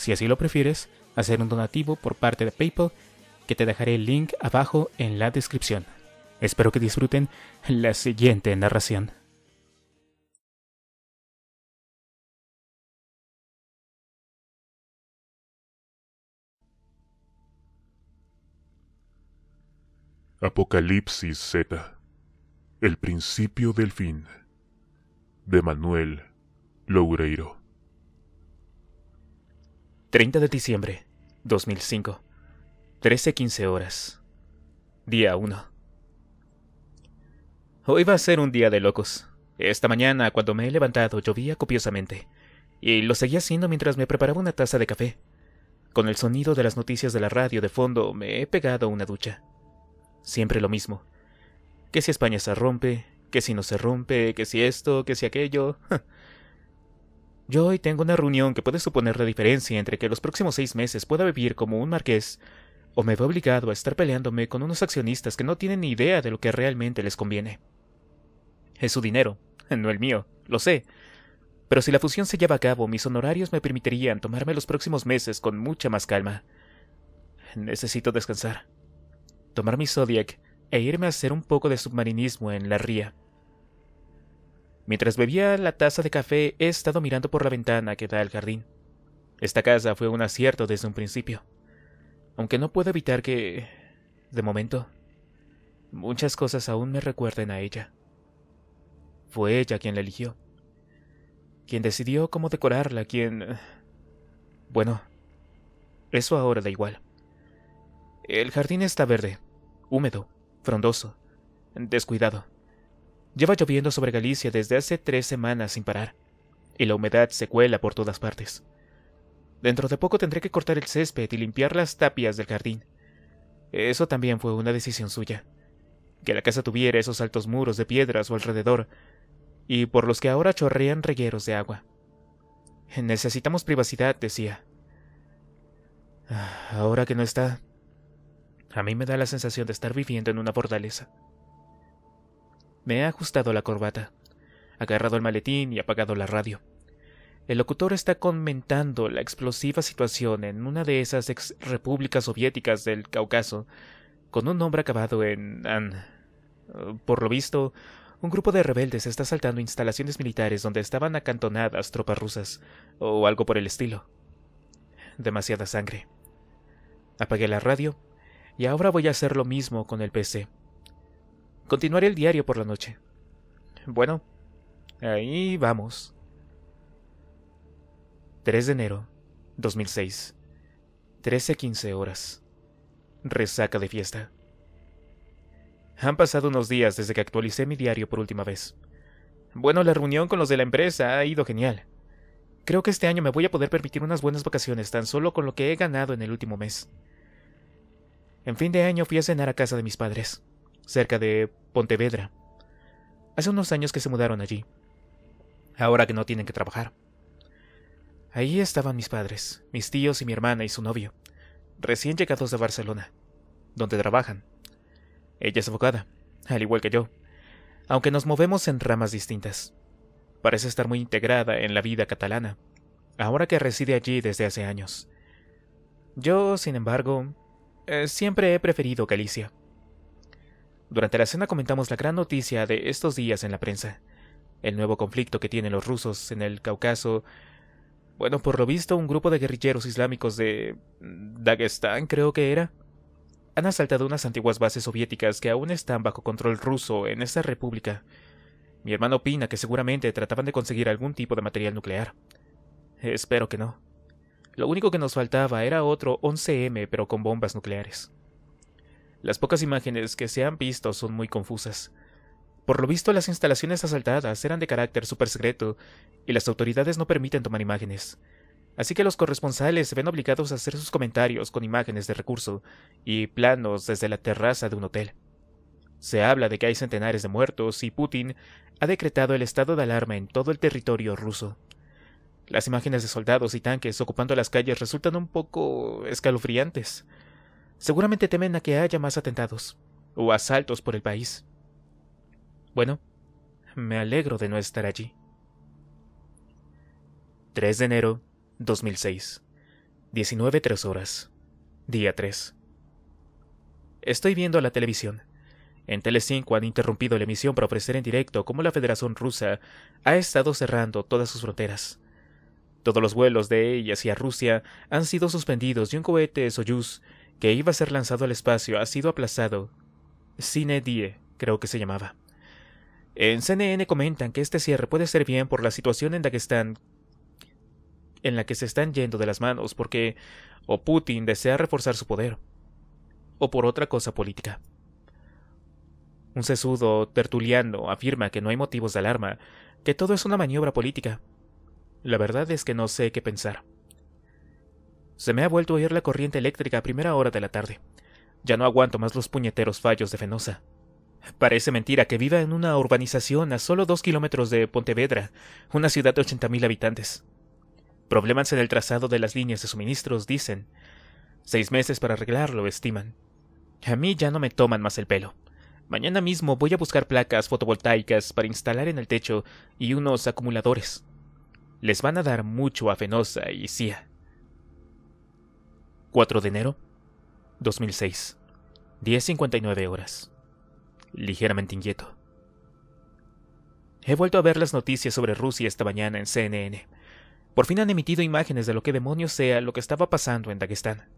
si así lo prefieres, hacer un donativo por parte de PayPal, que te dejaré el link abajo en la descripción. Espero que disfruten la siguiente narración. Apocalipsis Z. El principio del fin. De Manuel Loureiro. 30 de diciembre 2005, 13:15 horas. Día 1. Hoy va a ser un día de locos. Esta mañana, cuando me he levantado, llovía copiosamente, y lo seguía haciendo mientras me preparaba una taza de café. Con el sonido de las noticias de la radio de fondo, me he pegado una ducha. Siempre lo mismo. Que si España se rompe, que si no se rompe, que si esto, que si aquello. Yo hoy tengo una reunión que puede suponer la diferencia entre que los próximos seis meses pueda vivir como un marqués o me veo obligado a estar peleándome con unos accionistas que no tienen ni idea de lo que realmente les conviene. Es su dinero, no el mío, lo sé. Pero si la fusión se lleva a cabo, mis honorarios me permitirían tomarme los próximos meses con mucha más calma. Necesito descansar, tomar mi Zodiac e irme a hacer un poco de submarinismo en la ría. Mientras bebía la taza de café, he estado mirando por la ventana que da al jardín. Esta casa fue un acierto desde un principio. Aunque no puedo evitar que, de momento, muchas cosas aún me recuerden a ella. Fue ella quien la eligió, quien decidió cómo decorarla, quien... Bueno, eso ahora da igual. El jardín está verde, húmedo, frondoso, descuidado. Lleva lloviendo sobre Galicia desde hace tres semanas sin parar, y la humedad se cuela por todas partes. Dentro de poco tendré que cortar el césped y limpiar las tapias del jardín. Eso también fue una decisión suya. Que la casa tuviera esos altos muros de piedra a su alrededor, y por los que ahora chorrean regueros de agua. Necesitamos privacidad, decía. Ah, ahora que no está, a mí me da la sensación de estar viviendo en una fortaleza. Me he ajustado la corbata, agarrado el maletín y apagado la radio. El locutor está comentando la explosiva situación en una de esas ex repúblicas soviéticas del Cáucaso, con un nombre acabado en An. Por lo visto, un grupo de rebeldes está asaltando instalaciones militares donde estaban acantonadas tropas rusas, o algo por el estilo. Demasiada sangre. Apagué la radio, y ahora voy a hacer lo mismo con el PC. Continuaré el diario por la noche. Bueno, ahí vamos. 3 de enero 2006. 13 15 horas. Resaca de fiesta. Han pasado unos días desde que actualicé mi diario por última vez. Bueno, la reunión con los de la empresa ha ido genial. Creo que este año me voy a poder permitir unas buenas vacaciones tan solo con lo que he ganado en el último mes. En fin de año fui a cenar a casa de mis padres cerca de Pontevedra. Hace unos años que se mudaron allí. Ahora que no tienen que trabajar. Ahí estaban mis padres, mis tíos y mi hermana y su novio, recién llegados de Barcelona, donde trabajan. Ella es abogada, al igual que yo, aunque nos movemos en ramas distintas. Parece estar muy integrada en la vida catalana, ahora que reside allí desde hace años. Yo, sin embargo, eh, siempre he preferido Galicia. Durante la cena comentamos la gran noticia de estos días en la prensa. El nuevo conflicto que tienen los rusos en el Cáucaso. Bueno, por lo visto, un grupo de guerrilleros islámicos de. Dagestán, creo que era. Han asaltado unas antiguas bases soviéticas que aún están bajo control ruso en esta república. Mi hermano opina que seguramente trataban de conseguir algún tipo de material nuclear. Espero que no. Lo único que nos faltaba era otro 11M, pero con bombas nucleares. Las pocas imágenes que se han visto son muy confusas. Por lo visto, las instalaciones asaltadas eran de carácter súper secreto y las autoridades no permiten tomar imágenes. Así que los corresponsales se ven obligados a hacer sus comentarios con imágenes de recurso y planos desde la terraza de un hotel. Se habla de que hay centenares de muertos y Putin ha decretado el estado de alarma en todo el territorio ruso. Las imágenes de soldados y tanques ocupando las calles resultan un poco escalofriantes. Seguramente temen a que haya más atentados o asaltos por el país. Bueno, me alegro de no estar allí. 3 de enero 2006. 19.3 horas. Día 3. Estoy viendo la televisión. En Telecinco han interrumpido la emisión para ofrecer en directo cómo la Federación Rusa ha estado cerrando todas sus fronteras. Todos los vuelos de ella hacia Rusia han sido suspendidos y un cohete Soyuz que iba a ser lanzado al espacio ha sido aplazado. Cine Die, creo que se llamaba. En CNN comentan que este cierre puede ser bien por la situación en la en la que se están yendo de las manos porque o Putin desea reforzar su poder o por otra cosa política. Un sesudo tertuliano afirma que no hay motivos de alarma, que todo es una maniobra política. La verdad es que no sé qué pensar. Se me ha vuelto a ir la corriente eléctrica a primera hora de la tarde. Ya no aguanto más los puñeteros fallos de Fenosa. Parece mentira que viva en una urbanización a solo dos kilómetros de Pontevedra, una ciudad de 80.000 habitantes. Problemas en el trazado de las líneas de suministros, dicen. Seis meses para arreglarlo, estiman. A mí ya no me toman más el pelo. Mañana mismo voy a buscar placas fotovoltaicas para instalar en el techo y unos acumuladores. Les van a dar mucho a Fenosa y Cia. 4 de enero 2006, 10.59 horas. Ligeramente inquieto. He vuelto a ver las noticias sobre Rusia esta mañana en CNN. Por fin han emitido imágenes de lo que demonios sea lo que estaba pasando en Dagestán.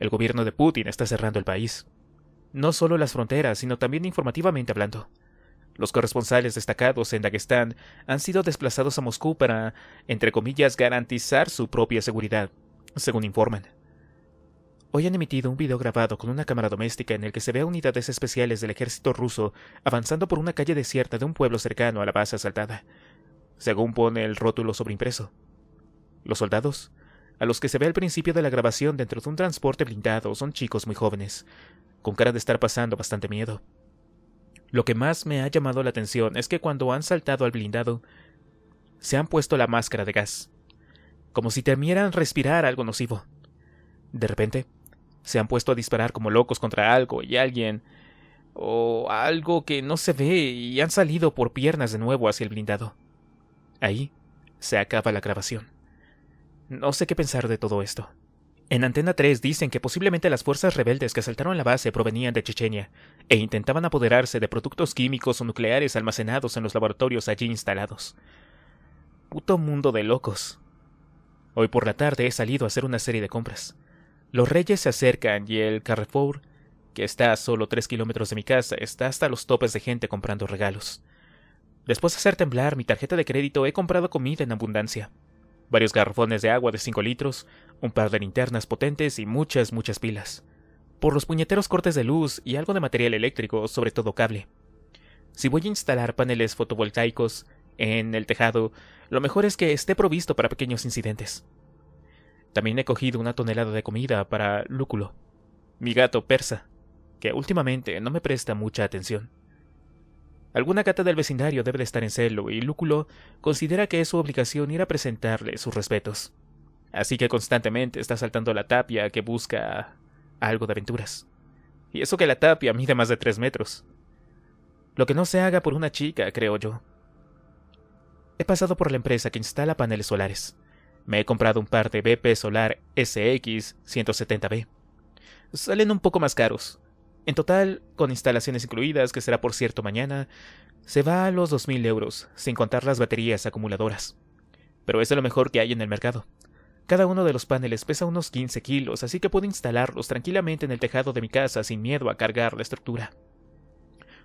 El gobierno de Putin está cerrando el país. No solo las fronteras, sino también informativamente hablando. Los corresponsales destacados en Dagestán han sido desplazados a Moscú para, entre comillas, garantizar su propia seguridad, según informan. Hoy han emitido un video grabado con una cámara doméstica en el que se ve a unidades especiales del ejército ruso avanzando por una calle desierta de un pueblo cercano a la base asaltada, según pone el rótulo sobreimpreso. Los soldados, a los que se ve al principio de la grabación dentro de un transporte blindado, son chicos muy jóvenes, con cara de estar pasando bastante miedo. Lo que más me ha llamado la atención es que cuando han saltado al blindado, se han puesto la máscara de gas, como si temieran respirar algo nocivo. De repente, se han puesto a disparar como locos contra algo y alguien, o algo que no se ve y han salido por piernas de nuevo hacia el blindado. Ahí se acaba la grabación. No sé qué pensar de todo esto. En Antena 3 dicen que posiblemente las fuerzas rebeldes que asaltaron la base provenían de Chechenia e intentaban apoderarse de productos químicos o nucleares almacenados en los laboratorios allí instalados. Puto mundo de locos. Hoy por la tarde he salido a hacer una serie de compras. Los reyes se acercan y el Carrefour, que está a solo tres kilómetros de mi casa, está hasta los topes de gente comprando regalos. Después de hacer temblar mi tarjeta de crédito, he comprado comida en abundancia. Varios garrafones de agua de 5 litros, un par de linternas potentes y muchas, muchas pilas. Por los puñeteros cortes de luz y algo de material eléctrico, sobre todo cable. Si voy a instalar paneles fotovoltaicos en el tejado, lo mejor es que esté provisto para pequeños incidentes. También he cogido una tonelada de comida para Lúculo, mi gato persa, que últimamente no me presta mucha atención. Alguna gata del vecindario debe de estar en celo y Lúculo considera que es su obligación ir a presentarle sus respetos. Así que constantemente está saltando la tapia que busca algo de aventuras. Y eso que la tapia mide más de tres metros. Lo que no se haga por una chica, creo yo. He pasado por la empresa que instala paneles solares. Me he comprado un par de BP Solar SX 170B. Salen un poco más caros. En total, con instalaciones incluidas, que será por cierto mañana, se va a los 2.000 euros, sin contar las baterías acumuladoras. Pero es de lo mejor que hay en el mercado. Cada uno de los paneles pesa unos 15 kilos, así que puedo instalarlos tranquilamente en el tejado de mi casa sin miedo a cargar la estructura.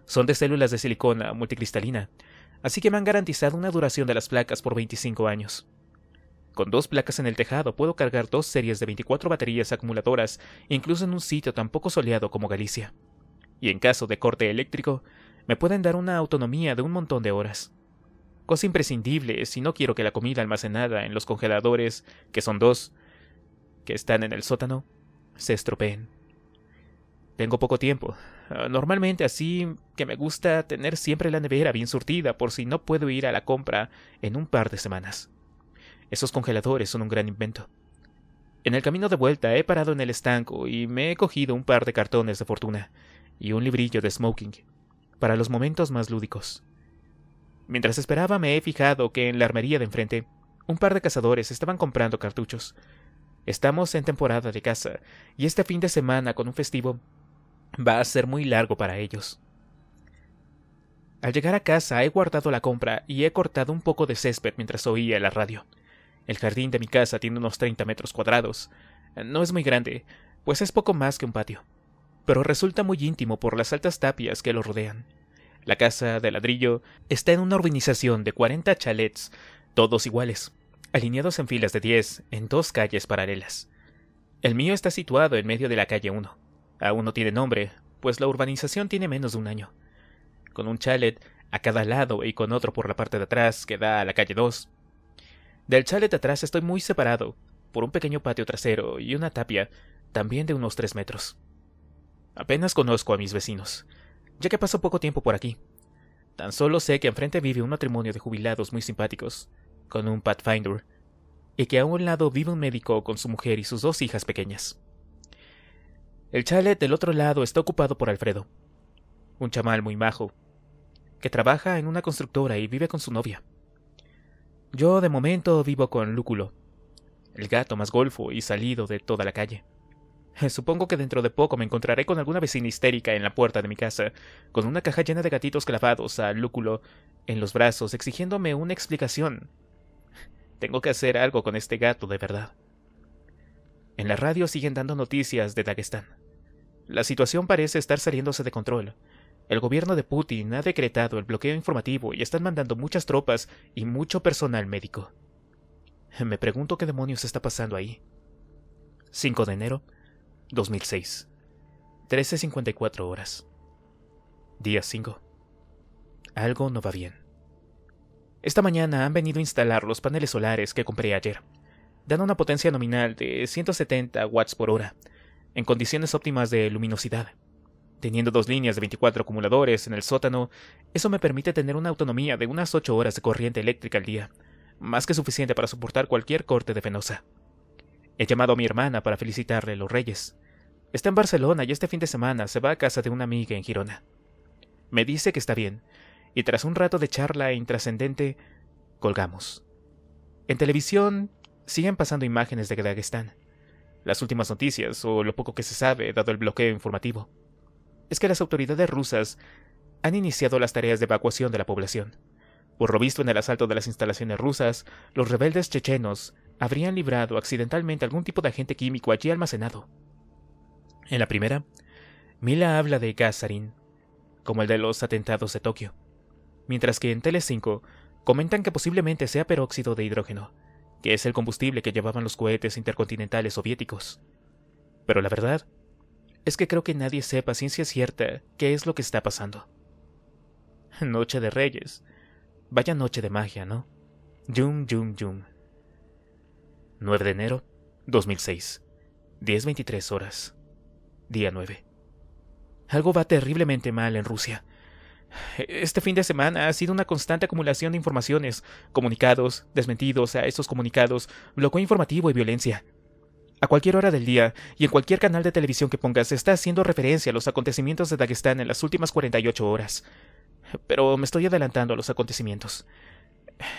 Son de células de silicona multicristalina, así que me han garantizado una duración de las placas por 25 años. Con dos placas en el tejado puedo cargar dos series de 24 baterías acumuladoras, incluso en un sitio tan poco soleado como Galicia. Y en caso de corte eléctrico, me pueden dar una autonomía de un montón de horas. Cosa imprescindible si no quiero que la comida almacenada en los congeladores, que son dos, que están en el sótano, se estropeen. Tengo poco tiempo. Ah, normalmente así que me gusta tener siempre la nevera bien surtida por si no puedo ir a la compra en un par de semanas. Esos congeladores son un gran invento. En el camino de vuelta he parado en el estanco y me he cogido un par de cartones de fortuna y un librillo de smoking, para los momentos más lúdicos. Mientras esperaba me he fijado que en la armería de enfrente un par de cazadores estaban comprando cartuchos. Estamos en temporada de caza, y este fin de semana con un festivo va a ser muy largo para ellos. Al llegar a casa he guardado la compra y he cortado un poco de césped mientras oía la radio. El jardín de mi casa tiene unos 30 metros cuadrados. No es muy grande, pues es poco más que un patio, pero resulta muy íntimo por las altas tapias que lo rodean. La casa de ladrillo está en una urbanización de 40 chalets, todos iguales, alineados en filas de 10 en dos calles paralelas. El mío está situado en medio de la calle 1. Aún no tiene nombre, pues la urbanización tiene menos de un año. Con un chalet a cada lado y con otro por la parte de atrás que da a la calle 2, del chalet de atrás estoy muy separado, por un pequeño patio trasero y una tapia, también de unos tres metros. Apenas conozco a mis vecinos, ya que paso poco tiempo por aquí. Tan solo sé que enfrente vive un matrimonio de jubilados muy simpáticos, con un Pathfinder, y que a un lado vive un médico con su mujer y sus dos hijas pequeñas. El chalet del otro lado está ocupado por Alfredo, un chamal muy majo, que trabaja en una constructora y vive con su novia. Yo de momento vivo con Lúculo, el gato más golfo y salido de toda la calle. Supongo que dentro de poco me encontraré con alguna vecina histérica en la puerta de mi casa, con una caja llena de gatitos clavados a Lúculo en los brazos, exigiéndome una explicación. Tengo que hacer algo con este gato de verdad. En la radio siguen dando noticias de Daguestán. La situación parece estar saliéndose de control. El gobierno de Putin ha decretado el bloqueo informativo y están mandando muchas tropas y mucho personal médico. Me pregunto qué demonios está pasando ahí. 5 de enero 2006. 13.54 horas. Día 5. Algo no va bien. Esta mañana han venido a instalar los paneles solares que compré ayer. Dan una potencia nominal de 170 watts por hora, en condiciones óptimas de luminosidad. Teniendo dos líneas de 24 acumuladores en el sótano, eso me permite tener una autonomía de unas 8 horas de corriente eléctrica al día, más que suficiente para soportar cualquier corte de venosa. He llamado a mi hermana para felicitarle los reyes. Está en Barcelona y este fin de semana se va a casa de una amiga en Girona. Me dice que está bien, y tras un rato de charla intrascendente, colgamos. En televisión siguen pasando imágenes de Dagestán, las últimas noticias o lo poco que se sabe dado el bloqueo informativo es que las autoridades rusas han iniciado las tareas de evacuación de la población. Por lo visto en el asalto de las instalaciones rusas, los rebeldes chechenos habrían librado accidentalmente algún tipo de agente químico allí almacenado. En la primera, Mila habla de Gazarin, como el de los atentados de Tokio, mientras que en Tele5 comentan que posiblemente sea peróxido de hidrógeno, que es el combustible que llevaban los cohetes intercontinentales soviéticos. Pero la verdad es que creo que nadie sepa ciencia cierta qué es lo que está pasando. Noche de Reyes. Vaya noche de magia, ¿no? Yum, yum, yum. 9 de enero 2006. 10.23 horas. Día 9. Algo va terriblemente mal en Rusia. Este fin de semana ha sido una constante acumulación de informaciones, comunicados, desmentidos a estos comunicados, bloqueo informativo y violencia. A cualquier hora del día y en cualquier canal de televisión que pongas está haciendo referencia a los acontecimientos de Dagestán en las últimas 48 horas. Pero me estoy adelantando a los acontecimientos.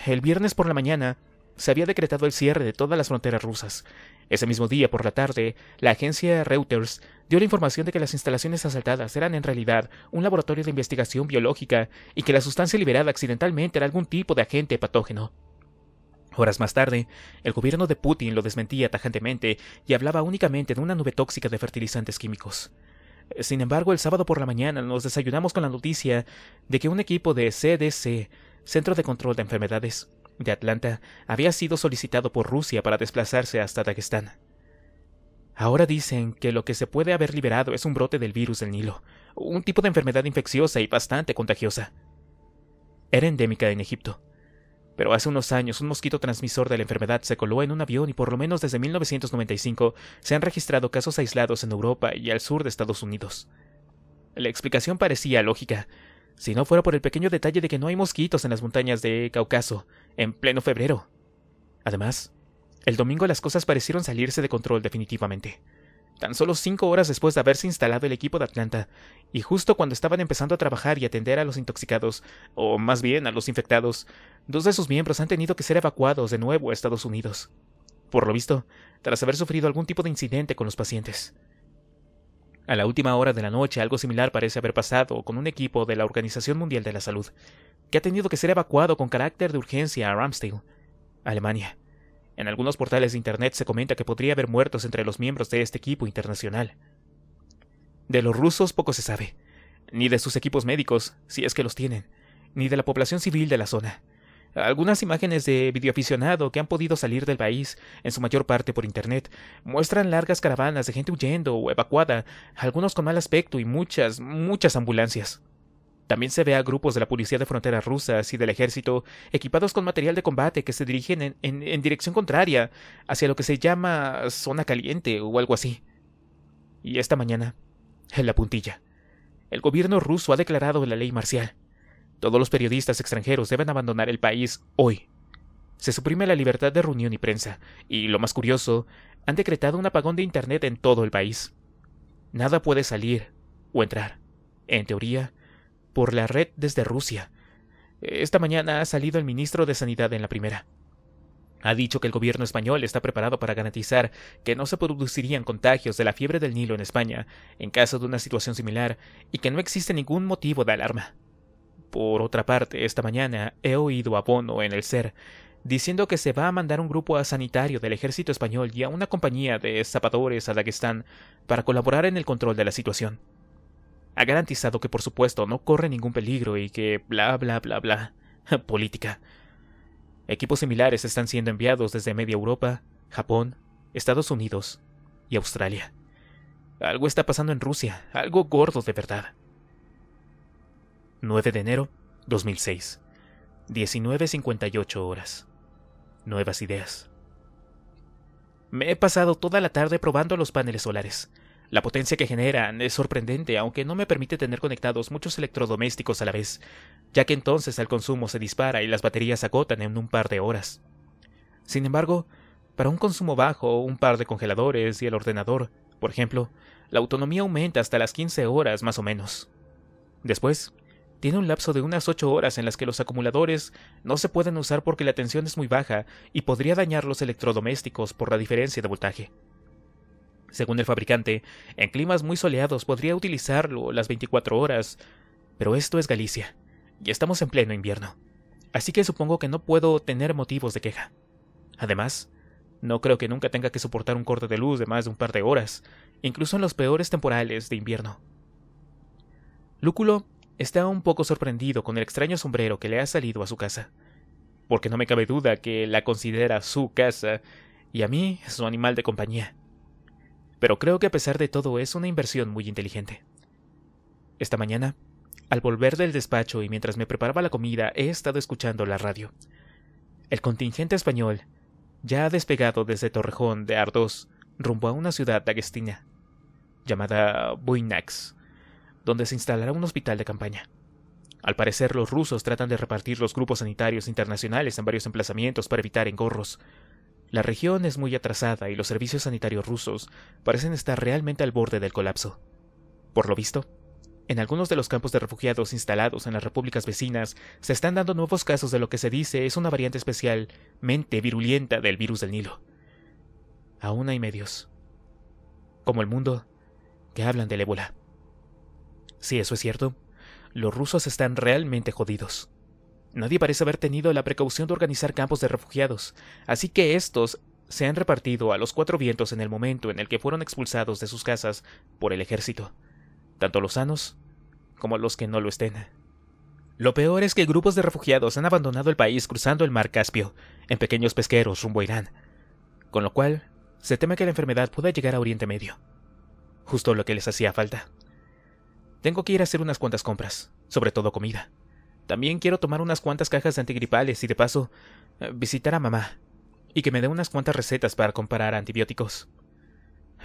El viernes por la mañana se había decretado el cierre de todas las fronteras rusas. Ese mismo día por la tarde, la agencia Reuters dio la información de que las instalaciones asaltadas eran en realidad un laboratorio de investigación biológica y que la sustancia liberada accidentalmente era algún tipo de agente patógeno. Horas más tarde, el gobierno de Putin lo desmentía tajantemente y hablaba únicamente de una nube tóxica de fertilizantes químicos. Sin embargo, el sábado por la mañana nos desayunamos con la noticia de que un equipo de CDC, Centro de Control de Enfermedades, de Atlanta, había sido solicitado por Rusia para desplazarse hasta Dagestán. Ahora dicen que lo que se puede haber liberado es un brote del virus del Nilo, un tipo de enfermedad infecciosa y bastante contagiosa. Era endémica en Egipto pero hace unos años un mosquito transmisor de la enfermedad se coló en un avión y por lo menos desde 1995 se han registrado casos aislados en Europa y al sur de Estados Unidos. La explicación parecía lógica, si no fuera por el pequeño detalle de que no hay mosquitos en las montañas de Cáucaso, en pleno febrero. Además, el domingo las cosas parecieron salirse de control definitivamente tan solo cinco horas después de haberse instalado el equipo de Atlanta, y justo cuando estaban empezando a trabajar y atender a los intoxicados, o más bien a los infectados, dos de sus miembros han tenido que ser evacuados de nuevo a Estados Unidos. Por lo visto, tras haber sufrido algún tipo de incidente con los pacientes. A la última hora de la noche algo similar parece haber pasado con un equipo de la Organización Mundial de la Salud, que ha tenido que ser evacuado con carácter de urgencia a Ramsdale, Alemania. En algunos portales de Internet se comenta que podría haber muertos entre los miembros de este equipo internacional. De los rusos poco se sabe, ni de sus equipos médicos, si es que los tienen, ni de la población civil de la zona. Algunas imágenes de videoaficionado que han podido salir del país, en su mayor parte por Internet, muestran largas caravanas de gente huyendo o evacuada, algunos con mal aspecto y muchas, muchas ambulancias. También se ve a grupos de la policía de fronteras rusas y del ejército equipados con material de combate que se dirigen en, dirección contraria hacia lo que se llama zona caliente o algo así. Y esta mañana, en la puntilla, el gobierno ruso ha declarado la ley marcial. Todos los periodistas extranjeros deben abandonar el país hoy. Se suprime la libertad de reunión y prensa, y lo más curioso, han decretado un apagón de Internet en todo el país. Nada puede salir o entrar. En teoría, por la red desde Rusia. Esta mañana ha salido el ministro de Sanidad en la primera. Ha dicho que el gobierno español está preparado para garantizar que no se producirían contagios de la fiebre del Nilo en España en caso de una situación similar y que no existe ningún motivo de alarma. Por otra parte, esta mañana he oído a Bono en el SER diciendo que se va a mandar un grupo a sanitario del ejército español y a una compañía de zapadores a Daguestán para colaborar en el control de la situación ha garantizado que por supuesto no corre ningún peligro y que bla bla bla bla. Política. Equipos similares están siendo enviados desde media Europa, Japón, Estados Unidos y Australia. Algo está pasando en Rusia, algo gordo de verdad. 9 de enero 2006, 19.58 horas. Nuevas ideas. Me he pasado toda la tarde probando los paneles solares. La potencia que generan es sorprendente, aunque no me permite tener conectados muchos electrodomésticos a la vez, ya que entonces el consumo se dispara y las baterías agotan en un par de horas. Sin embargo, para un consumo bajo, un par de congeladores y el ordenador, por ejemplo, la autonomía aumenta hasta las 15 horas más o menos. Después, tiene un lapso de unas 8 horas en las que los acumuladores no se pueden usar porque la tensión es muy baja y podría dañar los electrodomésticos por la diferencia de voltaje. Según el fabricante, en climas muy soleados podría utilizarlo las 24 horas, pero esto es Galicia, y estamos en pleno invierno, así que supongo que no puedo tener motivos de queja. Además, no creo que nunca tenga que soportar un corte de luz de más de un par de horas, incluso en los peores temporales de invierno. Lúculo está un poco sorprendido con el extraño sombrero que le ha salido a su casa, porque no me cabe duda que la considera su casa y a mí su animal de compañía pero creo que a pesar de todo es una inversión muy inteligente. Esta mañana, al volver del despacho y mientras me preparaba la comida, he estado escuchando la radio. El contingente español ya ha despegado desde Torrejón de Ardós rumbo a una ciudad daguestina llamada Buinax, donde se instalará un hospital de campaña. Al parecer, los rusos tratan de repartir los grupos sanitarios internacionales en varios emplazamientos para evitar engorros, la región es muy atrasada y los servicios sanitarios rusos parecen estar realmente al borde del colapso. Por lo visto, en algunos de los campos de refugiados instalados en las repúblicas vecinas se están dando nuevos casos de lo que se dice es una variante especialmente virulenta del virus del Nilo. Aún hay medios. Como el mundo, que hablan del ébola. Si eso es cierto, los rusos están realmente jodidos. Nadie parece haber tenido la precaución de organizar campos de refugiados, así que estos se han repartido a los cuatro vientos en el momento en el que fueron expulsados de sus casas por el ejército, tanto los sanos como los que no lo estén. Lo peor es que grupos de refugiados han abandonado el país cruzando el mar Caspio, en pequeños pesqueros rumbo a Irán, con lo cual se teme que la enfermedad pueda llegar a Oriente Medio. Justo lo que les hacía falta. Tengo que ir a hacer unas cuantas compras, sobre todo comida. También quiero tomar unas cuantas cajas de antigripales y de paso eh, visitar a mamá. Y que me dé unas cuantas recetas para comparar antibióticos.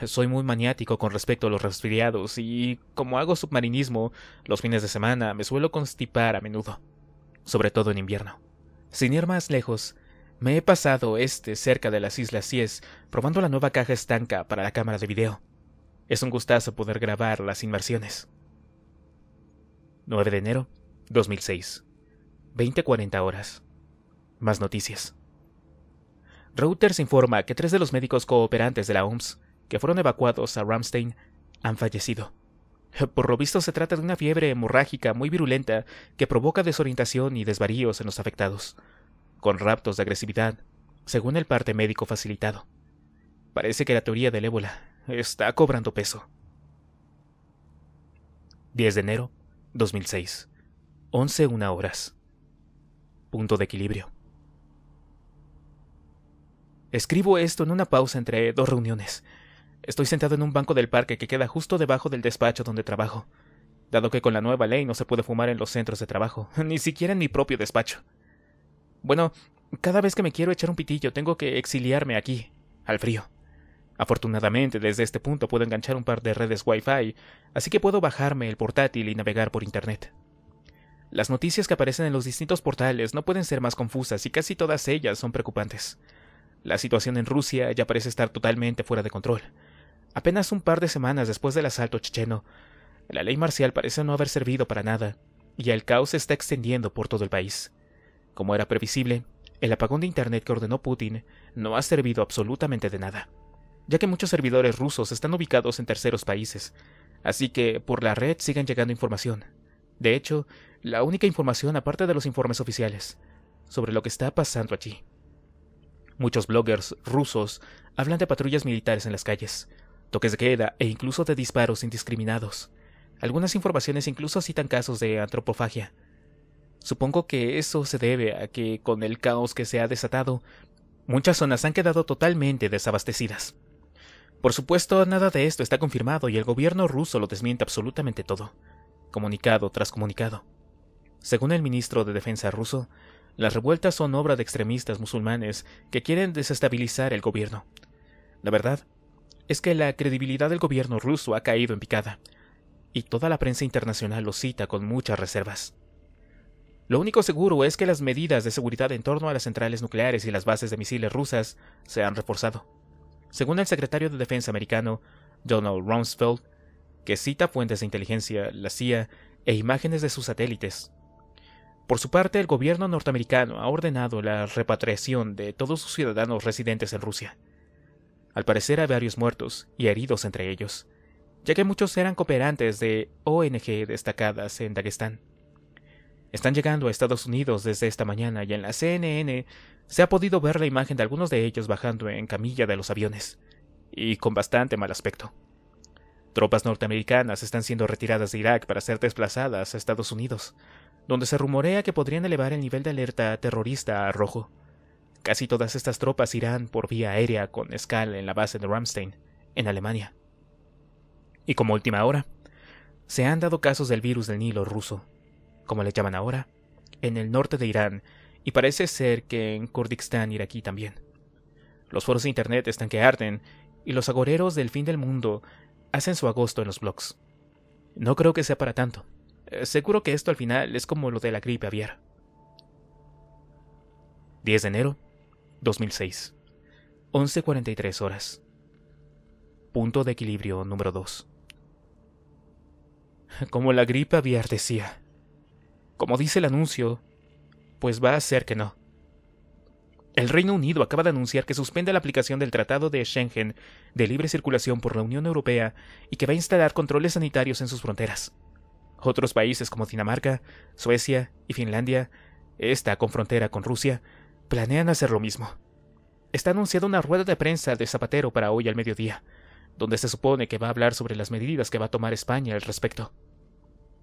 Soy muy maniático con respecto a los resfriados y como hago submarinismo los fines de semana me suelo constipar a menudo, sobre todo en invierno. Sin ir más lejos, me he pasado este cerca de las Islas Cies probando la nueva caja estanca para la cámara de video. Es un gustazo poder grabar las inmersiones. 9 de enero 2006. 20-40 horas. Más noticias. Reuters informa que tres de los médicos cooperantes de la OMS que fueron evacuados a Ramstein han fallecido. Por lo visto se trata de una fiebre hemorrágica muy virulenta que provoca desorientación y desvaríos en los afectados, con raptos de agresividad, según el parte médico facilitado. Parece que la teoría del ébola está cobrando peso. 10 de enero 2006. 11 horas. Punto de equilibrio. Escribo esto en una pausa entre dos reuniones. Estoy sentado en un banco del parque que queda justo debajo del despacho donde trabajo, dado que con la nueva ley no se puede fumar en los centros de trabajo, ni siquiera en mi propio despacho. Bueno, cada vez que me quiero echar un pitillo tengo que exiliarme aquí, al frío. Afortunadamente, desde este punto puedo enganchar un par de redes Wi-Fi, así que puedo bajarme el portátil y navegar por Internet. Las noticias que aparecen en los distintos portales no pueden ser más confusas y casi todas ellas son preocupantes. La situación en Rusia ya parece estar totalmente fuera de control. Apenas un par de semanas después del asalto checheno, la ley marcial parece no haber servido para nada, y el caos se está extendiendo por todo el país. Como era previsible, el apagón de Internet que ordenó Putin no ha servido absolutamente de nada, ya que muchos servidores rusos están ubicados en terceros países, así que por la red siguen llegando información. De hecho, la única información aparte de los informes oficiales sobre lo que está pasando allí. Muchos bloggers rusos hablan de patrullas militares en las calles, toques de queda e incluso de disparos indiscriminados. Algunas informaciones incluso citan casos de antropofagia. Supongo que eso se debe a que con el caos que se ha desatado, muchas zonas han quedado totalmente desabastecidas. Por supuesto, nada de esto está confirmado y el gobierno ruso lo desmiente absolutamente todo, comunicado tras comunicado. Según el ministro de Defensa ruso, las revueltas son obra de extremistas musulmanes que quieren desestabilizar el gobierno. La verdad es que la credibilidad del gobierno ruso ha caído en picada, y toda la prensa internacional lo cita con muchas reservas. Lo único seguro es que las medidas de seguridad en torno a las centrales nucleares y las bases de misiles rusas se han reforzado. Según el secretario de Defensa americano, Donald Rumsfeld, que cita fuentes de inteligencia, la CIA, e imágenes de sus satélites, por su parte, el gobierno norteamericano ha ordenado la repatriación de todos sus ciudadanos residentes en Rusia. Al parecer hay varios muertos y heridos entre ellos, ya que muchos eran cooperantes de ONG destacadas en Daguestán. Están llegando a Estados Unidos desde esta mañana y en la CNN se ha podido ver la imagen de algunos de ellos bajando en camilla de los aviones, y con bastante mal aspecto. Tropas norteamericanas están siendo retiradas de Irak para ser desplazadas a Estados Unidos, donde se rumorea que podrían elevar el nivel de alerta terrorista a rojo. Casi todas estas tropas irán por vía aérea con escala en la base de Ramstein, en Alemania. Y como última hora, se han dado casos del virus del Nilo ruso, como le llaman ahora, en el norte de Irán y parece ser que en Kurdistán iraquí también. Los foros de Internet están que arden y los agoreros del fin del mundo hacen su agosto en los blogs. No creo que sea para tanto. Eh, seguro que esto al final es como lo de la gripe aviar. 10 de enero 2006. 11.43 horas. Punto de equilibrio número 2. Como la gripe aviar decía. Como dice el anuncio, pues va a ser que no. El Reino Unido acaba de anunciar que suspende la aplicación del Tratado de Schengen de libre circulación por la Unión Europea y que va a instalar controles sanitarios en sus fronteras. Otros países como Dinamarca, Suecia y Finlandia, esta con frontera con Rusia, planean hacer lo mismo. Está anunciada una rueda de prensa de Zapatero para hoy al mediodía, donde se supone que va a hablar sobre las medidas que va a tomar España al respecto.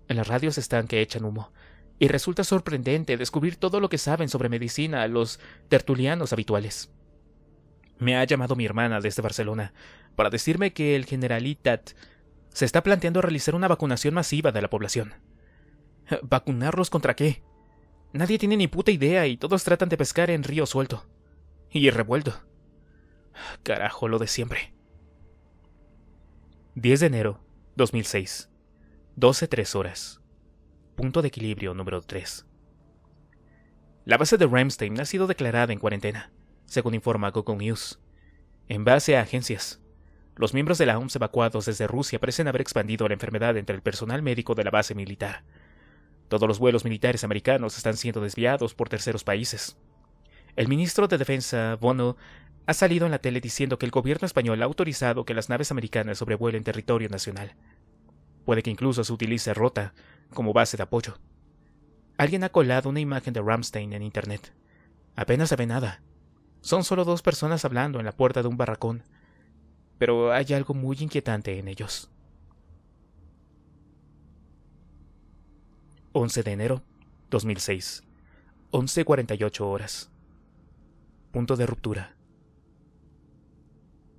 En las radios están que echan humo, y resulta sorprendente descubrir todo lo que saben sobre medicina a los tertulianos habituales. Me ha llamado mi hermana desde Barcelona para decirme que el generalitat se está planteando realizar una vacunación masiva de la población. ¿Vacunarlos contra qué? Nadie tiene ni puta idea y todos tratan de pescar en río suelto. Y revuelto. Carajo, lo de siempre. 10 de enero 2006. 12.3 horas. Punto de equilibrio número 3. La base de Ramstein ha sido declarada en cuarentena, según informa Google News, en base a agencias. Los miembros de la OMS evacuados desde Rusia parecen haber expandido la enfermedad entre el personal médico de la base militar. Todos los vuelos militares americanos están siendo desviados por terceros países. El ministro de Defensa, Bono, ha salido en la tele diciendo que el gobierno español ha autorizado que las naves americanas sobrevuelen territorio nacional. Puede que incluso se utilice Rota como base de apoyo. Alguien ha colado una imagen de Ramstein en Internet. Apenas se ve nada. Son solo dos personas hablando en la puerta de un barracón pero hay algo muy inquietante en ellos. 11 de enero 2006, 11.48 horas. Punto de ruptura.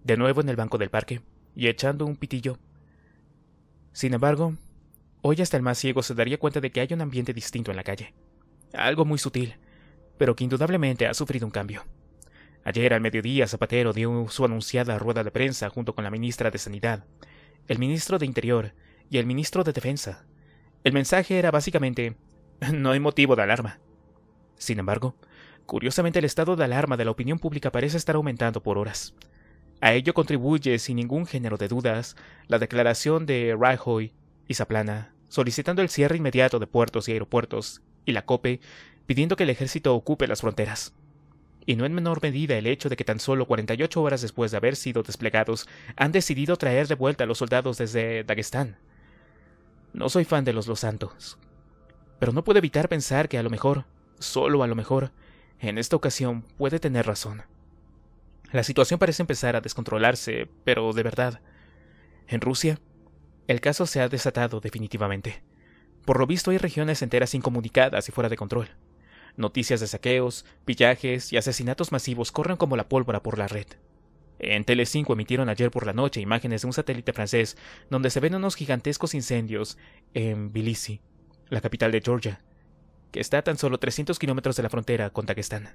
De nuevo en el banco del parque y echando un pitillo. Sin embargo, hoy hasta el más ciego se daría cuenta de que hay un ambiente distinto en la calle. Algo muy sutil, pero que indudablemente ha sufrido un cambio. Ayer al mediodía Zapatero dio su anunciada rueda de prensa junto con la ministra de Sanidad, el ministro de Interior y el ministro de Defensa. El mensaje era básicamente no hay motivo de alarma. Sin embargo, curiosamente el estado de alarma de la opinión pública parece estar aumentando por horas. A ello contribuye sin ningún género de dudas la declaración de Rajoy y Zaplana solicitando el cierre inmediato de puertos y aeropuertos y la COPE pidiendo que el ejército ocupe las fronteras y no en menor medida el hecho de que tan solo 48 horas después de haber sido desplegados, han decidido traer de vuelta a los soldados desde Daguestán. No soy fan de los Los Santos, pero no puedo evitar pensar que a lo mejor, solo a lo mejor, en esta ocasión puede tener razón. La situación parece empezar a descontrolarse, pero de verdad, en Rusia, el caso se ha desatado definitivamente. Por lo visto hay regiones enteras incomunicadas y fuera de control. Noticias de saqueos, pillajes y asesinatos masivos corren como la pólvora por la red. En Tele 5 emitieron ayer por la noche imágenes de un satélite francés donde se ven unos gigantescos incendios en Bilisi, la capital de Georgia, que está a tan solo 300 kilómetros de la frontera con Dagestán.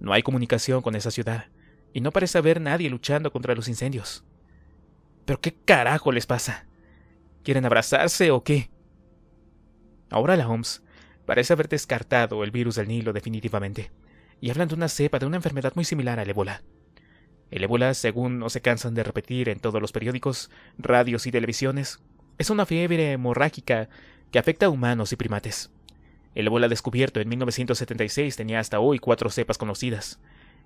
No hay comunicación con esa ciudad y no parece haber nadie luchando contra los incendios. ¿Pero qué carajo les pasa? ¿Quieren abrazarse o qué? Ahora la OMS Parece haber descartado el virus del Nilo definitivamente, y hablan de una cepa de una enfermedad muy similar al ébola. El ébola, según no se cansan de repetir en todos los periódicos, radios y televisiones, es una fiebre hemorrágica que afecta a humanos y primates. El ébola descubierto en 1976 tenía hasta hoy cuatro cepas conocidas: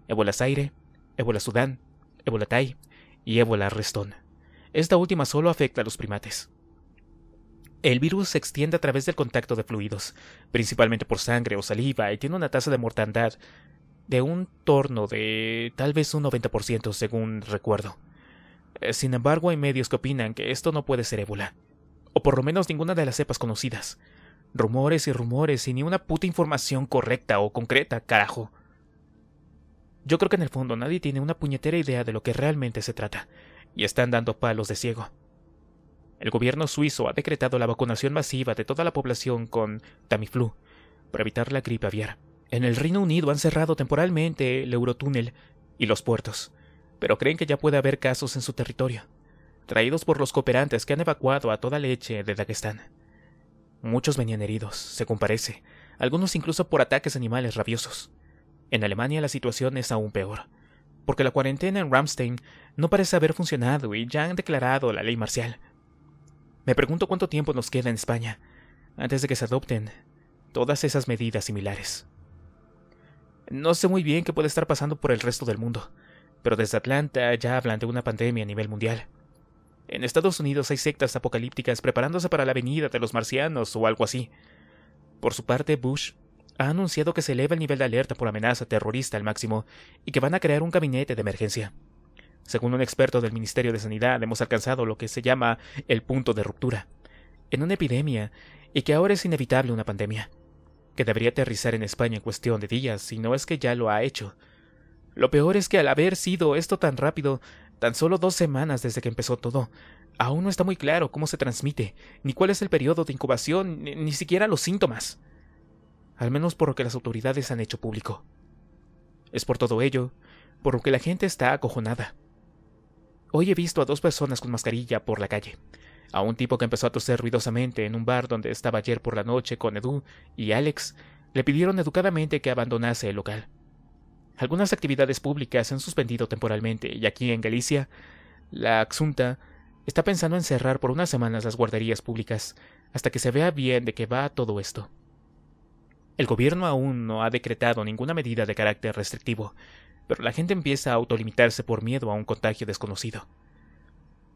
ébola Zaire, ébola Sudán, ébola Tai y ébola Restón. Esta última solo afecta a los primates. El virus se extiende a través del contacto de fluidos, principalmente por sangre o saliva, y tiene una tasa de mortandad de un torno de tal vez un 90% según recuerdo. Eh, sin embargo, hay medios que opinan que esto no puede ser ébola, o por lo menos ninguna de las cepas conocidas. Rumores y rumores y ni una puta información correcta o concreta, carajo. Yo creo que en el fondo nadie tiene una puñetera idea de lo que realmente se trata, y están dando palos de ciego el gobierno suizo ha decretado la vacunación masiva de toda la población con Tamiflu para evitar la gripe aviar. En el Reino Unido han cerrado temporalmente el Eurotúnel y los puertos, pero creen que ya puede haber casos en su territorio, traídos por los cooperantes que han evacuado a toda leche de Dagestán. Muchos venían heridos, según parece, algunos incluso por ataques animales rabiosos. En Alemania la situación es aún peor, porque la cuarentena en Ramstein no parece haber funcionado y ya han declarado la ley marcial. Me pregunto cuánto tiempo nos queda en España antes de que se adopten todas esas medidas similares. No sé muy bien qué puede estar pasando por el resto del mundo, pero desde Atlanta ya hablan de una pandemia a nivel mundial. En Estados Unidos hay sectas apocalípticas preparándose para la venida de los marcianos o algo así. Por su parte, Bush ha anunciado que se eleva el nivel de alerta por amenaza terrorista al máximo y que van a crear un gabinete de emergencia. Según un experto del Ministerio de Sanidad, hemos alcanzado lo que se llama el punto de ruptura, en una epidemia, y que ahora es inevitable una pandemia, que debería aterrizar en España en cuestión de días, si no es que ya lo ha hecho. Lo peor es que al haber sido esto tan rápido, tan solo dos semanas desde que empezó todo, aún no está muy claro cómo se transmite, ni cuál es el periodo de incubación, ni, ni siquiera los síntomas. Al menos por lo que las autoridades han hecho público. Es por todo ello por lo que la gente está acojonada. Hoy he visto a dos personas con mascarilla por la calle. A un tipo que empezó a toser ruidosamente en un bar donde estaba ayer por la noche con Edu y Alex, le pidieron educadamente que abandonase el local. Algunas actividades públicas se han suspendido temporalmente y aquí en Galicia, la Xunta está pensando en cerrar por unas semanas las guarderías públicas hasta que se vea bien de qué va todo esto. El gobierno aún no ha decretado ninguna medida de carácter restrictivo, pero la gente empieza a autolimitarse por miedo a un contagio desconocido.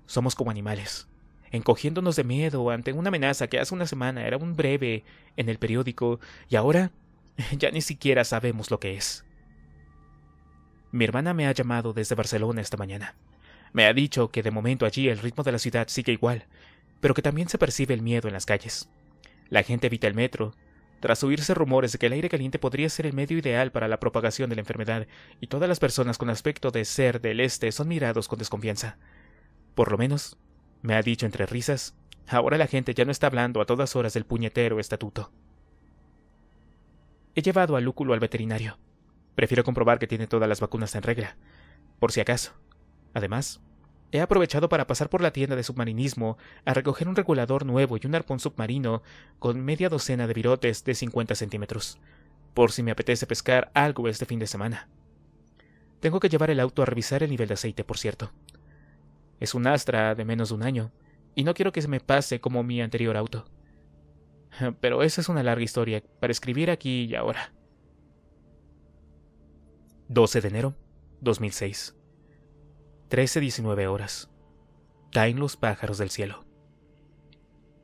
Somos como animales, encogiéndonos de miedo ante una amenaza que hace una semana era un breve en el periódico y ahora ya ni siquiera sabemos lo que es. Mi hermana me ha llamado desde Barcelona esta mañana. Me ha dicho que de momento allí el ritmo de la ciudad sigue igual, pero que también se percibe el miedo en las calles. La gente evita el metro, tras oírse rumores de que el aire caliente podría ser el medio ideal para la propagación de la enfermedad, y todas las personas con aspecto de ser del este son mirados con desconfianza. Por lo menos, me ha dicho entre risas, ahora la gente ya no está hablando a todas horas del puñetero estatuto. He llevado a Lúculo al veterinario. Prefiero comprobar que tiene todas las vacunas en regla, por si acaso. Además, He aprovechado para pasar por la tienda de submarinismo a recoger un regulador nuevo y un arpón submarino con media docena de virotes de 50 centímetros, por si me apetece pescar algo este fin de semana. Tengo que llevar el auto a revisar el nivel de aceite, por cierto. Es un Astra de menos de un año, y no quiero que se me pase como mi anterior auto. Pero esa es una larga historia para escribir aquí y ahora. 12 de enero 2006. 13-19 horas. Caen los pájaros del cielo.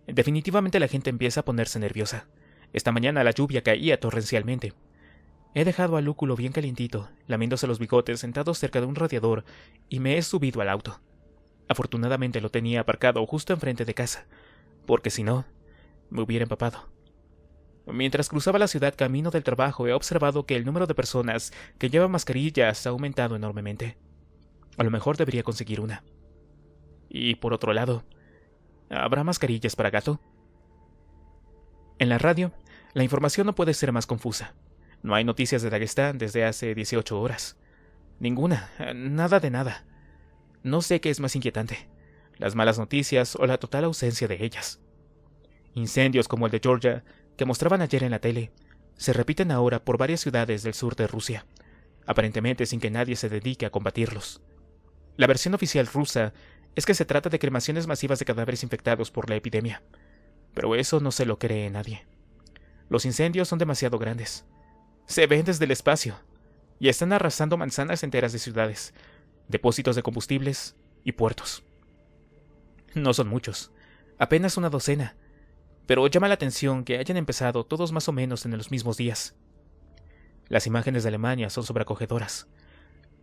Definitivamente la gente empieza a ponerse nerviosa. Esta mañana la lluvia caía torrencialmente. He dejado al lúculo bien calientito, lamiéndose los bigotes sentado cerca de un radiador, y me he subido al auto. Afortunadamente lo tenía aparcado justo enfrente de casa, porque si no, me hubiera empapado. Mientras cruzaba la ciudad camino del trabajo he observado que el número de personas que llevan mascarillas ha aumentado enormemente. A lo mejor debería conseguir una. Y por otro lado, ¿habrá mascarillas para gato? En la radio, la información no puede ser más confusa. No hay noticias de Dagestán desde hace 18 horas. Ninguna, nada de nada. No sé qué es más inquietante, las malas noticias o la total ausencia de ellas. Incendios como el de Georgia, que mostraban ayer en la tele, se repiten ahora por varias ciudades del sur de Rusia, aparentemente sin que nadie se dedique a combatirlos. La versión oficial rusa es que se trata de cremaciones masivas de cadáveres infectados por la epidemia, pero eso no se lo cree nadie. Los incendios son demasiado grandes. Se ven desde el espacio y están arrasando manzanas enteras de ciudades, depósitos de combustibles y puertos. No son muchos, apenas una docena, pero llama la atención que hayan empezado todos más o menos en los mismos días. Las imágenes de Alemania son sobrecogedoras.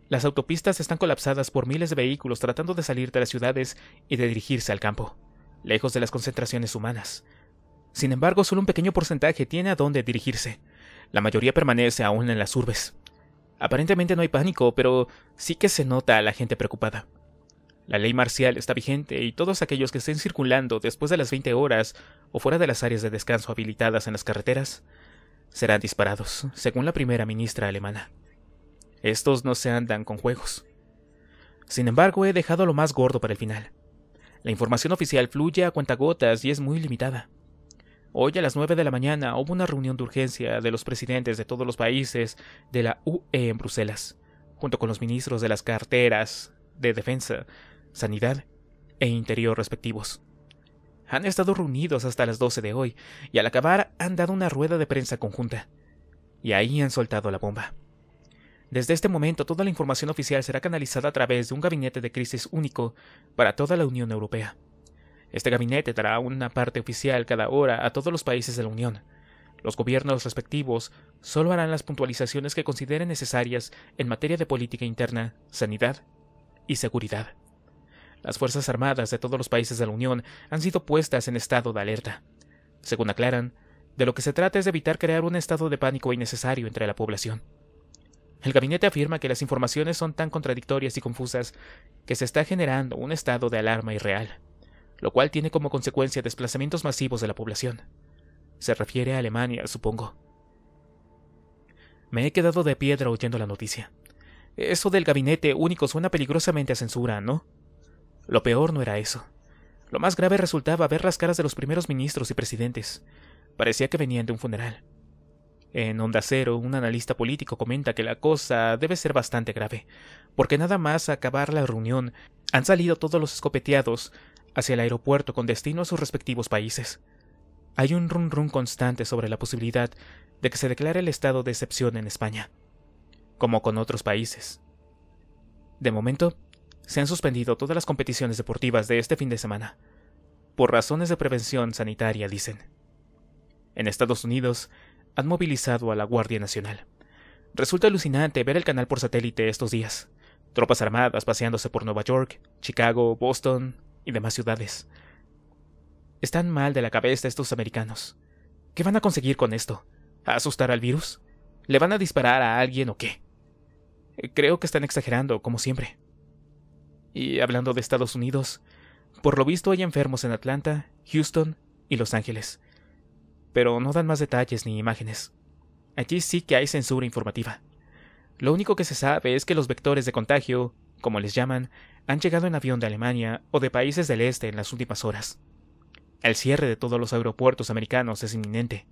Las autopistas están colapsadas por miles de vehículos tratando de salir de las ciudades y de dirigirse al campo, lejos de las concentraciones humanas. Sin embargo, solo un pequeño porcentaje tiene a dónde dirigirse. La mayoría permanece aún en las urbes. Aparentemente no hay pánico, pero sí que se nota a la gente preocupada. La ley marcial está vigente y todos aquellos que estén circulando después de las 20 horas o fuera de las áreas de descanso habilitadas en las carreteras serán disparados, según la primera ministra alemana. Estos no se andan con juegos. Sin embargo, he dejado lo más gordo para el final. La información oficial fluye a cuentagotas y es muy limitada. Hoy a las 9 de la mañana hubo una reunión de urgencia de los presidentes de todos los países de la UE en Bruselas, junto con los ministros de las carteras de defensa, sanidad e interior respectivos. Han estado reunidos hasta las 12 de hoy y al acabar han dado una rueda de prensa conjunta. Y ahí han soltado la bomba. Desde este momento, toda la información oficial será canalizada a través de un gabinete de crisis único para toda la Unión Europea. Este gabinete dará una parte oficial cada hora a todos los países de la Unión. Los gobiernos respectivos solo harán las puntualizaciones que consideren necesarias en materia de política interna, sanidad y seguridad. Las Fuerzas Armadas de todos los países de la Unión han sido puestas en estado de alerta. Según aclaran, de lo que se trata es de evitar crear un estado de pánico innecesario entre la población. El gabinete afirma que las informaciones son tan contradictorias y confusas que se está generando un estado de alarma irreal, lo cual tiene como consecuencia desplazamientos masivos de la población. Se refiere a Alemania, supongo. Me he quedado de piedra oyendo la noticia. Eso del gabinete único suena peligrosamente a censura, ¿no? Lo peor no era eso. Lo más grave resultaba ver las caras de los primeros ministros y presidentes. Parecía que venían de un funeral. En Onda Cero, un analista político comenta que la cosa debe ser bastante grave, porque nada más acabar la reunión han salido todos los escopeteados hacia el aeropuerto con destino a sus respectivos países. Hay un rum-rum constante sobre la posibilidad de que se declare el estado de excepción en España, como con otros países. De momento, se han suspendido todas las competiciones deportivas de este fin de semana, por razones de prevención sanitaria, dicen. En Estados Unidos, han movilizado a la Guardia Nacional. Resulta alucinante ver el canal por satélite estos días. Tropas armadas paseándose por Nueva York, Chicago, Boston y demás ciudades. Están mal de la cabeza estos americanos. ¿Qué van a conseguir con esto? asustar al virus? ¿Le van a disparar a alguien o qué? Creo que están exagerando, como siempre. Y hablando de Estados Unidos, por lo visto hay enfermos en Atlanta, Houston y Los Ángeles pero no dan más detalles ni imágenes. Allí sí que hay censura informativa. Lo único que se sabe es que los vectores de contagio, como les llaman, han llegado en avión de Alemania o de países del este en las últimas horas. El cierre de todos los aeropuertos americanos es inminente.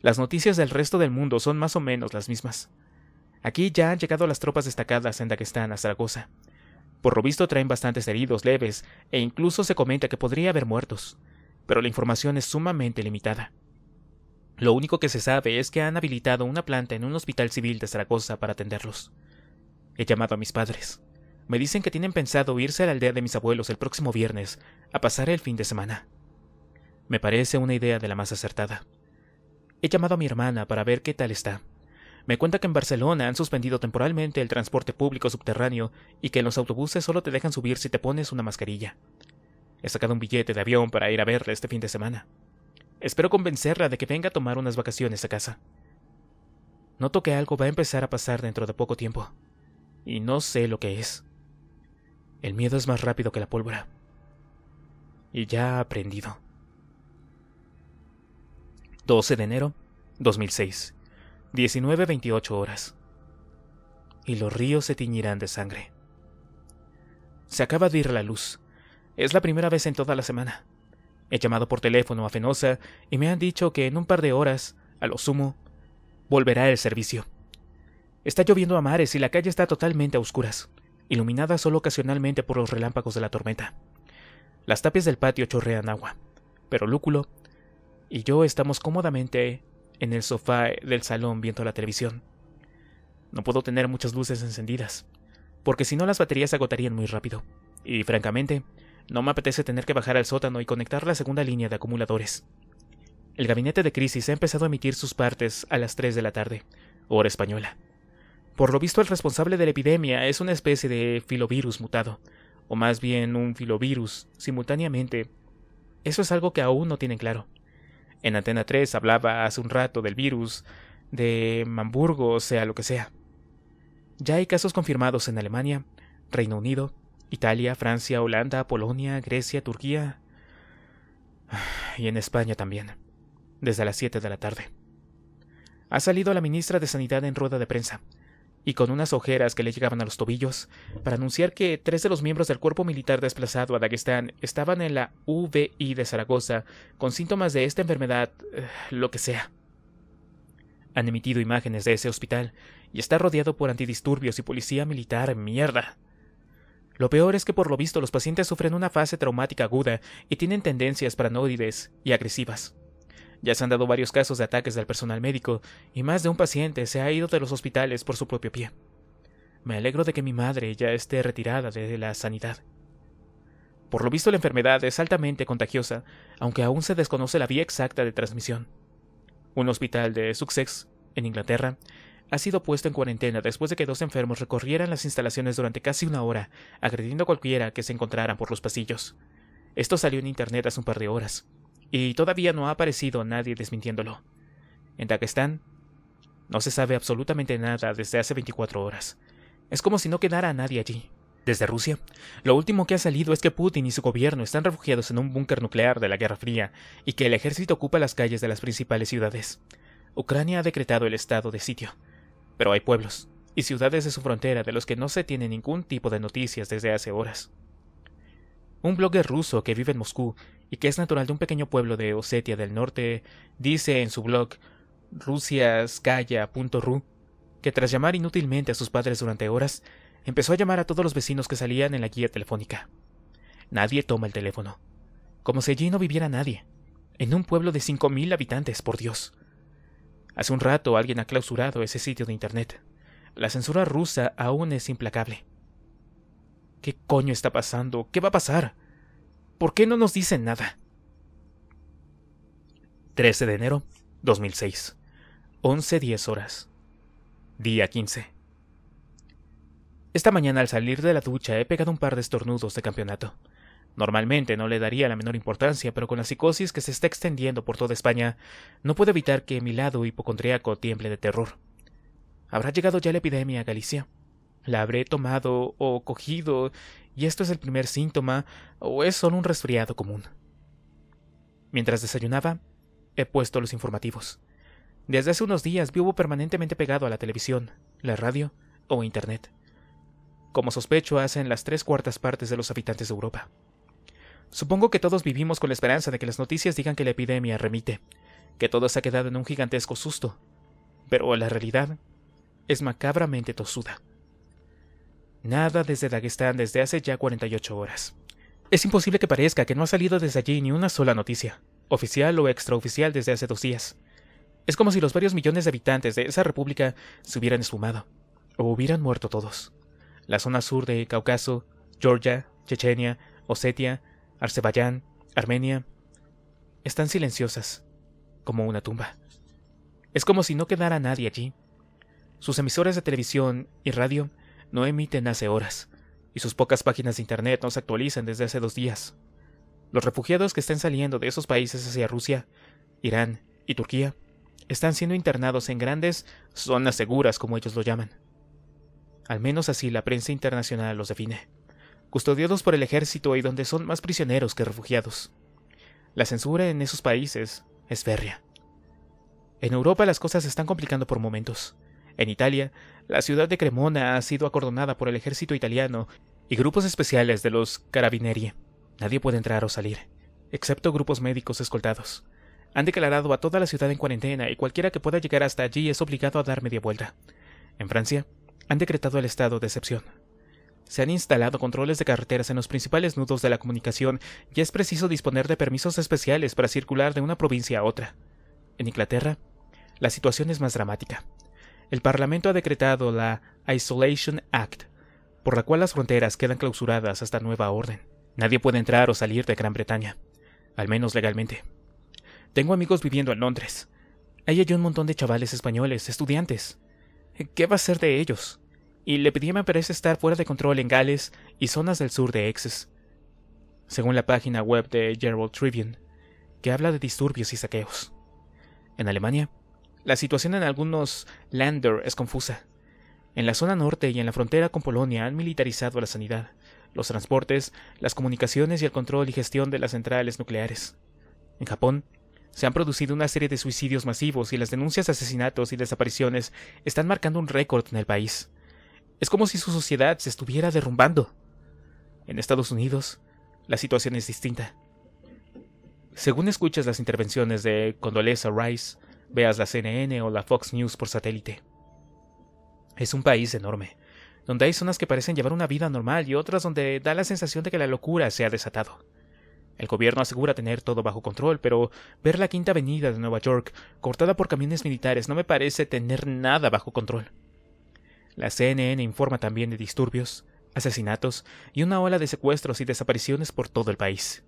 Las noticias del resto del mundo son más o menos las mismas. Aquí ya han llegado las tropas destacadas en Dagestán a Zaragoza. Por lo visto traen bastantes heridos leves e incluso se comenta que podría haber muertos, pero la información es sumamente limitada. Lo único que se sabe es que han habilitado una planta en un hospital civil de Zaragoza para atenderlos. He llamado a mis padres. Me dicen que tienen pensado irse a la aldea de mis abuelos el próximo viernes a pasar el fin de semana. Me parece una idea de la más acertada. He llamado a mi hermana para ver qué tal está. Me cuenta que en Barcelona han suspendido temporalmente el transporte público subterráneo y que en los autobuses solo te dejan subir si te pones una mascarilla. He sacado un billete de avión para ir a verla este fin de semana. Espero convencerla de que venga a tomar unas vacaciones a casa. Noto que algo va a empezar a pasar dentro de poco tiempo, y no sé lo que es. El miedo es más rápido que la pólvora. Y ya ha aprendido. 12 de enero 2006, 19.28 horas. Y los ríos se tiñirán de sangre. Se acaba de ir la luz. Es la primera vez en toda la semana. He llamado por teléfono a Fenosa y me han dicho que en un par de horas, a lo sumo, volverá el servicio. Está lloviendo a mares y la calle está totalmente a oscuras, iluminada solo ocasionalmente por los relámpagos de la tormenta. Las tapias del patio chorrean agua, pero Lúculo y yo estamos cómodamente en el sofá del salón viendo la televisión. No puedo tener muchas luces encendidas, porque si no las baterías se agotarían muy rápido. Y francamente, no me apetece tener que bajar al sótano y conectar la segunda línea de acumuladores. El gabinete de crisis ha empezado a emitir sus partes a las 3 de la tarde, hora española. Por lo visto, el responsable de la epidemia es una especie de filovirus mutado, o más bien un filovirus simultáneamente. Eso es algo que aún no tienen claro. En Antena 3 hablaba hace un rato del virus, de Hamburgo, sea lo que sea. Ya hay casos confirmados en Alemania, Reino Unido, Italia, Francia, Holanda, Polonia, Grecia, Turquía y en España también, desde las 7 de la tarde. Ha salido la ministra de Sanidad en rueda de prensa, y con unas ojeras que le llegaban a los tobillos, para anunciar que tres de los miembros del cuerpo militar desplazado a Dagestán estaban en la UVI de Zaragoza con síntomas de esta enfermedad, eh, lo que sea. Han emitido imágenes de ese hospital y está rodeado por antidisturbios y policía militar, mierda. Lo peor es que por lo visto los pacientes sufren una fase traumática aguda y tienen tendencias paranoides y agresivas. Ya se han dado varios casos de ataques del personal médico y más de un paciente se ha ido de los hospitales por su propio pie. Me alegro de que mi madre ya esté retirada de la sanidad. Por lo visto la enfermedad es altamente contagiosa, aunque aún se desconoce la vía exacta de transmisión. Un hospital de Sussex, en Inglaterra, ha sido puesto en cuarentena después de que dos enfermos recorrieran las instalaciones durante casi una hora, agrediendo a cualquiera que se encontraran por los pasillos. Esto salió en internet hace un par de horas, y todavía no ha aparecido nadie desmintiéndolo. En Dagestán, no se sabe absolutamente nada desde hace 24 horas. Es como si no quedara nadie allí. Desde Rusia, lo último que ha salido es que Putin y su gobierno están refugiados en un búnker nuclear de la Guerra Fría y que el ejército ocupa las calles de las principales ciudades. Ucrania ha decretado el estado de sitio, pero hay pueblos y ciudades de su frontera de los que no se tiene ningún tipo de noticias desde hace horas. Un blogger ruso que vive en Moscú y que es natural de un pequeño pueblo de Osetia del Norte dice en su blog rusiaskaya.ru que tras llamar inútilmente a sus padres durante horas, empezó a llamar a todos los vecinos que salían en la guía telefónica. Nadie toma el teléfono. Como si allí no viviera nadie. En un pueblo de cinco mil habitantes, por Dios. Hace un rato alguien ha clausurado ese sitio de Internet. La censura rusa aún es implacable. ¿Qué coño está pasando? ¿Qué va a pasar? ¿Por qué no nos dicen nada? 13 de enero 2006. 11.10 horas. Día 15. Esta mañana al salir de la ducha he pegado un par de estornudos de campeonato. Normalmente no le daría la menor importancia, pero con la psicosis que se está extendiendo por toda España, no puedo evitar que mi lado hipocondriaco tiemble de terror. Habrá llegado ya la epidemia a Galicia. La habré tomado o cogido, y esto es el primer síntoma, o es solo un resfriado común. Mientras desayunaba, he puesto los informativos. Desde hace unos días vivo permanentemente pegado a la televisión, la radio o Internet. Como sospecho, hacen las tres cuartas partes de los habitantes de Europa. Supongo que todos vivimos con la esperanza de que las noticias digan que la epidemia remite, que todo se ha quedado en un gigantesco susto, pero la realidad es macabramente tosuda. Nada desde Dagestán desde hace ya 48 horas. Es imposible que parezca que no ha salido desde allí ni una sola noticia, oficial o extraoficial desde hace dos días. Es como si los varios millones de habitantes de esa república se hubieran esfumado, o hubieran muerto todos. La zona sur de Cáucaso, Georgia, Chechenia, Osetia, Azerbaiyán, Armenia, están silenciosas, como una tumba. Es como si no quedara nadie allí. Sus emisoras de televisión y radio no emiten hace horas, y sus pocas páginas de Internet no se actualizan desde hace dos días. Los refugiados que están saliendo de esos países hacia Rusia, Irán y Turquía están siendo internados en grandes zonas seguras, como ellos lo llaman. Al menos así la prensa internacional los define custodiados por el ejército y donde son más prisioneros que refugiados. La censura en esos países es férrea. En Europa las cosas se están complicando por momentos. En Italia, la ciudad de Cremona ha sido acordonada por el ejército italiano y grupos especiales de los Carabinieri. Nadie puede entrar o salir, excepto grupos médicos escoltados. Han declarado a toda la ciudad en cuarentena y cualquiera que pueda llegar hasta allí es obligado a dar media vuelta. En Francia, han decretado el estado de excepción. Se han instalado controles de carreteras en los principales nudos de la comunicación y es preciso disponer de permisos especiales para circular de una provincia a otra. En Inglaterra, la situación es más dramática. El Parlamento ha decretado la Isolation Act, por la cual las fronteras quedan clausuradas hasta nueva orden. Nadie puede entrar o salir de Gran Bretaña, al menos legalmente. Tengo amigos viviendo en Londres. Hay un montón de chavales españoles, estudiantes. ¿Qué va a ser de ellos? y le epidemia parece estar fuera de control en Gales y zonas del sur de Exes, según la página web de Gerald Tribune, que habla de disturbios y saqueos. En Alemania, la situación en algunos Länder es confusa. En la zona norte y en la frontera con Polonia han militarizado la sanidad, los transportes, las comunicaciones y el control y gestión de las centrales nucleares. En Japón, se han producido una serie de suicidios masivos y las denuncias de asesinatos y desapariciones están marcando un récord en el país. Es como si su sociedad se estuviera derrumbando. En Estados Unidos, la situación es distinta. Según escuchas las intervenciones de Condoleezza Rice, veas la CNN o la Fox News por satélite. Es un país enorme, donde hay zonas que parecen llevar una vida normal y otras donde da la sensación de que la locura se ha desatado. El gobierno asegura tener todo bajo control, pero ver la Quinta Avenida de Nueva York cortada por camiones militares no me parece tener nada bajo control. La CNN informa también de disturbios, asesinatos y una ola de secuestros y desapariciones por todo el país.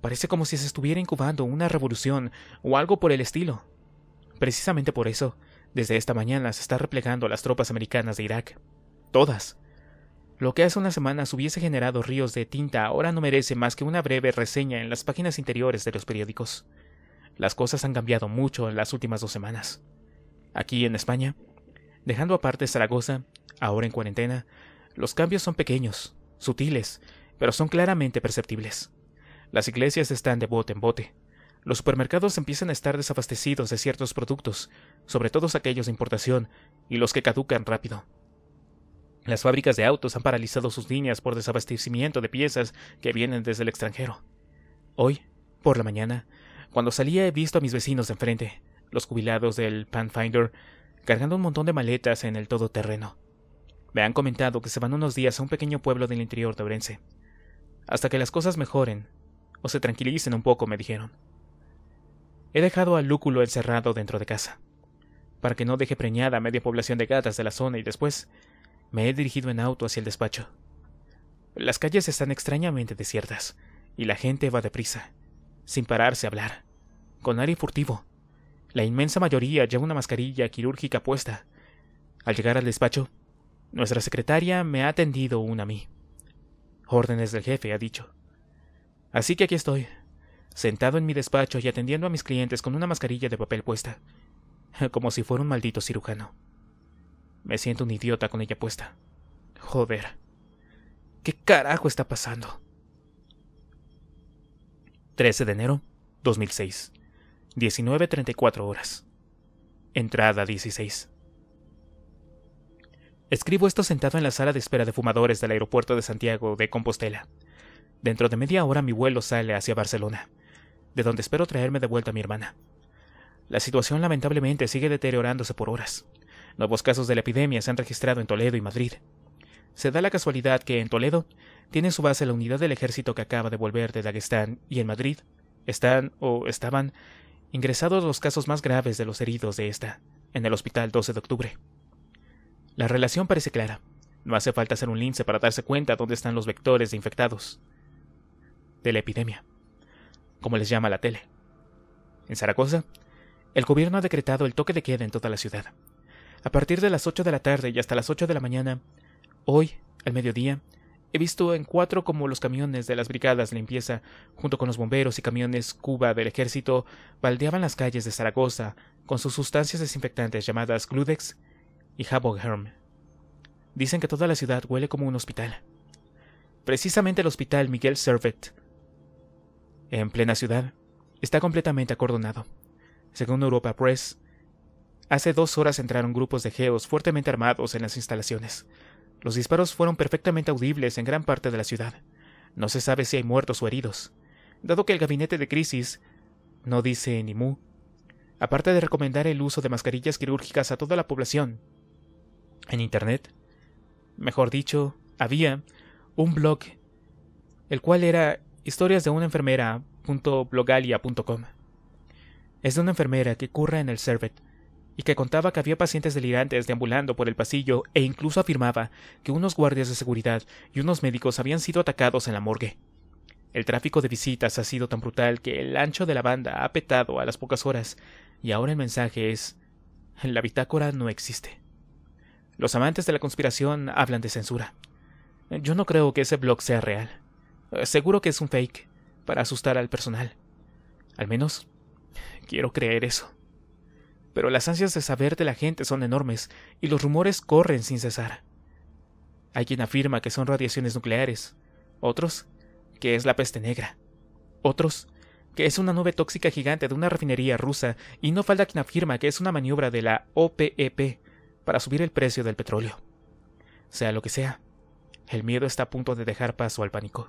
Parece como si se estuviera incubando una revolución o algo por el estilo. Precisamente por eso, desde esta mañana se está replegando las tropas americanas de Irak. Todas. Lo que hace unas semanas hubiese generado ríos de tinta ahora no merece más que una breve reseña en las páginas interiores de los periódicos. Las cosas han cambiado mucho en las últimas dos semanas. Aquí en España, Dejando aparte Zaragoza, ahora en cuarentena, los cambios son pequeños, sutiles, pero son claramente perceptibles. Las iglesias están de bote en bote. Los supermercados empiezan a estar desabastecidos de ciertos productos, sobre todo aquellos de importación y los que caducan rápido. Las fábricas de autos han paralizado sus líneas por desabastecimiento de piezas que vienen desde el extranjero. Hoy, por la mañana, cuando salía he visto a mis vecinos de enfrente, los jubilados del Panfinder cargando un montón de maletas en el todoterreno. Me han comentado que se van unos días a un pequeño pueblo del interior de Orense. Hasta que las cosas mejoren, o se tranquilicen un poco, me dijeron. He dejado al lúculo encerrado dentro de casa, para que no deje preñada a media población de gatas de la zona y después me he dirigido en auto hacia el despacho. Las calles están extrañamente desiertas, y la gente va deprisa, sin pararse a hablar, con aire furtivo, la inmensa mayoría lleva una mascarilla quirúrgica puesta. Al llegar al despacho, nuestra secretaria me ha atendido una a mí. Órdenes del jefe, ha dicho. Así que aquí estoy, sentado en mi despacho y atendiendo a mis clientes con una mascarilla de papel puesta, como si fuera un maldito cirujano. Me siento un idiota con ella puesta. Joder. ¿Qué carajo está pasando? 13 de enero 2006. 19.34 horas. Entrada 16. Escribo esto sentado en la sala de espera de fumadores del aeropuerto de Santiago de Compostela. Dentro de media hora mi vuelo sale hacia Barcelona, de donde espero traerme de vuelta a mi hermana. La situación lamentablemente sigue deteriorándose por horas. Nuevos casos de la epidemia se han registrado en Toledo y Madrid. Se da la casualidad que en Toledo tiene su base la unidad del ejército que acaba de volver de Dagestán y en Madrid están o estaban ingresados los casos más graves de los heridos de esta, en el hospital 12 de octubre. La relación parece clara. No hace falta hacer un lince para darse cuenta dónde están los vectores de infectados. De la epidemia, como les llama la tele. En Zaragoza, el gobierno ha decretado el toque de queda en toda la ciudad. A partir de las 8 de la tarde y hasta las 8 de la mañana, hoy, al mediodía, He visto en cuatro como los camiones de las brigadas de limpieza, junto con los bomberos y camiones Cuba del ejército, baldeaban las calles de Zaragoza con sus sustancias desinfectantes llamadas Gludex y Habogherm. Dicen que toda la ciudad huele como un hospital. Precisamente el hospital Miguel Servet, en plena ciudad, está completamente acordonado. Según Europa Press, hace dos horas entraron grupos de geos fuertemente armados en las instalaciones. Los disparos fueron perfectamente audibles en gran parte de la ciudad. No se sabe si hay muertos o heridos, dado que el gabinete de crisis no dice ni mu. Aparte de recomendar el uso de mascarillas quirúrgicas a toda la población, en Internet, mejor dicho, había un blog, el cual era historias de una enfermera.blogalia.com. Es de una enfermera que curra en el Servet y que contaba que había pacientes delirantes deambulando por el pasillo e incluso afirmaba que unos guardias de seguridad y unos médicos habían sido atacados en la morgue. El tráfico de visitas ha sido tan brutal que el ancho de la banda ha petado a las pocas horas y ahora el mensaje es la bitácora no existe. Los amantes de la conspiración hablan de censura. Yo no creo que ese blog sea real. Seguro que es un fake, para asustar al personal. Al menos, quiero creer eso pero las ansias de saber de la gente son enormes y los rumores corren sin cesar. Hay quien afirma que son radiaciones nucleares, otros que es la peste negra, otros que es una nube tóxica gigante de una refinería rusa y no falta quien afirma que es una maniobra de la OPEP e para subir el precio del petróleo. Sea lo que sea, el miedo está a punto de dejar paso al pánico.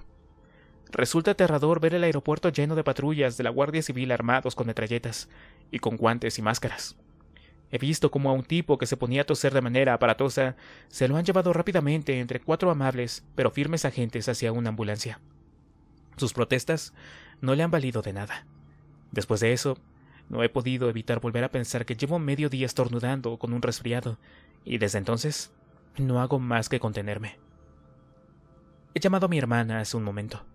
Resulta aterrador ver el aeropuerto lleno de patrullas de la Guardia Civil armados con metralletas y con guantes y máscaras. He visto cómo a un tipo que se ponía a toser de manera aparatosa se lo han llevado rápidamente entre cuatro amables pero firmes agentes hacia una ambulancia. Sus protestas no le han valido de nada. Después de eso, no he podido evitar volver a pensar que llevo medio día estornudando con un resfriado, y desde entonces no hago más que contenerme. He llamado a mi hermana hace un momento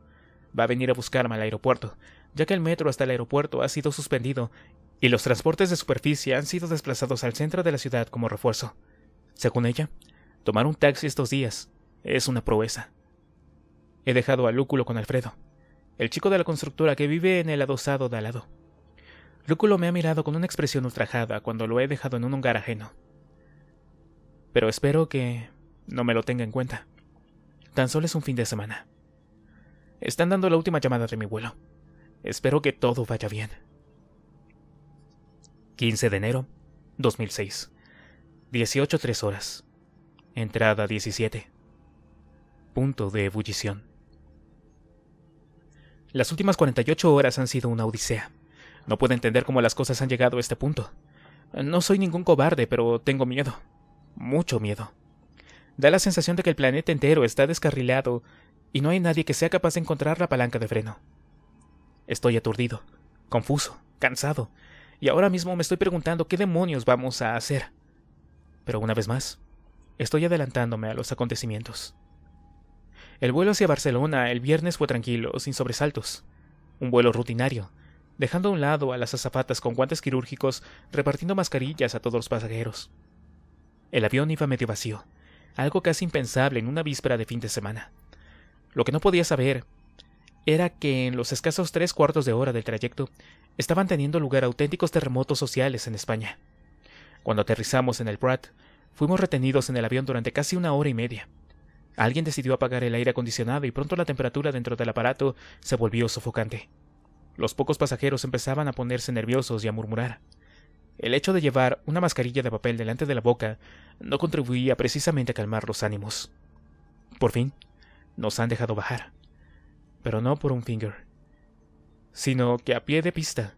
va a venir a buscarme al aeropuerto, ya que el metro hasta el aeropuerto ha sido suspendido y los transportes de superficie han sido desplazados al centro de la ciudad como refuerzo. Según ella, tomar un taxi estos días es una proeza. He dejado a Lúculo con Alfredo, el chico de la constructora que vive en el adosado de al lado. Lúculo me ha mirado con una expresión ultrajada cuando lo he dejado en un hogar ajeno. Pero espero que no me lo tenga en cuenta. Tan solo es un fin de semana. Están dando la última llamada de mi vuelo. Espero que todo vaya bien. 15 de enero 2006. 18.3 horas. Entrada 17. Punto de ebullición. Las últimas 48 horas han sido una odisea. No puedo entender cómo las cosas han llegado a este punto. No soy ningún cobarde, pero tengo miedo. Mucho miedo. Da la sensación de que el planeta entero está descarrilado y no hay nadie que sea capaz de encontrar la palanca de freno. Estoy aturdido, confuso, cansado, y ahora mismo me estoy preguntando qué demonios vamos a hacer. Pero una vez más, estoy adelantándome a los acontecimientos. El vuelo hacia Barcelona el viernes fue tranquilo, sin sobresaltos. Un vuelo rutinario, dejando a un lado a las azafatas con guantes quirúrgicos repartiendo mascarillas a todos los pasajeros. El avión iba medio vacío, algo casi impensable en una víspera de fin de semana. Lo que no podía saber era que en los escasos tres cuartos de hora del trayecto estaban teniendo lugar auténticos terremotos sociales en España. Cuando aterrizamos en el Pratt, fuimos retenidos en el avión durante casi una hora y media. Alguien decidió apagar el aire acondicionado y pronto la temperatura dentro del aparato se volvió sofocante. Los pocos pasajeros empezaban a ponerse nerviosos y a murmurar. El hecho de llevar una mascarilla de papel delante de la boca no contribuía precisamente a calmar los ánimos. Por fin, nos han dejado bajar. Pero no por un finger, sino que a pie de pista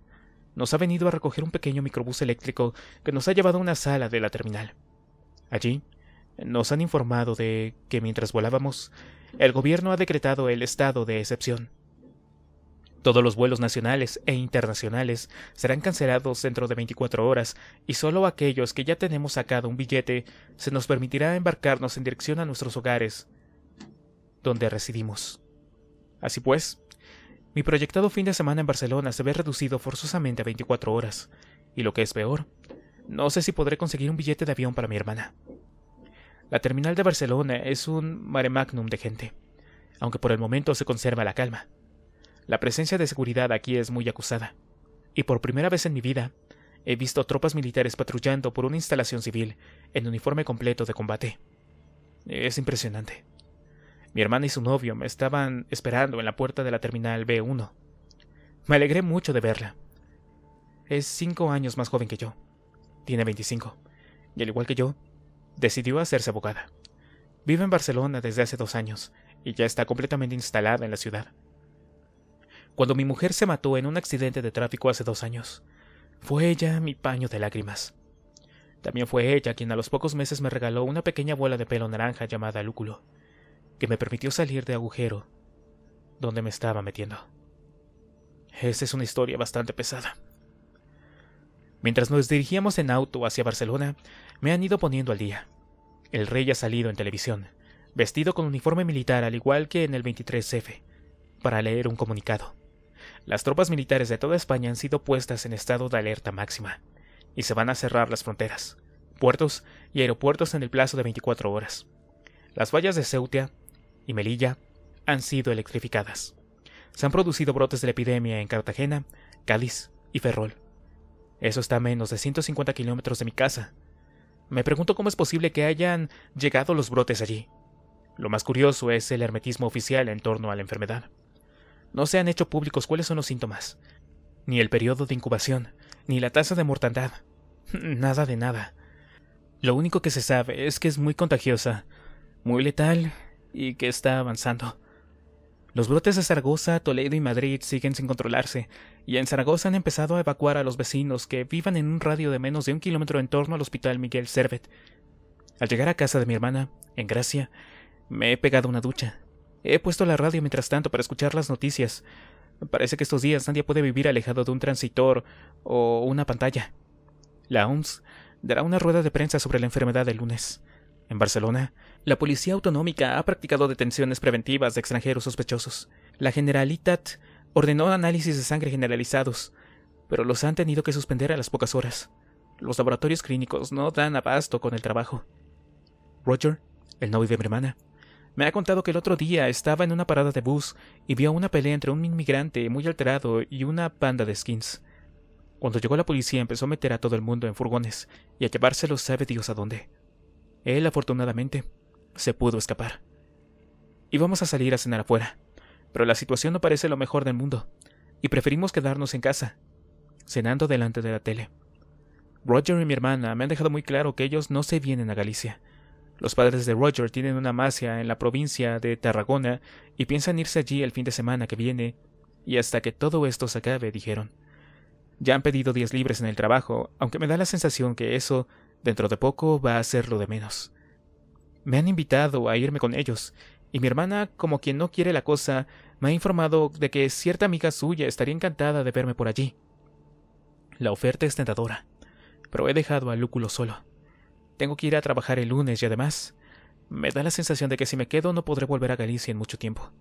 nos ha venido a recoger un pequeño microbús eléctrico que nos ha llevado a una sala de la terminal. Allí nos han informado de que mientras volábamos, el gobierno ha decretado el estado de excepción. Todos los vuelos nacionales e internacionales serán cancelados dentro de 24 horas y solo aquellos que ya tenemos sacado un billete se nos permitirá embarcarnos en dirección a nuestros hogares donde residimos. Así pues, mi proyectado fin de semana en Barcelona se ve reducido forzosamente a 24 horas, y lo que es peor, no sé si podré conseguir un billete de avión para mi hermana. La terminal de Barcelona es un mare magnum de gente, aunque por el momento se conserva la calma. La presencia de seguridad aquí es muy acusada, y por primera vez en mi vida he visto tropas militares patrullando por una instalación civil en uniforme completo de combate. Es impresionante. Mi hermana y su novio me estaban esperando en la puerta de la terminal B1. Me alegré mucho de verla. Es cinco años más joven que yo. Tiene 25. Y al igual que yo, decidió hacerse abogada. Vive en Barcelona desde hace dos años y ya está completamente instalada en la ciudad. Cuando mi mujer se mató en un accidente de tráfico hace dos años, fue ella mi paño de lágrimas. También fue ella quien a los pocos meses me regaló una pequeña bola de pelo naranja llamada lúculo que me permitió salir de agujero donde me estaba metiendo. Esa es una historia bastante pesada. Mientras nos dirigíamos en auto hacia Barcelona, me han ido poniendo al día. El rey ha salido en televisión, vestido con uniforme militar al igual que en el 23F, para leer un comunicado. Las tropas militares de toda España han sido puestas en estado de alerta máxima, y se van a cerrar las fronteras, puertos y aeropuertos en el plazo de 24 horas. Las vallas de Ceuta y Melilla han sido electrificadas. Se han producido brotes de la epidemia en Cartagena, Cádiz y Ferrol. Eso está a menos de 150 kilómetros de mi casa. Me pregunto cómo es posible que hayan llegado los brotes allí. Lo más curioso es el hermetismo oficial en torno a la enfermedad. No se han hecho públicos cuáles son los síntomas, ni el periodo de incubación, ni la tasa de mortandad. Nada de nada. Lo único que se sabe es que es muy contagiosa, muy letal y que está avanzando. Los brotes de Zaragoza, Toledo y Madrid siguen sin controlarse, y en Zaragoza han empezado a evacuar a los vecinos que vivan en un radio de menos de un kilómetro en torno al hospital Miguel Servet. Al llegar a casa de mi hermana, en Gracia, me he pegado una ducha. He puesto la radio mientras tanto para escuchar las noticias. Parece que estos días nadie puede vivir alejado de un transitor o una pantalla. La OMS dará una rueda de prensa sobre la enfermedad el lunes. En Barcelona, la Policía Autonómica ha practicado detenciones preventivas de extranjeros sospechosos. La Generalitat ordenó análisis de sangre generalizados, pero los han tenido que suspender a las pocas horas. Los laboratorios clínicos no dan abasto con el trabajo. Roger, el novio de mi hermana, me ha contado que el otro día estaba en una parada de bus y vio una pelea entre un inmigrante muy alterado y una banda de skins. Cuando llegó la policía empezó a meter a todo el mundo en furgones y a llevárselos sabe Dios a dónde. Él afortunadamente se pudo escapar. Y vamos a salir a cenar afuera, pero la situación no parece lo mejor del mundo, y preferimos quedarnos en casa, cenando delante de la tele. Roger y mi hermana me han dejado muy claro que ellos no se vienen a Galicia. Los padres de Roger tienen una masia en la provincia de Tarragona y piensan irse allí el fin de semana que viene, y hasta que todo esto se acabe, dijeron. Ya han pedido días libres en el trabajo, aunque me da la sensación que eso Dentro de poco va a ser lo de menos. Me han invitado a irme con ellos, y mi hermana, como quien no quiere la cosa, me ha informado de que cierta amiga suya estaría encantada de verme por allí. La oferta es tentadora, pero he dejado a Lúculo solo. Tengo que ir a trabajar el lunes y además me da la sensación de que si me quedo no podré volver a Galicia en mucho tiempo.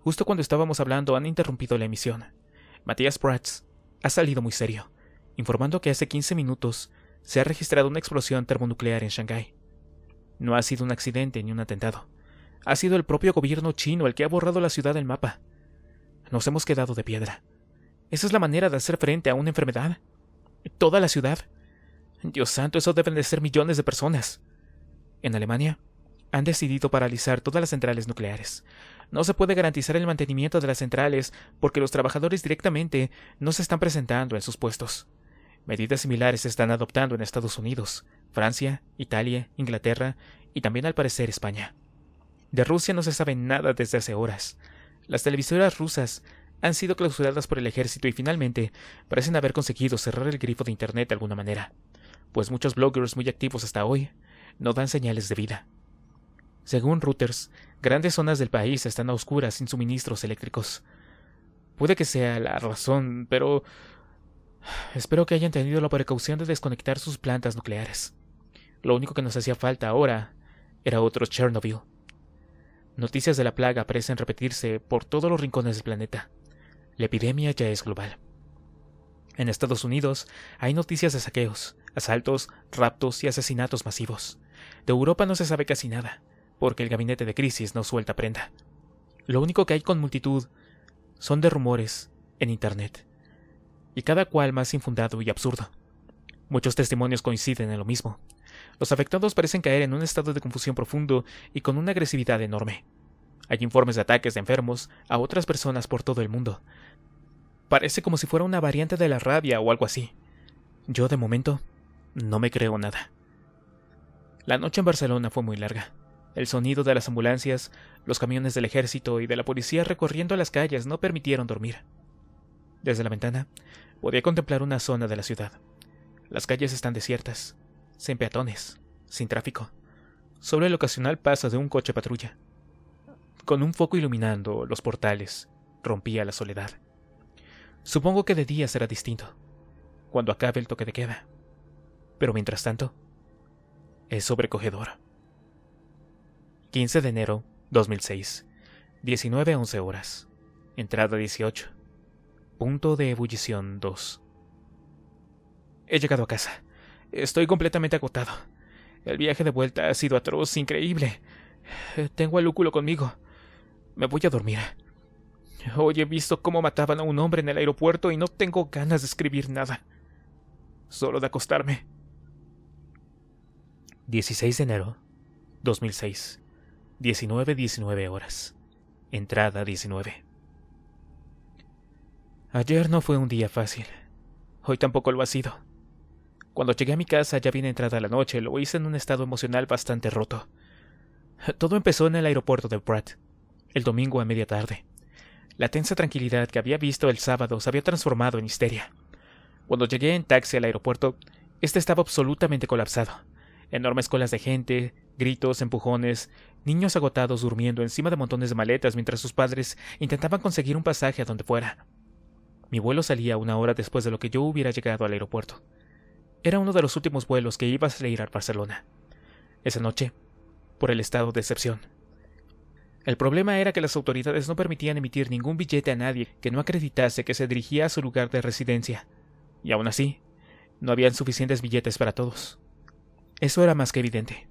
Justo cuando estábamos hablando han interrumpido la emisión. Matías Prats ha salido muy serio, informando que hace 15 minutos se ha registrado una explosión termonuclear en Shanghái. No ha sido un accidente ni un atentado. Ha sido el propio gobierno chino el que ha borrado la ciudad del mapa. Nos hemos quedado de piedra. Esa es la manera de hacer frente a una enfermedad. Toda la ciudad. Dios santo, eso deben de ser millones de personas. En Alemania, han decidido paralizar todas las centrales nucleares. No se puede garantizar el mantenimiento de las centrales porque los trabajadores directamente no se están presentando en sus puestos. Medidas similares se están adoptando en Estados Unidos, Francia, Italia, Inglaterra y también al parecer España. De Rusia no se sabe nada desde hace horas. Las televisoras rusas han sido clausuradas por el ejército y finalmente parecen haber conseguido cerrar el grifo de Internet de alguna manera, pues muchos bloggers muy activos hasta hoy no dan señales de vida. Según Reuters, grandes zonas del país están a oscuras sin suministros eléctricos. Puede que sea la razón, pero Espero que hayan tenido la precaución de desconectar sus plantas nucleares. Lo único que nos hacía falta ahora era otro Chernobyl. Noticias de la plaga parecen repetirse por todos los rincones del planeta. La epidemia ya es global. En Estados Unidos hay noticias de saqueos, asaltos, raptos y asesinatos masivos. De Europa no se sabe casi nada, porque el gabinete de crisis no suelta prenda. Lo único que hay con multitud son de rumores en Internet y cada cual más infundado y absurdo. Muchos testimonios coinciden en lo mismo. Los afectados parecen caer en un estado de confusión profundo y con una agresividad enorme. Hay informes de ataques de enfermos a otras personas por todo el mundo. Parece como si fuera una variante de la rabia o algo así. Yo de momento no me creo nada. La noche en Barcelona fue muy larga. El sonido de las ambulancias, los camiones del ejército y de la policía recorriendo las calles no permitieron dormir. Desde la ventana podía contemplar una zona de la ciudad. Las calles están desiertas, sin peatones, sin tráfico. Solo el ocasional pasa de un coche patrulla. Con un foco iluminando los portales, rompía la soledad. Supongo que de día será distinto, cuando acabe el toque de queda. Pero mientras tanto, es sobrecogedor. 15 de enero 2006, 19 a 11 horas, entrada 18. Punto de ebullición 2. He llegado a casa. Estoy completamente agotado. El viaje de vuelta ha sido atroz, increíble. Tengo al lúculo conmigo. Me voy a dormir. Hoy he visto cómo mataban a un hombre en el aeropuerto y no tengo ganas de escribir nada. Solo de acostarme. 16 de enero 2006. 19.19 19 horas. Entrada 19. Ayer no fue un día fácil. Hoy tampoco lo ha sido. Cuando llegué a mi casa ya bien entrada la noche, lo hice en un estado emocional bastante roto. Todo empezó en el aeropuerto de Pratt, el domingo a media tarde. La tensa tranquilidad que había visto el sábado se había transformado en histeria. Cuando llegué en taxi al aeropuerto, este estaba absolutamente colapsado. Enormes colas de gente, gritos, empujones, niños agotados durmiendo encima de montones de maletas mientras sus padres intentaban conseguir un pasaje a donde fuera. Mi vuelo salía una hora después de lo que yo hubiera llegado al aeropuerto. Era uno de los últimos vuelos que iba a salir a Barcelona. Esa noche, por el estado de excepción. El problema era que las autoridades no permitían emitir ningún billete a nadie que no acreditase que se dirigía a su lugar de residencia. Y aún así, no habían suficientes billetes para todos. Eso era más que evidente.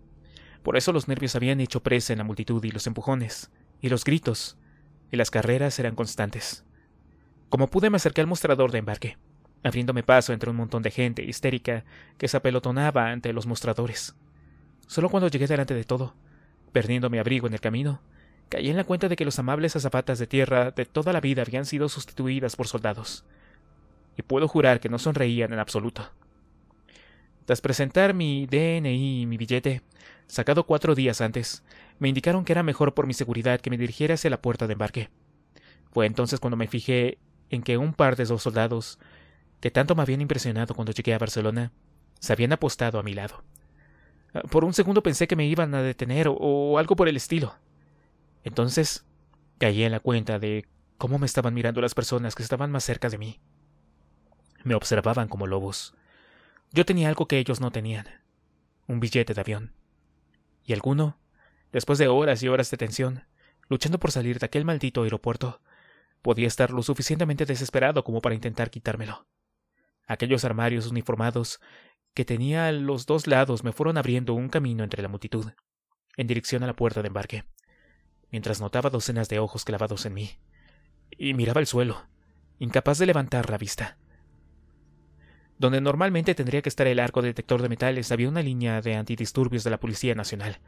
Por eso los nervios habían hecho presa en la multitud y los empujones, y los gritos, y las carreras eran constantes. Como pude me acerqué al mostrador de embarque, abriéndome paso entre un montón de gente histérica que se apelotonaba ante los mostradores. Solo cuando llegué delante de todo, perdiendo mi abrigo en el camino, caí en la cuenta de que los amables azafatas de tierra de toda la vida habían sido sustituidas por soldados. Y puedo jurar que no sonreían en absoluto. Tras presentar mi DNI y mi billete, sacado cuatro días antes, me indicaron que era mejor por mi seguridad que me dirigiera hacia la puerta de embarque. Fue entonces cuando me fijé en que un par de dos soldados, que tanto me habían impresionado cuando llegué a Barcelona, se habían apostado a mi lado. Ah, por un segundo pensé que me iban a detener o algo por el estilo. Entonces caí en la cuenta de cómo me estaban mirando las personas que estaban más cerca de mí. Me observaban como lobos. Yo tenía algo que ellos no tenían, un billete de avión. Y alguno, después de horas y horas de tensión, luchando por salir de aquel maldito aeropuerto, Podía estar lo suficientemente desesperado como para intentar quitármelo. Aquellos armarios uniformados que tenía a los dos lados me fueron abriendo un camino entre la multitud, en dirección a la puerta de embarque, mientras notaba docenas de ojos clavados en mí, y miraba el suelo, incapaz de levantar la vista. Donde normalmente tendría que estar el arco detector de metales había una línea de antidisturbios de la Policía Nacional,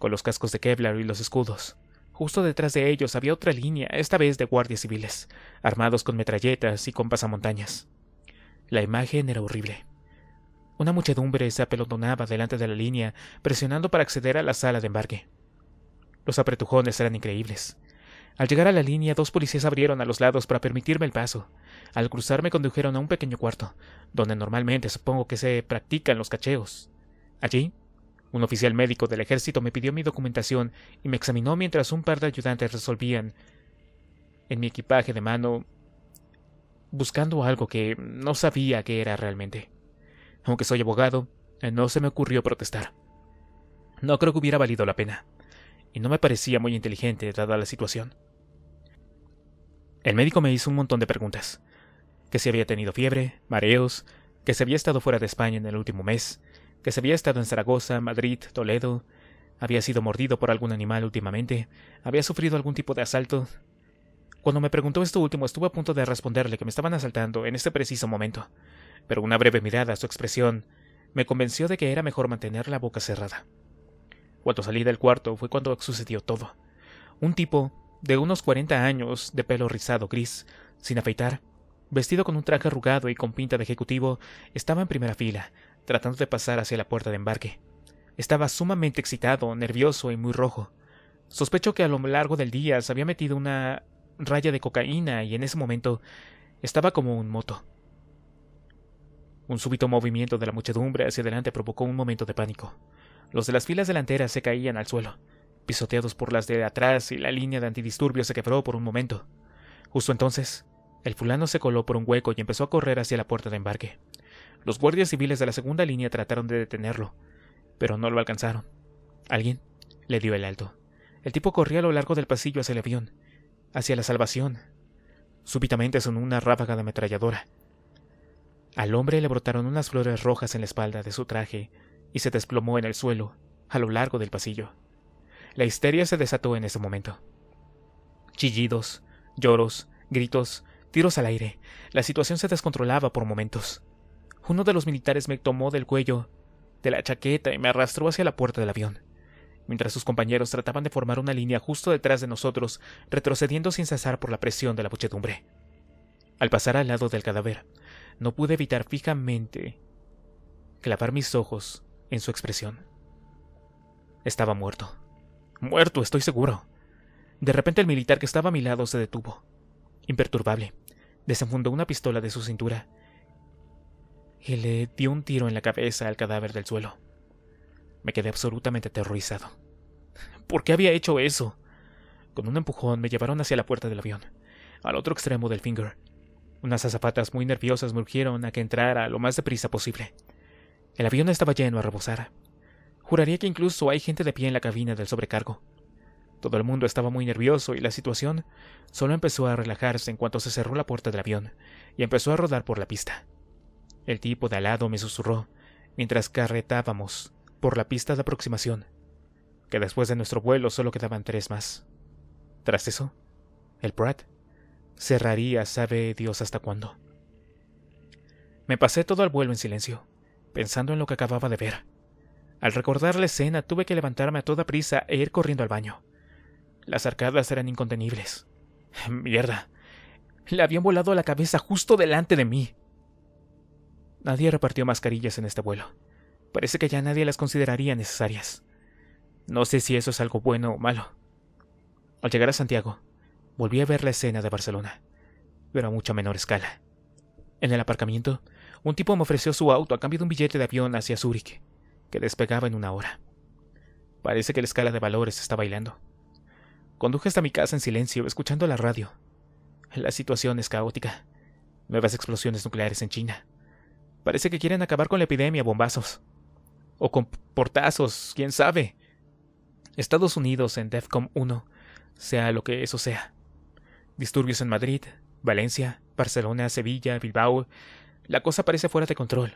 con los cascos de Kevlar y los escudos. Justo detrás de ellos había otra línea, esta vez de guardias civiles, armados con metralletas y con pasamontañas. La imagen era horrible. Una muchedumbre se apelotonaba delante de la línea, presionando para acceder a la sala de embarque. Los apretujones eran increíbles. Al llegar a la línea, dos policías abrieron a los lados para permitirme el paso. Al cruzar me condujeron a un pequeño cuarto, donde normalmente supongo que se practican los cacheos. Allí un oficial médico del ejército me pidió mi documentación y me examinó mientras un par de ayudantes resolvían en mi equipaje de mano buscando algo que no sabía que era realmente. Aunque soy abogado, eh, no se me ocurrió protestar. No creo que hubiera valido la pena, y no me parecía muy inteligente dada la situación. El médico me hizo un montón de preguntas, que si había tenido fiebre, mareos, que si había estado fuera de España en el último mes, que se había estado en Zaragoza, Madrid, Toledo, había sido mordido por algún animal últimamente, había sufrido algún tipo de asalto. Cuando me preguntó esto último estuve a punto de responderle que me estaban asaltando en este preciso momento, pero una breve mirada a su expresión me convenció de que era mejor mantener la boca cerrada. Cuando salí del cuarto fue cuando sucedió todo. Un tipo, de unos 40 años, de pelo rizado gris, sin afeitar, vestido con un traje arrugado y con pinta de ejecutivo, estaba en primera fila, tratando de pasar hacia la puerta de embarque. Estaba sumamente excitado, nervioso y muy rojo. Sospecho que a lo largo del día se había metido una raya de cocaína y en ese momento estaba como un moto. Un súbito movimiento de la muchedumbre hacia adelante provocó un momento de pánico. Los de las filas delanteras se caían al suelo, pisoteados por las de atrás y la línea de antidisturbios se quebró por un momento. Justo entonces, el fulano se coló por un hueco y empezó a correr hacia la puerta de embarque. Los guardias civiles de la segunda línea trataron de detenerlo, pero no lo alcanzaron. Alguien le dio el alto. El tipo corría a lo largo del pasillo hacia el avión, hacia la salvación. Súbitamente sonó una ráfaga de ametralladora. Al hombre le brotaron unas flores rojas en la espalda de su traje y se desplomó en el suelo, a lo largo del pasillo. La histeria se desató en ese momento. Chillidos, lloros, gritos, tiros al aire. La situación se descontrolaba por momentos. Uno de los militares me tomó del cuello, de la chaqueta y me arrastró hacia la puerta del avión. Mientras sus compañeros trataban de formar una línea justo detrás de nosotros, retrocediendo sin cesar por la presión de la muchedumbre. Al pasar al lado del cadáver, no pude evitar fijamente clavar mis ojos en su expresión. Estaba muerto. Muerto, estoy seguro. De repente el militar que estaba a mi lado se detuvo. Imperturbable. Desenfundó una pistola de su cintura y le dio un tiro en la cabeza al cadáver del suelo. Me quedé absolutamente aterrorizado. ¿Por qué había hecho eso? Con un empujón me llevaron hacia la puerta del avión, al otro extremo del finger. Unas azafatas muy nerviosas me urgieron a que entrara lo más deprisa posible. El avión estaba lleno a rebosar. Juraría que incluso hay gente de pie en la cabina del sobrecargo. Todo el mundo estaba muy nervioso y la situación solo empezó a relajarse en cuanto se cerró la puerta del avión y empezó a rodar por la pista. El tipo de al lado me susurró mientras carretábamos por la pista de aproximación, que después de nuestro vuelo solo quedaban tres más. Tras eso, el Pratt cerraría sabe Dios hasta cuándo. Me pasé todo el vuelo en silencio, pensando en lo que acababa de ver. Al recordar la escena tuve que levantarme a toda prisa e ir corriendo al baño. Las arcadas eran incontenibles. Mierda. Le habían volado la cabeza justo delante de mí. Nadie repartió mascarillas en este vuelo. Parece que ya nadie las consideraría necesarias. No sé si eso es algo bueno o malo. Al llegar a Santiago, volví a ver la escena de Barcelona, pero a mucha menor escala. En el aparcamiento, un tipo me ofreció su auto a cambio de un billete de avión hacia Zúrich, que despegaba en una hora. Parece que la escala de valores está bailando. Conduje hasta mi casa en silencio, escuchando la radio. La situación es caótica. Nuevas explosiones nucleares en China. Parece que quieren acabar con la epidemia, bombazos. O con portazos, quién sabe. Estados Unidos en DEFCOM 1, sea lo que eso sea. Disturbios en Madrid, Valencia, Barcelona, Sevilla, Bilbao. La cosa parece fuera de control.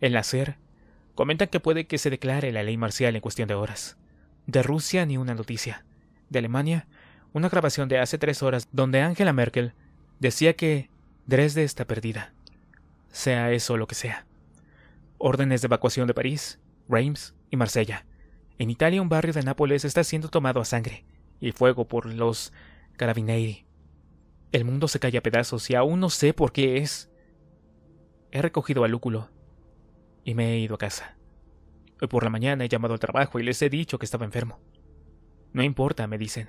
En la SER, comentan que puede que se declare la ley marcial en cuestión de horas. De Rusia ni una noticia. De Alemania, una grabación de hace tres horas donde Angela Merkel decía que Dresde está perdida sea eso lo que sea. Órdenes de evacuación de París, Reims y Marsella. En Italia un barrio de Nápoles está siendo tomado a sangre y fuego por los carabinieri. El mundo se cae a pedazos y aún no sé por qué es. He recogido al Lúculo y me he ido a casa. Hoy por la mañana he llamado al trabajo y les he dicho que estaba enfermo. No importa, me dicen.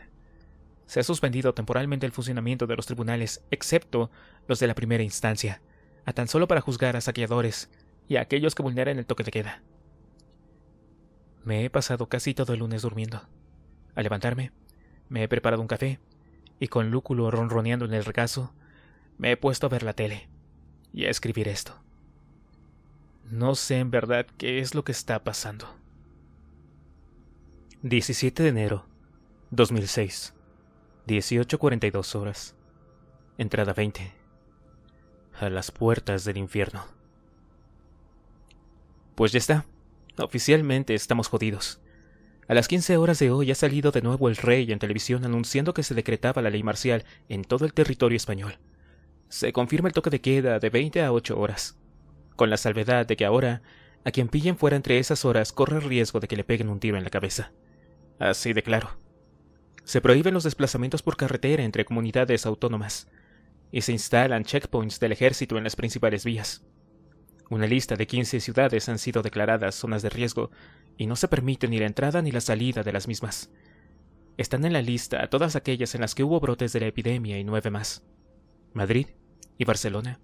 Se ha suspendido temporalmente el funcionamiento de los tribunales, excepto los de la primera instancia a tan solo para juzgar a saqueadores y a aquellos que vulneran el toque de queda. Me he pasado casi todo el lunes durmiendo. Al levantarme, me he preparado un café y con lúculo ronroneando en el regazo, me he puesto a ver la tele y a escribir esto. No sé en verdad qué es lo que está pasando. 17 de enero 2006, 18:42 horas. Entrada 20 a las puertas del infierno. Pues ya está. Oficialmente estamos jodidos. A las 15 horas de hoy ha salido de nuevo el rey en televisión anunciando que se decretaba la ley marcial en todo el territorio español. Se confirma el toque de queda de 20 a 8 horas, con la salvedad de que ahora, a quien pillen fuera entre esas horas corre el riesgo de que le peguen un tiro en la cabeza. Así de claro. Se prohíben los desplazamientos por carretera entre comunidades autónomas, y se instalan checkpoints del ejército en las principales vías. Una lista de 15 ciudades han sido declaradas zonas de riesgo y no se permite ni la entrada ni la salida de las mismas. Están en la lista todas aquellas en las que hubo brotes de la epidemia y nueve más. Madrid y Barcelona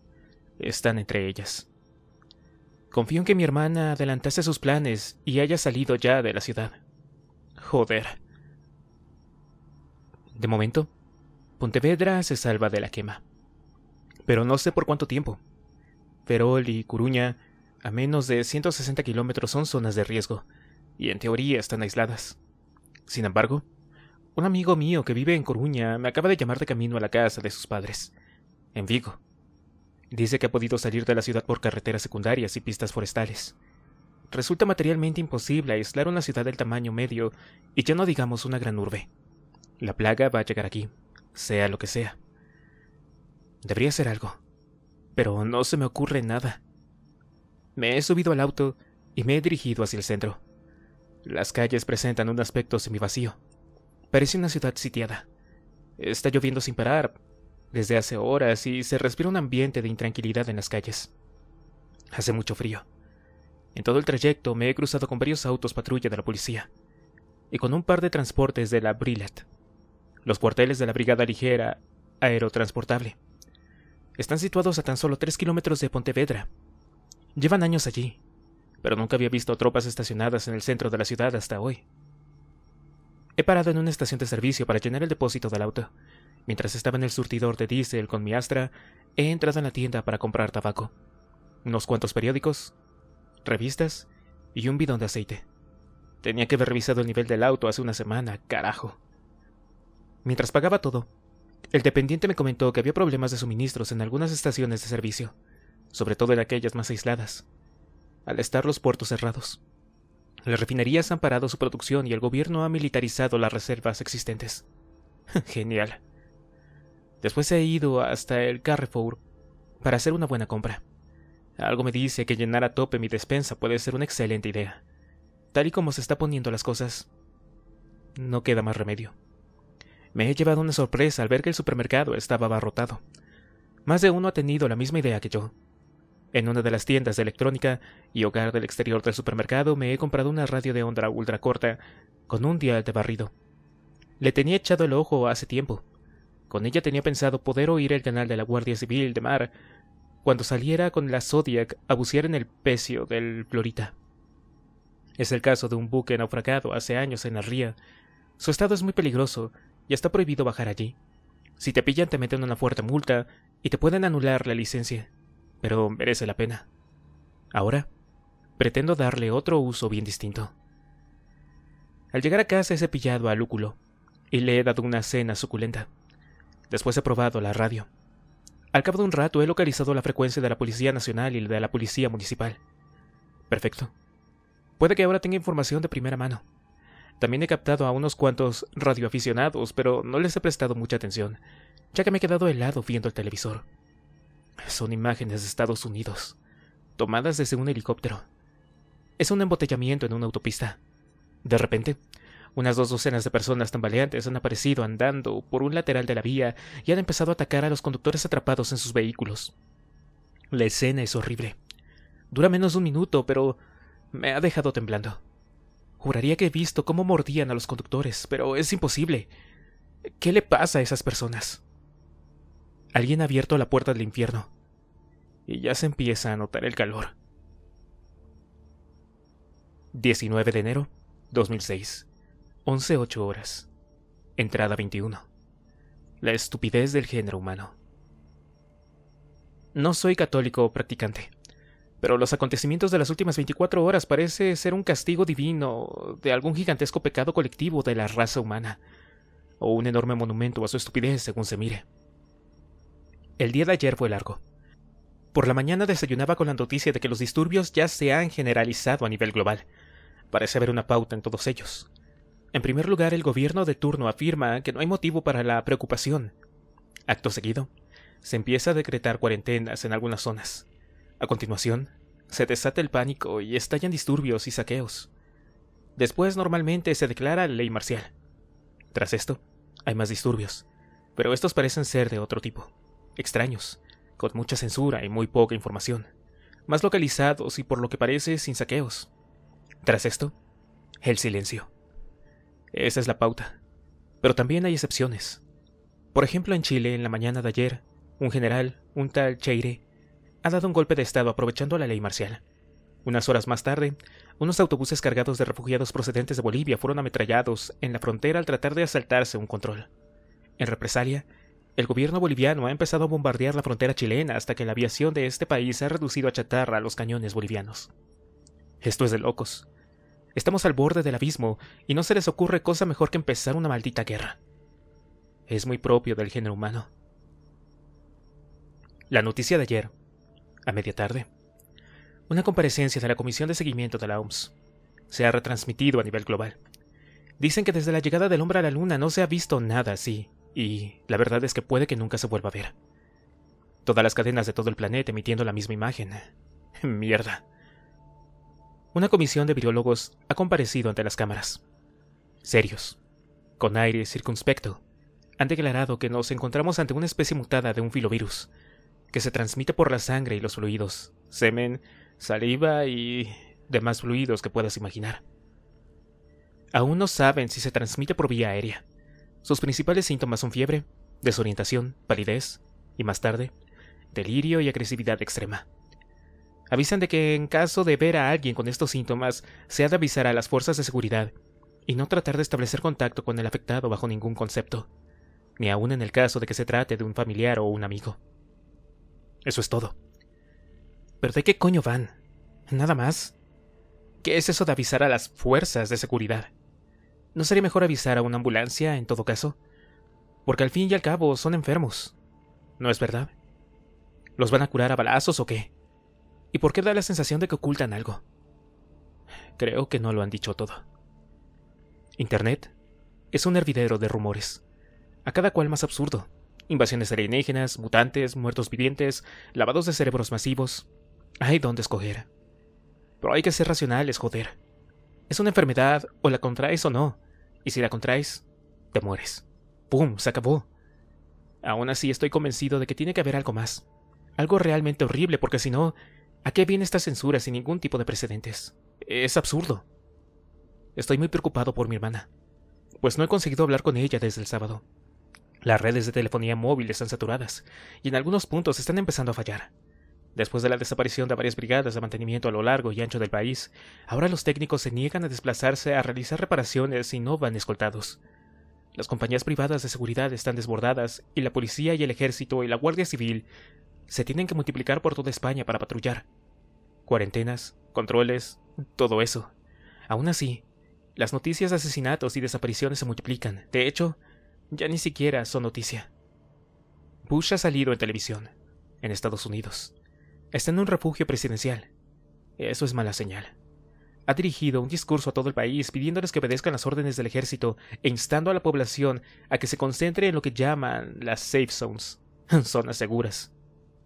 están entre ellas. Confío en que mi hermana adelantase sus planes y haya salido ya de la ciudad. Joder. De momento, Pontevedra se salva de la quema pero no sé por cuánto tiempo. Ferol y Coruña a menos de 160 kilómetros, son zonas de riesgo, y en teoría están aisladas. Sin embargo, un amigo mío que vive en Coruña me acaba de llamar de camino a la casa de sus padres, en Vigo. Dice que ha podido salir de la ciudad por carreteras secundarias y pistas forestales. Resulta materialmente imposible aislar una ciudad del tamaño medio y ya no digamos una gran urbe. La plaga va a llegar aquí, sea lo que sea. Debería hacer algo. Pero no se me ocurre nada. Me he subido al auto y me he dirigido hacia el centro. Las calles presentan un aspecto semivacío. Parece una ciudad sitiada. Está lloviendo sin parar desde hace horas y se respira un ambiente de intranquilidad en las calles. Hace mucho frío. En todo el trayecto me he cruzado con varios autos patrulla de la policía y con un par de transportes de la Brilat, los cuarteles de la Brigada Ligera Aerotransportable. Están situados a tan solo 3 kilómetros de Pontevedra. Llevan años allí, pero nunca había visto tropas estacionadas en el centro de la ciudad hasta hoy. He parado en una estación de servicio para llenar el depósito del auto. Mientras estaba en el surtidor de diésel con mi astra, he entrado en la tienda para comprar tabaco, unos cuantos periódicos, revistas y un bidón de aceite. Tenía que haber revisado el nivel del auto hace una semana, carajo. Mientras pagaba todo, el dependiente me comentó que había problemas de suministros en algunas estaciones de servicio, sobre todo en aquellas más aisladas, al estar los puertos cerrados. Las refinerías han parado su producción y el gobierno ha militarizado las reservas existentes. Genial. Después he ido hasta el Carrefour para hacer una buena compra. Algo me dice que llenar a tope mi despensa puede ser una excelente idea. Tal y como se está poniendo las cosas, no queda más remedio. Me he llevado una sorpresa al ver que el supermercado estaba abarrotado. Más de uno ha tenido la misma idea que yo. En una de las tiendas de electrónica y hogar del exterior del supermercado me he comprado una radio de onda ultra corta con un dial de barrido. Le tenía echado el ojo hace tiempo. Con ella tenía pensado poder oír el canal de la Guardia Civil de Mar cuando saliera con la Zodiac a bucear en el pecio del Florita. Es el caso de un buque naufragado hace años en la ría. Su estado es muy peligroso y está prohibido bajar allí. Si te pillan te meten una fuerte multa y te pueden anular la licencia, pero merece la pena. Ahora, pretendo darle otro uso bien distinto. Al llegar a casa he cepillado al Lúculo y le he dado una cena suculenta. Después he probado la radio. Al cabo de un rato he localizado la frecuencia de la Policía Nacional y la de la Policía Municipal. Perfecto. Puede que ahora tenga información de primera mano. También he captado a unos cuantos radioaficionados, pero no les he prestado mucha atención, ya que me he quedado helado viendo el televisor. Son imágenes de Estados Unidos, tomadas desde un helicóptero. Es un embotellamiento en una autopista. De repente, unas dos docenas de personas tambaleantes han aparecido andando por un lateral de la vía y han empezado a atacar a los conductores atrapados en sus vehículos. La escena es horrible. Dura menos de un minuto, pero me ha dejado temblando. Juraría que he visto cómo mordían a los conductores, pero es imposible. ¿Qué le pasa a esas personas? Alguien ha abierto la puerta del infierno. Y ya se empieza a notar el calor. 19 de enero 2006. 11.08 horas. Entrada 21. La estupidez del género humano. No soy católico o practicante pero los acontecimientos de las últimas 24 horas parece ser un castigo divino de algún gigantesco pecado colectivo de la raza humana, o un enorme monumento a su estupidez según se mire. El día de ayer fue largo. Por la mañana desayunaba con la noticia de que los disturbios ya se han generalizado a nivel global. Parece haber una pauta en todos ellos. En primer lugar, el gobierno de turno afirma que no hay motivo para la preocupación. Acto seguido, se empieza a decretar cuarentenas en algunas zonas a continuación, se desata el pánico y estallan disturbios y saqueos. Después normalmente se declara ley marcial. Tras esto, hay más disturbios, pero estos parecen ser de otro tipo, extraños, con mucha censura y muy poca información, más localizados y por lo que parece sin saqueos. Tras esto, el silencio. Esa es la pauta. Pero también hay excepciones. Por ejemplo, en Chile, en la mañana de ayer, un general, un tal Cheire, ha dado un golpe de Estado aprovechando la ley marcial. Unas horas más tarde, unos autobuses cargados de refugiados procedentes de Bolivia fueron ametrallados en la frontera al tratar de asaltarse un control. En represalia, el gobierno boliviano ha empezado a bombardear la frontera chilena hasta que la aviación de este país ha reducido a chatarra a los cañones bolivianos. Esto es de locos. Estamos al borde del abismo y no se les ocurre cosa mejor que empezar una maldita guerra. Es muy propio del género humano. La noticia de ayer a media tarde, una comparecencia de la Comisión de Seguimiento de la OMS. Se ha retransmitido a nivel global. Dicen que desde la llegada del hombre a la Luna no se ha visto nada así, y la verdad es que puede que nunca se vuelva a ver. Todas las cadenas de todo el planeta emitiendo la misma imagen. Mierda. Una comisión de biólogos ha comparecido ante las cámaras. Serios, con aire circunspecto, han declarado que nos encontramos ante una especie mutada de un filovirus, que se transmite por la sangre y los fluidos, semen, saliva y demás fluidos que puedas imaginar. Aún no saben si se transmite por vía aérea. Sus principales síntomas son fiebre, desorientación, palidez y más tarde, delirio y agresividad extrema. Avisan de que en caso de ver a alguien con estos síntomas, se ha de avisar a las fuerzas de seguridad y no tratar de establecer contacto con el afectado bajo ningún concepto, ni aun en el caso de que se trate de un familiar o un amigo. Eso es todo. ¿Pero de qué coño van? ¿Nada más? ¿Qué es eso de avisar a las fuerzas de seguridad? ¿No sería mejor avisar a una ambulancia en todo caso? Porque al fin y al cabo son enfermos. ¿No es verdad? ¿Los van a curar a balazos o qué? ¿Y por qué da la sensación de que ocultan algo? Creo que no lo han dicho todo. Internet es un hervidero de rumores, a cada cual más absurdo. Invasiones alienígenas, mutantes, muertos vivientes, lavados de cerebros masivos. Hay donde escoger. Pero hay que ser racionales, joder. Es una enfermedad, o la contraes o no. Y si la contraes, te mueres. ¡Pum! Se acabó. Aún así estoy convencido de que tiene que haber algo más. Algo realmente horrible, porque si no, ¿a qué viene esta censura sin ningún tipo de precedentes? Es absurdo. Estoy muy preocupado por mi hermana, pues no he conseguido hablar con ella desde el sábado. Las redes de telefonía móvil están saturadas y en algunos puntos están empezando a fallar. Después de la desaparición de varias brigadas de mantenimiento a lo largo y ancho del país, ahora los técnicos se niegan a desplazarse a realizar reparaciones y no van escoltados. Las compañías privadas de seguridad están desbordadas y la policía y el ejército y la guardia civil se tienen que multiplicar por toda España para patrullar. Cuarentenas, controles, todo eso. Aún así, las noticias de asesinatos y desapariciones se multiplican. De hecho, ya ni siquiera son noticia. Bush ha salido en televisión, en Estados Unidos. Está en un refugio presidencial. Eso es mala señal. Ha dirigido un discurso a todo el país pidiéndoles que obedezcan las órdenes del ejército e instando a la población a que se concentre en lo que llaman las safe zones, zonas seguras.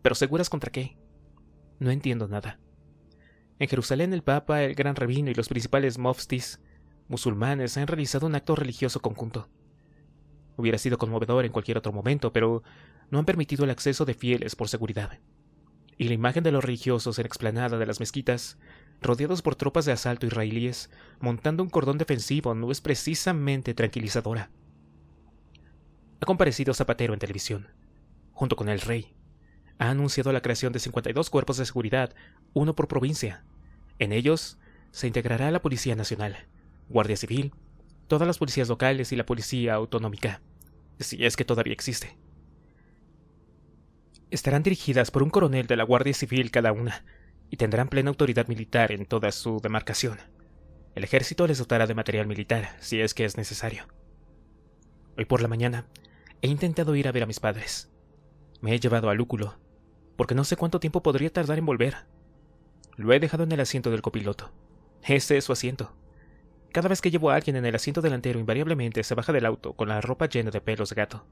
¿Pero seguras contra qué? No entiendo nada. En Jerusalén el Papa, el Gran Rabino y los principales muftis musulmanes han realizado un acto religioso conjunto Hubiera sido conmovedor en cualquier otro momento, pero no han permitido el acceso de fieles por seguridad. Y la imagen de los religiosos en explanada de las mezquitas, rodeados por tropas de asalto israelíes, montando un cordón defensivo, no es precisamente tranquilizadora. Ha comparecido Zapatero en televisión, junto con el rey. Ha anunciado la creación de 52 cuerpos de seguridad, uno por provincia. En ellos se integrará la Policía Nacional, Guardia Civil, todas las policías locales y la policía autonómica, si es que todavía existe. Estarán dirigidas por un coronel de la Guardia Civil cada una, y tendrán plena autoridad militar en toda su demarcación. El ejército les dotará de material militar, si es que es necesario. Hoy por la mañana, he intentado ir a ver a mis padres. Me he llevado al Lúculo, porque no sé cuánto tiempo podría tardar en volver. Lo he dejado en el asiento del copiloto. Ese es su asiento. Cada vez que llevo a alguien en el asiento delantero, invariablemente se baja del auto con la ropa llena de pelos de gato,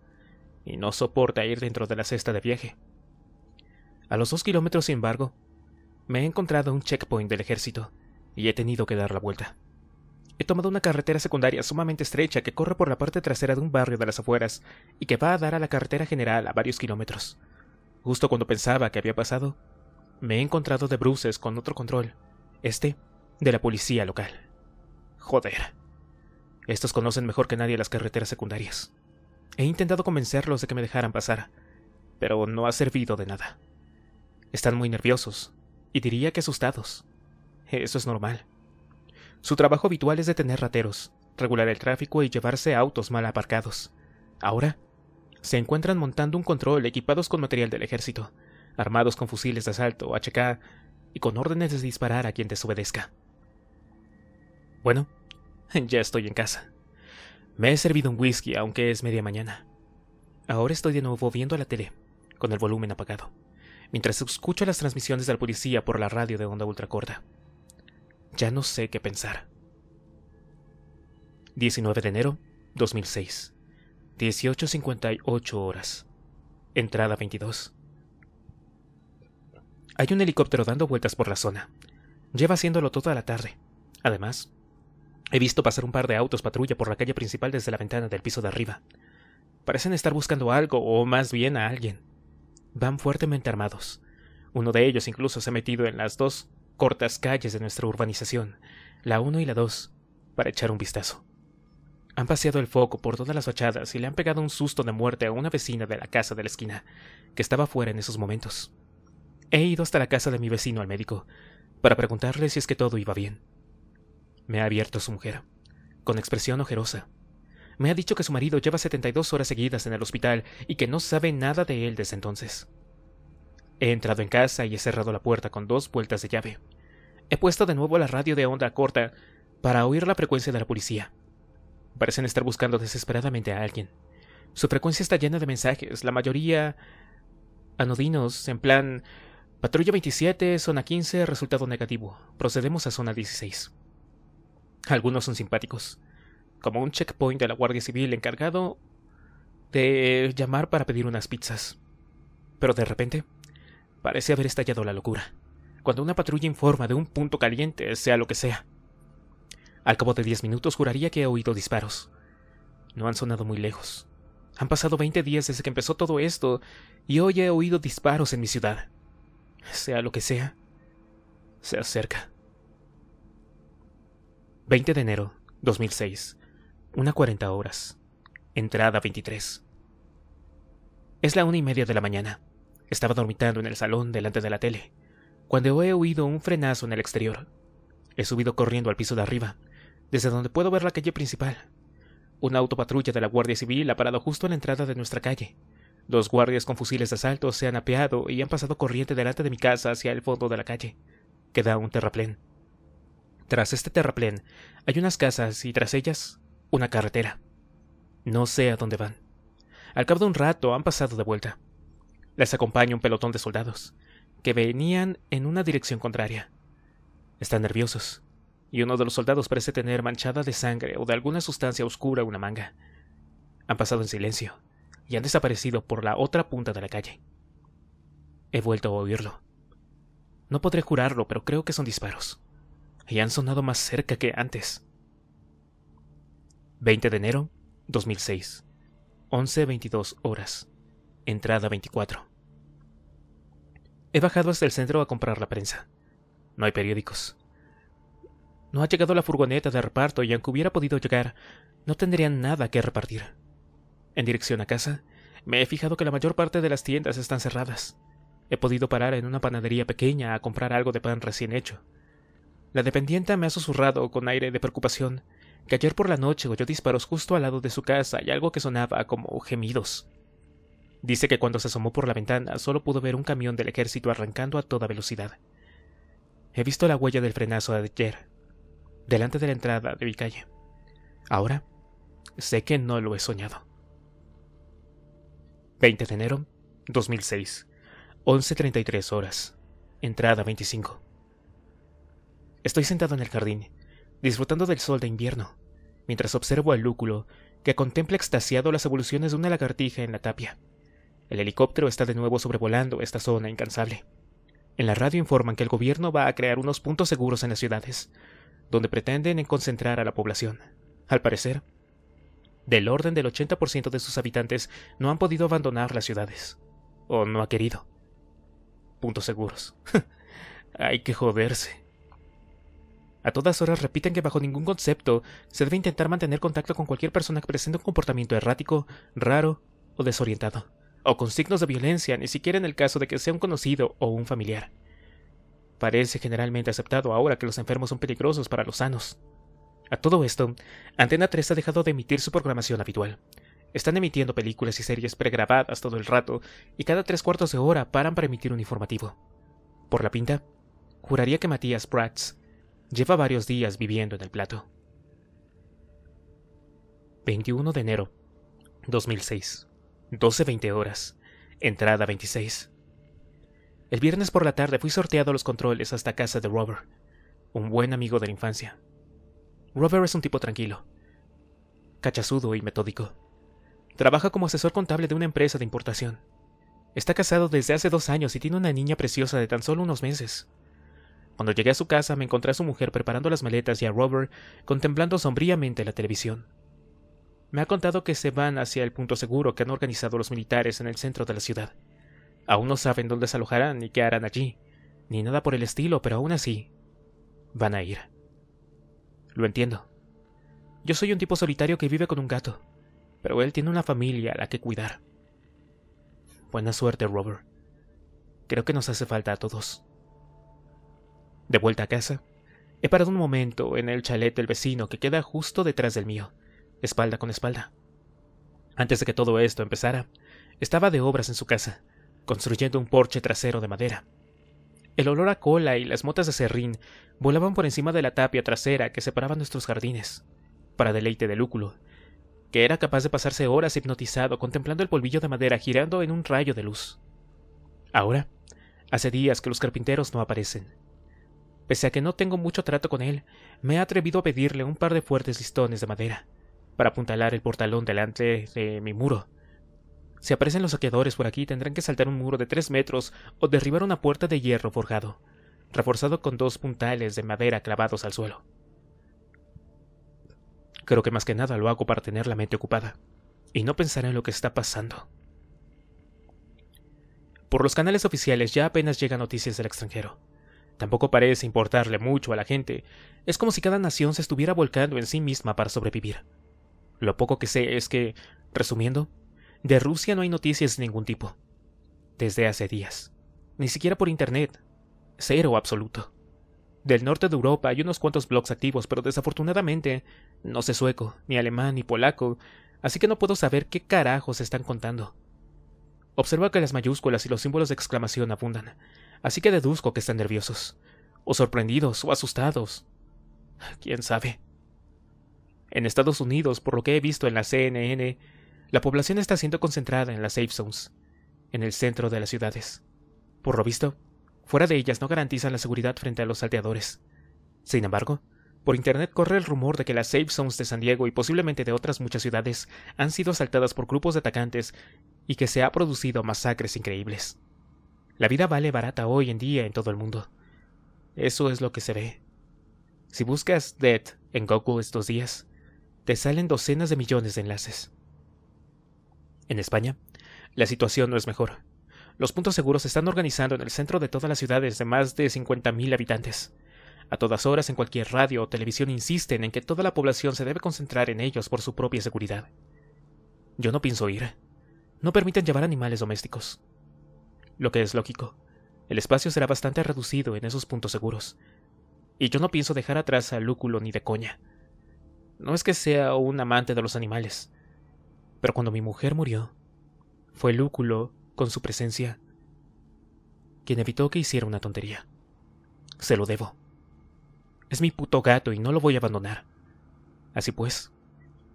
y no soporta ir dentro de la cesta de viaje. A los dos kilómetros, sin embargo, me he encontrado un checkpoint del ejército, y he tenido que dar la vuelta. He tomado una carretera secundaria sumamente estrecha que corre por la parte trasera de un barrio de las afueras y que va a dar a la carretera general a varios kilómetros. Justo cuando pensaba que había pasado, me he encontrado de bruces con otro control, este de la policía local. Joder. Estos conocen mejor que nadie las carreteras secundarias. He intentado convencerlos de que me dejaran pasar, pero no ha servido de nada. Están muy nerviosos, y diría que asustados. Eso es normal. Su trabajo habitual es detener rateros, regular el tráfico y llevarse autos mal aparcados. Ahora, se encuentran montando un control equipados con material del ejército, armados con fusiles de asalto, HK, y con órdenes de disparar a quien desobedezca. Bueno, ya estoy en casa. Me he servido un whisky, aunque es media mañana. Ahora estoy de nuevo viendo la tele, con el volumen apagado, mientras escucho las transmisiones del policía por la radio de onda ultracorda. Ya no sé qué pensar. 19 de enero 2006, 18.58 horas. Entrada 22. Hay un helicóptero dando vueltas por la zona. Lleva haciéndolo toda la tarde. Además, He visto pasar un par de autos patrulla por la calle principal desde la ventana del piso de arriba. Parecen estar buscando algo, o más bien a alguien. Van fuertemente armados. Uno de ellos incluso se ha metido en las dos cortas calles de nuestra urbanización, la 1 y la 2, para echar un vistazo. Han paseado el foco por todas las fachadas y le han pegado un susto de muerte a una vecina de la casa de la esquina, que estaba fuera en esos momentos. He ido hasta la casa de mi vecino al médico, para preguntarle si es que todo iba bien. Me ha abierto su mujer, con expresión ojerosa. Me ha dicho que su marido lleva 72 horas seguidas en el hospital y que no sabe nada de él desde entonces. He entrado en casa y he cerrado la puerta con dos vueltas de llave. He puesto de nuevo la radio de onda corta para oír la frecuencia de la policía. Parecen estar buscando desesperadamente a alguien. Su frecuencia está llena de mensajes, la mayoría anodinos, en plan patrulla 27, zona 15, resultado negativo. Procedemos a zona 16. Algunos son simpáticos, como un checkpoint de la Guardia Civil encargado de llamar para pedir unas pizzas. Pero de repente, parece haber estallado la locura, cuando una patrulla informa de un punto caliente, sea lo que sea. Al cabo de diez minutos juraría que he oído disparos. No han sonado muy lejos. Han pasado 20 días desde que empezó todo esto y hoy he oído disparos en mi ciudad. Sea lo que sea, se acerca. 20 de enero 2006, cuarenta horas. Entrada 23. Es la una y media de la mañana. Estaba dormitando en el salón delante de la tele, cuando he oído un frenazo en el exterior. He subido corriendo al piso de arriba, desde donde puedo ver la calle principal. Una autopatrulla de la Guardia Civil ha parado justo a la entrada de nuestra calle. Dos guardias con fusiles de asalto se han apeado y han pasado corriente delante de mi casa hacia el fondo de la calle. Queda un terraplén. Tras este terraplén hay unas casas y tras ellas una carretera. No sé a dónde van. Al cabo de un rato han pasado de vuelta. Les acompaña un pelotón de soldados, que venían en una dirección contraria. Están nerviosos, y uno de los soldados parece tener manchada de sangre o de alguna sustancia oscura una manga. Han pasado en silencio, y han desaparecido por la otra punta de la calle. He vuelto a oírlo. No podré jurarlo, pero creo que son disparos y han sonado más cerca que antes. 20 de enero 2006, 11.22 horas, entrada 24. He bajado hasta el centro a comprar la prensa. No hay periódicos. No ha llegado la furgoneta de reparto y aunque hubiera podido llegar, no tendrían nada que repartir. En dirección a casa, me he fijado que la mayor parte de las tiendas están cerradas. He podido parar en una panadería pequeña a comprar algo de pan recién hecho, la dependiente me ha susurrado con aire de preocupación que ayer por la noche oyó disparos justo al lado de su casa y algo que sonaba como gemidos. Dice que cuando se asomó por la ventana solo pudo ver un camión del ejército arrancando a toda velocidad. He visto la huella del frenazo de ayer, delante de la entrada de mi calle. Ahora sé que no lo he soñado. 20 de enero 2006, 11.33 horas, entrada 25. Estoy sentado en el jardín, disfrutando del sol de invierno, mientras observo al lúculo, que contempla extasiado las evoluciones de una lagartija en la tapia. El helicóptero está de nuevo sobrevolando esta zona incansable. En la radio informan que el gobierno va a crear unos puntos seguros en las ciudades, donde pretenden concentrar a la población. Al parecer, del orden del 80% de sus habitantes no han podido abandonar las ciudades. O no ha querido. Puntos seguros. Hay que joderse. A todas horas repiten que bajo ningún concepto se debe intentar mantener contacto con cualquier persona que presente un comportamiento errático, raro o desorientado, o con signos de violencia, ni siquiera en el caso de que sea un conocido o un familiar. Parece generalmente aceptado ahora que los enfermos son peligrosos para los sanos. A todo esto, Antena 3 ha dejado de emitir su programación habitual. Están emitiendo películas y series pregrabadas todo el rato, y cada tres cuartos de hora paran para emitir un informativo. Por la pinta, juraría que Matías Prats lleva varios días viviendo en el plato. 21 de enero 2006, 12.20 horas, entrada 26. El viernes por la tarde fui sorteado a los controles hasta casa de Robert, un buen amigo de la infancia. Robert es un tipo tranquilo, cachazudo y metódico. Trabaja como asesor contable de una empresa de importación. Está casado desde hace dos años y tiene una niña preciosa de tan solo unos meses. Cuando llegué a su casa me encontré a su mujer preparando las maletas y a Robert contemplando sombríamente la televisión. Me ha contado que se van hacia el punto seguro que han organizado los militares en el centro de la ciudad. Aún no saben dónde se alojarán ni qué harán allí, ni nada por el estilo, pero aún así van a ir. Lo entiendo. Yo soy un tipo solitario que vive con un gato, pero él tiene una familia a la que cuidar. Buena suerte, Robert. Creo que nos hace falta a todos. De vuelta a casa, he parado un momento en el chalet del vecino que queda justo detrás del mío, espalda con espalda. Antes de que todo esto empezara, estaba de obras en su casa, construyendo un porche trasero de madera. El olor a cola y las motas de serrín volaban por encima de la tapia trasera que separaba nuestros jardines, para deleite de Lúculo, que era capaz de pasarse horas hipnotizado contemplando el polvillo de madera girando en un rayo de luz. Ahora, hace días que los carpinteros no aparecen, Pese a que no tengo mucho trato con él, me he atrevido a pedirle un par de fuertes listones de madera para apuntalar el portalón delante de mi muro. Si aparecen los saqueadores por aquí, tendrán que saltar un muro de tres metros o derribar una puerta de hierro forjado, reforzado con dos puntales de madera clavados al suelo. Creo que más que nada lo hago para tener la mente ocupada y no pensar en lo que está pasando. Por los canales oficiales ya apenas llegan noticias del extranjero. Tampoco parece importarle mucho a la gente. Es como si cada nación se estuviera volcando en sí misma para sobrevivir. Lo poco que sé es que, resumiendo, de Rusia no hay noticias de ningún tipo. Desde hace días. Ni siquiera por Internet. Cero absoluto. Del norte de Europa hay unos cuantos blogs activos, pero desafortunadamente no sé sueco, ni alemán, ni polaco, así que no puedo saber qué carajos están contando. Observa que las mayúsculas y los símbolos de exclamación abundan, así que deduzco que están nerviosos, o sorprendidos, o asustados. ¿Quién sabe? En Estados Unidos, por lo que he visto en la CNN, la población está siendo concentrada en las safe zones, en el centro de las ciudades. Por lo visto, fuera de ellas no garantizan la seguridad frente a los salteadores. Sin embargo, por internet corre el rumor de que las safe zones de San Diego y posiblemente de otras muchas ciudades han sido asaltadas por grupos de atacantes y que se ha producido masacres increíbles. La vida vale barata hoy en día en todo el mundo. Eso es lo que se ve. Si buscas Death en Google estos días, te salen docenas de millones de enlaces. En España, la situación no es mejor. Los puntos seguros se están organizando en el centro de todas las ciudades de más de 50.000 habitantes. A todas horas en cualquier radio o televisión insisten en que toda la población se debe concentrar en ellos por su propia seguridad. Yo no pienso ir no permiten llevar animales domésticos. Lo que es lógico. El espacio será bastante reducido en esos puntos seguros. Y yo no pienso dejar atrás a Lúculo ni de coña. No es que sea un amante de los animales. Pero cuando mi mujer murió, fue Lúculo, con su presencia, quien evitó que hiciera una tontería. Se lo debo. Es mi puto gato y no lo voy a abandonar. Así pues,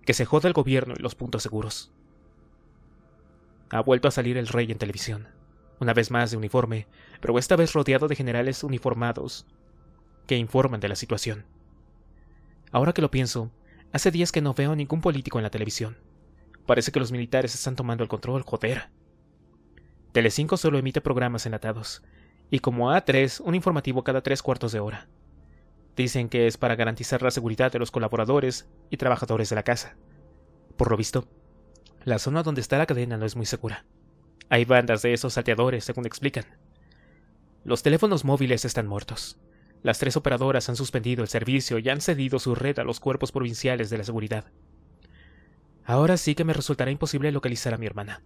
que se joda el gobierno y los puntos seguros. Ha vuelto a salir el rey en televisión, una vez más de uniforme, pero esta vez rodeado de generales uniformados que informan de la situación. Ahora que lo pienso, hace días que no veo ningún político en la televisión. Parece que los militares están tomando el control, joder. Telecinco solo emite programas enlatados, y como A3, un informativo cada tres cuartos de hora. Dicen que es para garantizar la seguridad de los colaboradores y trabajadores de la casa. Por lo visto, la zona donde está la cadena no es muy segura. Hay bandas de esos salteadores, según explican. Los teléfonos móviles están muertos. Las tres operadoras han suspendido el servicio y han cedido su red a los cuerpos provinciales de la seguridad. Ahora sí que me resultará imposible localizar a mi hermana.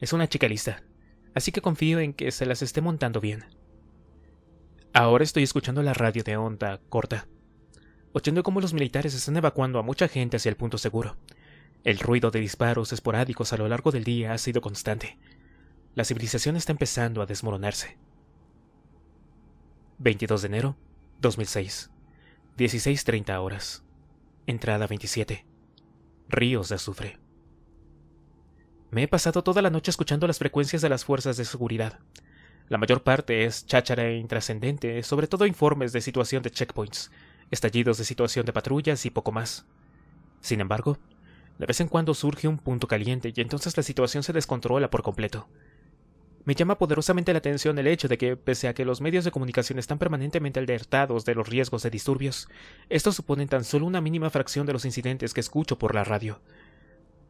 Es una chica lista, así que confío en que se las esté montando bien. Ahora estoy escuchando la radio de onda corta, oyendo cómo los militares están evacuando a mucha gente hacia el punto seguro, el ruido de disparos esporádicos a lo largo del día ha sido constante. La civilización está empezando a desmoronarse. 22 de enero 2006. 16.30 horas. Entrada 27. Ríos de azufre. Me he pasado toda la noche escuchando las frecuencias de las fuerzas de seguridad. La mayor parte es cháchara e intrascendente, sobre todo informes de situación de checkpoints, estallidos de situación de patrullas y poco más. Sin embargo, de vez en cuando surge un punto caliente y entonces la situación se descontrola por completo. Me llama poderosamente la atención el hecho de que, pese a que los medios de comunicación están permanentemente alertados de los riesgos de disturbios, estos suponen tan solo una mínima fracción de los incidentes que escucho por la radio.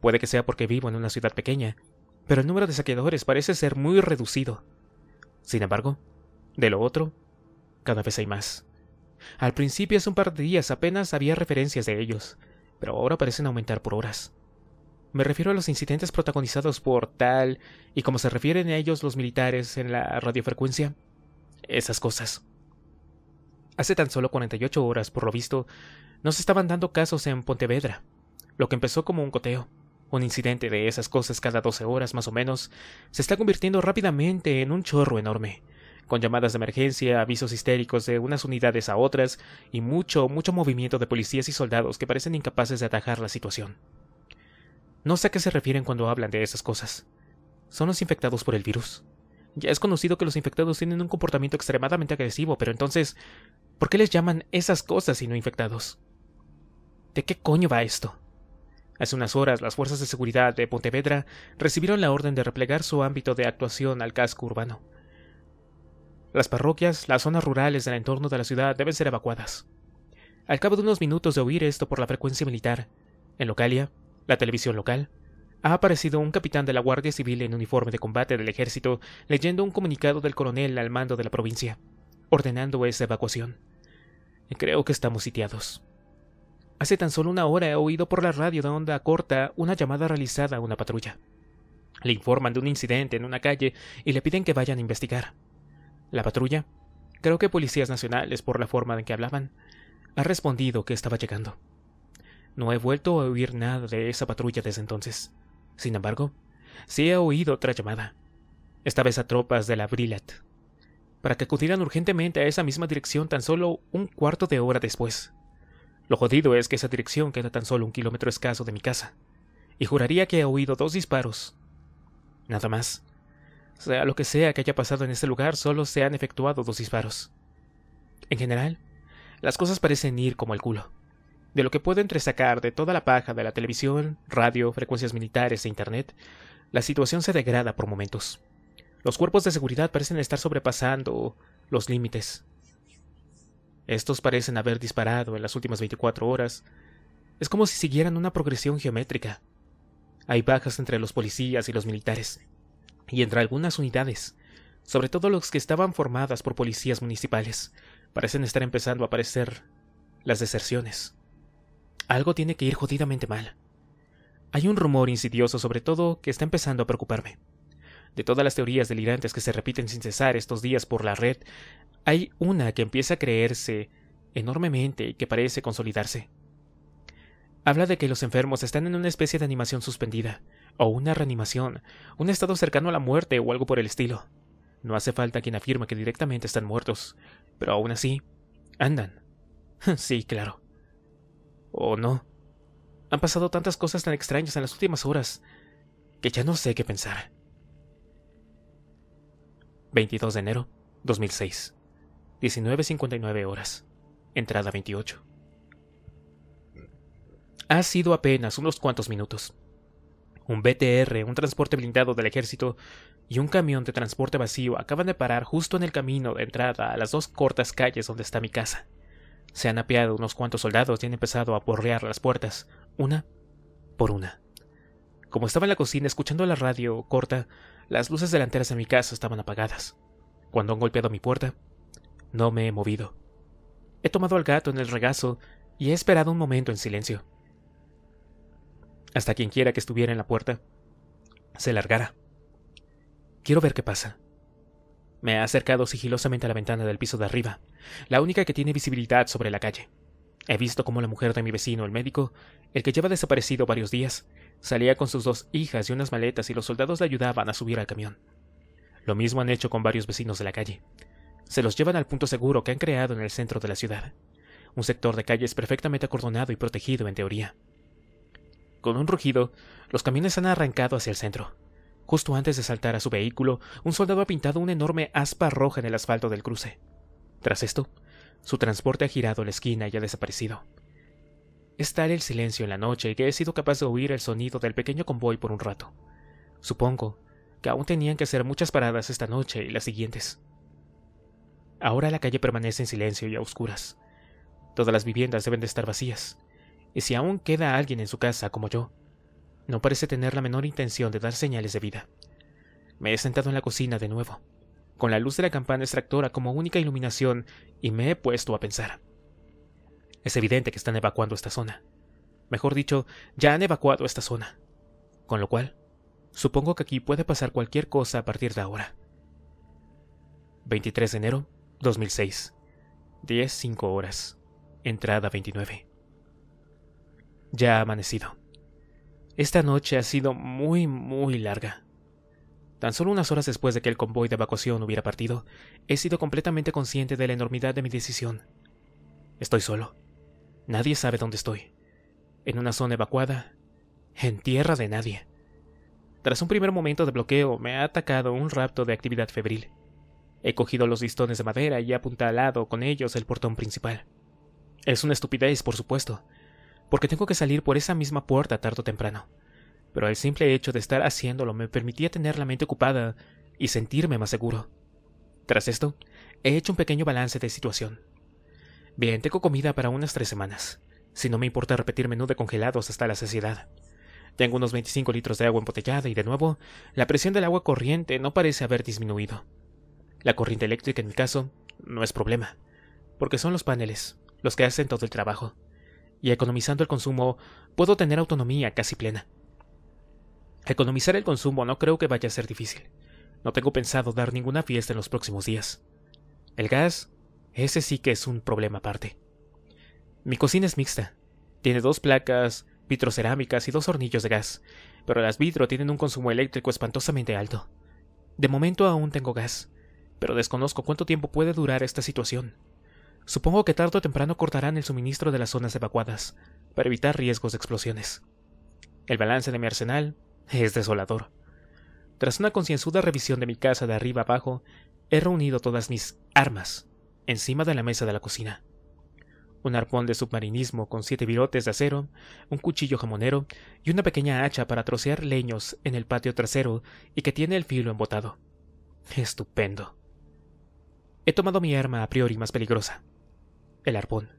Puede que sea porque vivo en una ciudad pequeña, pero el número de saqueadores parece ser muy reducido. Sin embargo, de lo otro, cada vez hay más. Al principio hace un par de días apenas había referencias de ellos, pero ahora parecen aumentar por horas. Me refiero a los incidentes protagonizados por tal y como se refieren a ellos los militares en la radiofrecuencia. Esas cosas. Hace tan solo 48 horas, por lo visto, no se estaban dando casos en Pontevedra, lo que empezó como un coteo. Un incidente de esas cosas cada 12 horas más o menos se está convirtiendo rápidamente en un chorro enorme, con llamadas de emergencia, avisos histéricos de unas unidades a otras y mucho, mucho movimiento de policías y soldados que parecen incapaces de atajar la situación. No sé a qué se refieren cuando hablan de esas cosas. Son los infectados por el virus. Ya es conocido que los infectados tienen un comportamiento extremadamente agresivo, pero entonces, ¿por qué les llaman esas cosas y no infectados? ¿De qué coño va esto? Hace unas horas, las fuerzas de seguridad de Pontevedra recibieron la orden de replegar su ámbito de actuación al casco urbano, las parroquias, las zonas rurales del entorno de la ciudad deben ser evacuadas. Al cabo de unos minutos de oír esto por la frecuencia militar, en Localia, la televisión local, ha aparecido un capitán de la Guardia Civil en uniforme de combate del ejército leyendo un comunicado del coronel al mando de la provincia, ordenando esa evacuación. Creo que estamos sitiados. Hace tan solo una hora he oído por la radio de onda corta una llamada realizada a una patrulla. Le informan de un incidente en una calle y le piden que vayan a investigar. La patrulla, creo que policías nacionales por la forma en que hablaban, ha respondido que estaba llegando. No he vuelto a oír nada de esa patrulla desde entonces. Sin embargo, sí he oído otra llamada. Esta vez a tropas de la Brilat, para que acudieran urgentemente a esa misma dirección tan solo un cuarto de hora después. Lo jodido es que esa dirección queda tan solo un kilómetro escaso de mi casa, y juraría que he oído dos disparos. Nada más sea lo que sea que haya pasado en este lugar, solo se han efectuado dos disparos. En general, las cosas parecen ir como el culo. De lo que puedo entresacar de toda la paja de la televisión, radio, frecuencias militares e internet, la situación se degrada por momentos. Los cuerpos de seguridad parecen estar sobrepasando los límites. Estos parecen haber disparado en las últimas 24 horas. Es como si siguieran una progresión geométrica. Hay bajas entre los policías y los militares y entre algunas unidades, sobre todo los que estaban formadas por policías municipales, parecen estar empezando a aparecer las deserciones. Algo tiene que ir jodidamente mal. Hay un rumor insidioso sobre todo que está empezando a preocuparme. De todas las teorías delirantes que se repiten sin cesar estos días por la red, hay una que empieza a creerse enormemente y que parece consolidarse. Habla de que los enfermos están en una especie de animación suspendida, o una reanimación, un estado cercano a la muerte o algo por el estilo. No hace falta quien afirme que directamente están muertos, pero aún así, andan. sí, claro. ¿O no? Han pasado tantas cosas tan extrañas en las últimas horas que ya no sé qué pensar. 22 de enero 2006, 19.59 horas, entrada 28. Ha sido apenas unos cuantos minutos un BTR, un transporte blindado del ejército y un camión de transporte vacío acaban de parar justo en el camino de entrada a las dos cortas calles donde está mi casa. Se han apeado unos cuantos soldados y han empezado a porrear las puertas, una por una. Como estaba en la cocina escuchando la radio corta, las luces delanteras de mi casa estaban apagadas. Cuando han golpeado mi puerta, no me he movido. He tomado al gato en el regazo y he esperado un momento en silencio hasta quien quiera que estuviera en la puerta se largara. Quiero ver qué pasa. Me ha acercado sigilosamente a la ventana del piso de arriba, la única que tiene visibilidad sobre la calle. He visto cómo la mujer de mi vecino, el médico, el que lleva desaparecido varios días, salía con sus dos hijas y unas maletas y los soldados le ayudaban a subir al camión. Lo mismo han hecho con varios vecinos de la calle. Se los llevan al punto seguro que han creado en el centro de la ciudad, un sector de calles perfectamente acordonado y protegido en teoría. Con un rugido, los camiones han arrancado hacia el centro. Justo antes de saltar a su vehículo, un soldado ha pintado una enorme aspa roja en el asfalto del cruce. Tras esto, su transporte ha girado la esquina y ha desaparecido. Es tal el silencio en la noche que he sido capaz de oír el sonido del pequeño convoy por un rato. Supongo que aún tenían que hacer muchas paradas esta noche y las siguientes. Ahora la calle permanece en silencio y a oscuras. Todas las viviendas deben de estar vacías y si aún queda alguien en su casa como yo, no parece tener la menor intención de dar señales de vida. Me he sentado en la cocina de nuevo, con la luz de la campana extractora como única iluminación, y me he puesto a pensar. Es evidente que están evacuando esta zona. Mejor dicho, ya han evacuado esta zona. Con lo cual, supongo que aquí puede pasar cualquier cosa a partir de ahora. 23 de enero 2006. cinco horas. Entrada 29. Ya ha amanecido. Esta noche ha sido muy, muy larga. Tan solo unas horas después de que el convoy de evacuación hubiera partido, he sido completamente consciente de la enormidad de mi decisión. Estoy solo. Nadie sabe dónde estoy. En una zona evacuada, en tierra de nadie. Tras un primer momento de bloqueo, me ha atacado un rapto de actividad febril. He cogido los listones de madera y he apuntalado con ellos el portón principal. Es una estupidez, por supuesto, porque tengo que salir por esa misma puerta tarde o temprano. Pero el simple hecho de estar haciéndolo me permitía tener la mente ocupada y sentirme más seguro. Tras esto, he hecho un pequeño balance de situación. Bien, tengo comida para unas tres semanas, si no me importa repetir menú de congelados hasta la saciedad. Tengo unos 25 litros de agua embotellada y de nuevo, la presión del agua corriente no parece haber disminuido. La corriente eléctrica en mi caso no es problema, porque son los paneles los que hacen todo el trabajo y economizando el consumo puedo tener autonomía casi plena. Economizar el consumo no creo que vaya a ser difícil. No tengo pensado dar ninguna fiesta en los próximos días. El gas, ese sí que es un problema aparte. Mi cocina es mixta. Tiene dos placas vitrocerámicas y dos hornillos de gas, pero las vitro tienen un consumo eléctrico espantosamente alto. De momento aún tengo gas, pero desconozco cuánto tiempo puede durar esta situación. Supongo que tarde o temprano cortarán el suministro de las zonas evacuadas, para evitar riesgos de explosiones. El balance de mi arsenal es desolador. Tras una concienzuda revisión de mi casa de arriba abajo, he reunido todas mis armas encima de la mesa de la cocina. Un arpón de submarinismo con siete virotes de acero, un cuchillo jamonero y una pequeña hacha para trocear leños en el patio trasero y que tiene el filo embotado. Estupendo. He tomado mi arma a priori más peligrosa, el arpón.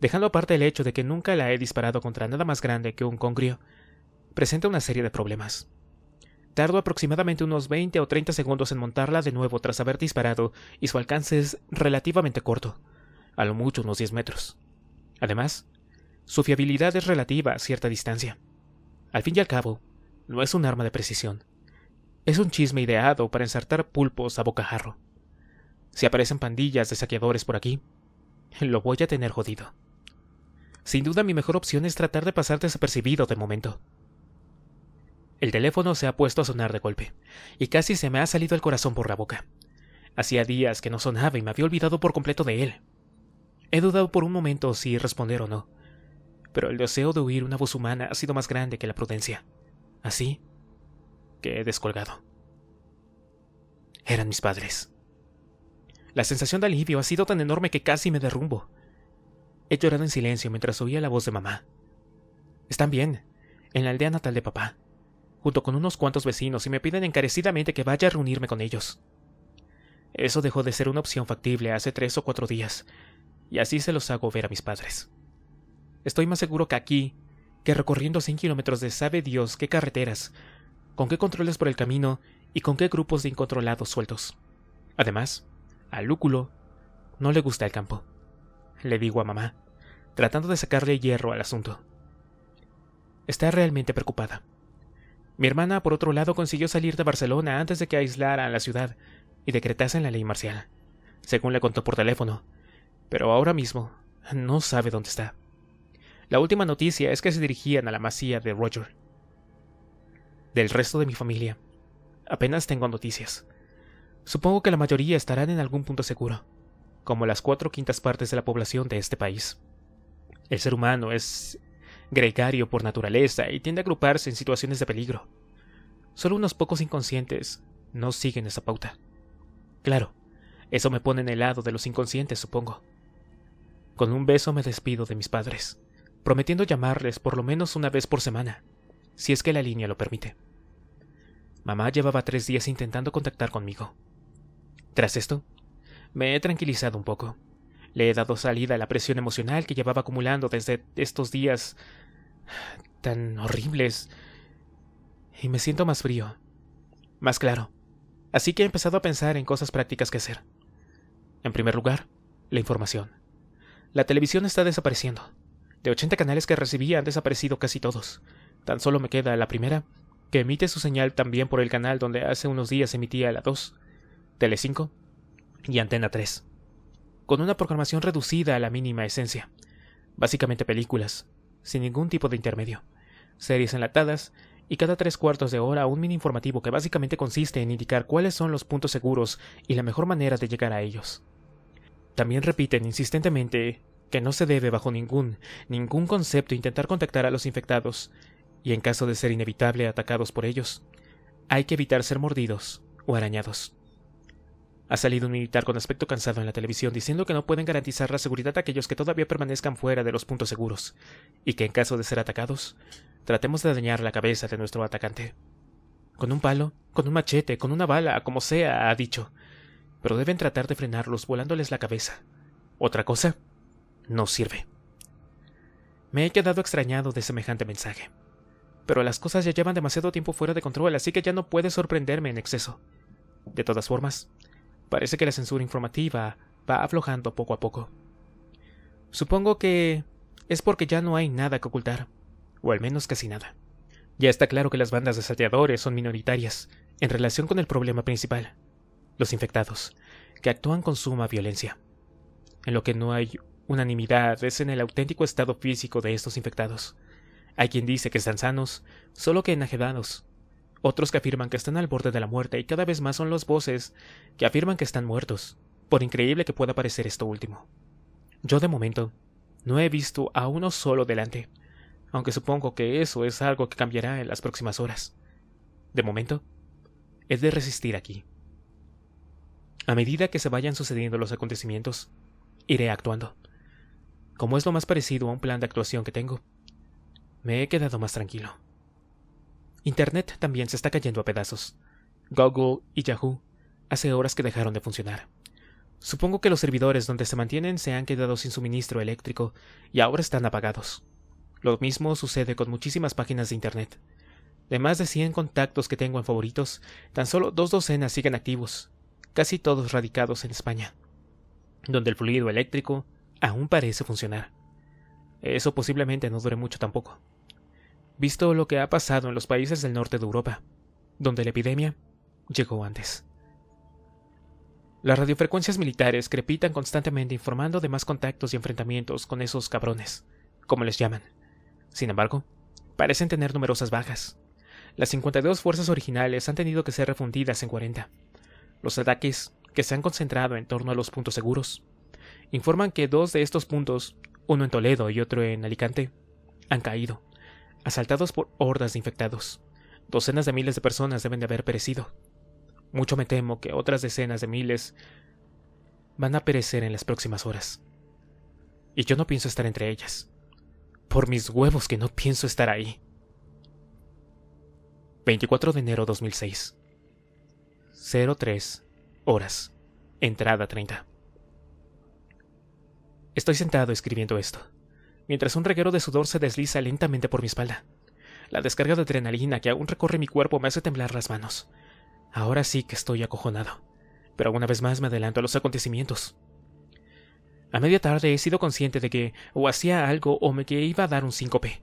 Dejando aparte el hecho de que nunca la he disparado contra nada más grande que un congrio, presenta una serie de problemas. Tardo aproximadamente unos 20 o 30 segundos en montarla de nuevo tras haber disparado y su alcance es relativamente corto, a lo mucho unos 10 metros. Además, su fiabilidad es relativa a cierta distancia. Al fin y al cabo, no es un arma de precisión. Es un chisme ideado para ensartar pulpos a bocajarro. Si aparecen pandillas de saqueadores por aquí, lo voy a tener jodido. Sin duda mi mejor opción es tratar de pasar desapercibido de momento. El teléfono se ha puesto a sonar de golpe, y casi se me ha salido el corazón por la boca. Hacía días que no sonaba y me había olvidado por completo de él. He dudado por un momento si responder o no, pero el deseo de oír una voz humana ha sido más grande que la prudencia. Así que he descolgado. Eran mis padres. La sensación de alivio ha sido tan enorme que casi me derrumbo. He llorado en silencio mientras oía la voz de mamá. Están bien, en la aldea natal de papá, junto con unos cuantos vecinos, y me piden encarecidamente que vaya a reunirme con ellos. Eso dejó de ser una opción factible hace tres o cuatro días, y así se los hago ver a mis padres. Estoy más seguro que aquí, que recorriendo 100 kilómetros de sabe Dios qué carreteras, con qué controles por el camino y con qué grupos de incontrolados sueltos. Además, a Lúculo no le gusta el campo, le digo a mamá, tratando de sacarle hierro al asunto. Está realmente preocupada. Mi hermana, por otro lado, consiguió salir de Barcelona antes de que aislaran la ciudad y decretasen la ley marcial, según le contó por teléfono, pero ahora mismo no sabe dónde está. La última noticia es que se dirigían a la masía de Roger. Del resto de mi familia, apenas tengo noticias. Supongo que la mayoría estarán en algún punto seguro, como las cuatro quintas partes de la población de este país. El ser humano es gregario por naturaleza y tiende a agruparse en situaciones de peligro. Solo unos pocos inconscientes no siguen esa pauta. Claro, eso me pone en el lado de los inconscientes, supongo. Con un beso me despido de mis padres, prometiendo llamarles por lo menos una vez por semana, si es que la línea lo permite. Mamá llevaba tres días intentando contactar conmigo, tras esto, me he tranquilizado un poco. Le he dado salida a la presión emocional que llevaba acumulando desde estos días tan horribles. Y me siento más frío, más claro. Así que he empezado a pensar en cosas prácticas que hacer. En primer lugar, la información. La televisión está desapareciendo. De 80 canales que recibí han desaparecido casi todos. Tan solo me queda la primera, que emite su señal también por el canal donde hace unos días emitía la 2. TLC5 y Antena 3, con una programación reducida a la mínima esencia, básicamente películas, sin ningún tipo de intermedio, series enlatadas y cada tres cuartos de hora un mini informativo que básicamente consiste en indicar cuáles son los puntos seguros y la mejor manera de llegar a ellos. También repiten insistentemente que no se debe bajo ningún, ningún concepto intentar contactar a los infectados, y en caso de ser inevitable atacados por ellos, hay que evitar ser mordidos o arañados. Ha salido un militar con aspecto cansado en la televisión diciendo que no pueden garantizar la seguridad a aquellos que todavía permanezcan fuera de los puntos seguros, y que en caso de ser atacados, tratemos de dañar la cabeza de nuestro atacante. Con un palo, con un machete, con una bala, como sea, ha dicho. Pero deben tratar de frenarlos volándoles la cabeza. Otra cosa no sirve. Me he quedado extrañado de semejante mensaje. Pero las cosas ya llevan demasiado tiempo fuera de control, así que ya no puede sorprenderme en exceso. De todas formas, Parece que la censura informativa va aflojando poco a poco. Supongo que es porque ya no hay nada que ocultar, o al menos casi nada. Ya está claro que las bandas de saqueadores son minoritarias en relación con el problema principal, los infectados, que actúan con suma violencia. En lo que no hay unanimidad es en el auténtico estado físico de estos infectados. Hay quien dice que están sanos, solo que enajedados, otros que afirman que están al borde de la muerte y cada vez más son los voces que afirman que están muertos, por increíble que pueda parecer esto último. Yo de momento no he visto a uno solo delante, aunque supongo que eso es algo que cambiará en las próximas horas. De momento, he de resistir aquí. A medida que se vayan sucediendo los acontecimientos, iré actuando. Como es lo más parecido a un plan de actuación que tengo, me he quedado más tranquilo. Internet también se está cayendo a pedazos. Google y Yahoo hace horas que dejaron de funcionar. Supongo que los servidores donde se mantienen se han quedado sin suministro eléctrico y ahora están apagados. Lo mismo sucede con muchísimas páginas de Internet. De más de 100 contactos que tengo en favoritos, tan solo dos docenas siguen activos, casi todos radicados en España, donde el fluido eléctrico aún parece funcionar. Eso posiblemente no dure mucho tampoco visto lo que ha pasado en los países del norte de Europa, donde la epidemia llegó antes. Las radiofrecuencias militares crepitan constantemente informando de más contactos y enfrentamientos con esos cabrones, como les llaman. Sin embargo, parecen tener numerosas bajas. Las 52 fuerzas originales han tenido que ser refundidas en 40. Los ataques, que se han concentrado en torno a los puntos seguros, informan que dos de estos puntos, uno en Toledo y otro en Alicante, han caído asaltados por hordas de infectados. Docenas de miles de personas deben de haber perecido. Mucho me temo que otras decenas de miles van a perecer en las próximas horas. Y yo no pienso estar entre ellas. Por mis huevos que no pienso estar ahí. 24 de enero 2006. 03 horas. Entrada 30. Estoy sentado escribiendo esto mientras un reguero de sudor se desliza lentamente por mi espalda. La descarga de adrenalina que aún recorre mi cuerpo me hace temblar las manos. Ahora sí que estoy acojonado, pero una vez más me adelanto a los acontecimientos. A media tarde he sido consciente de que o hacía algo o me que iba a dar un síncope.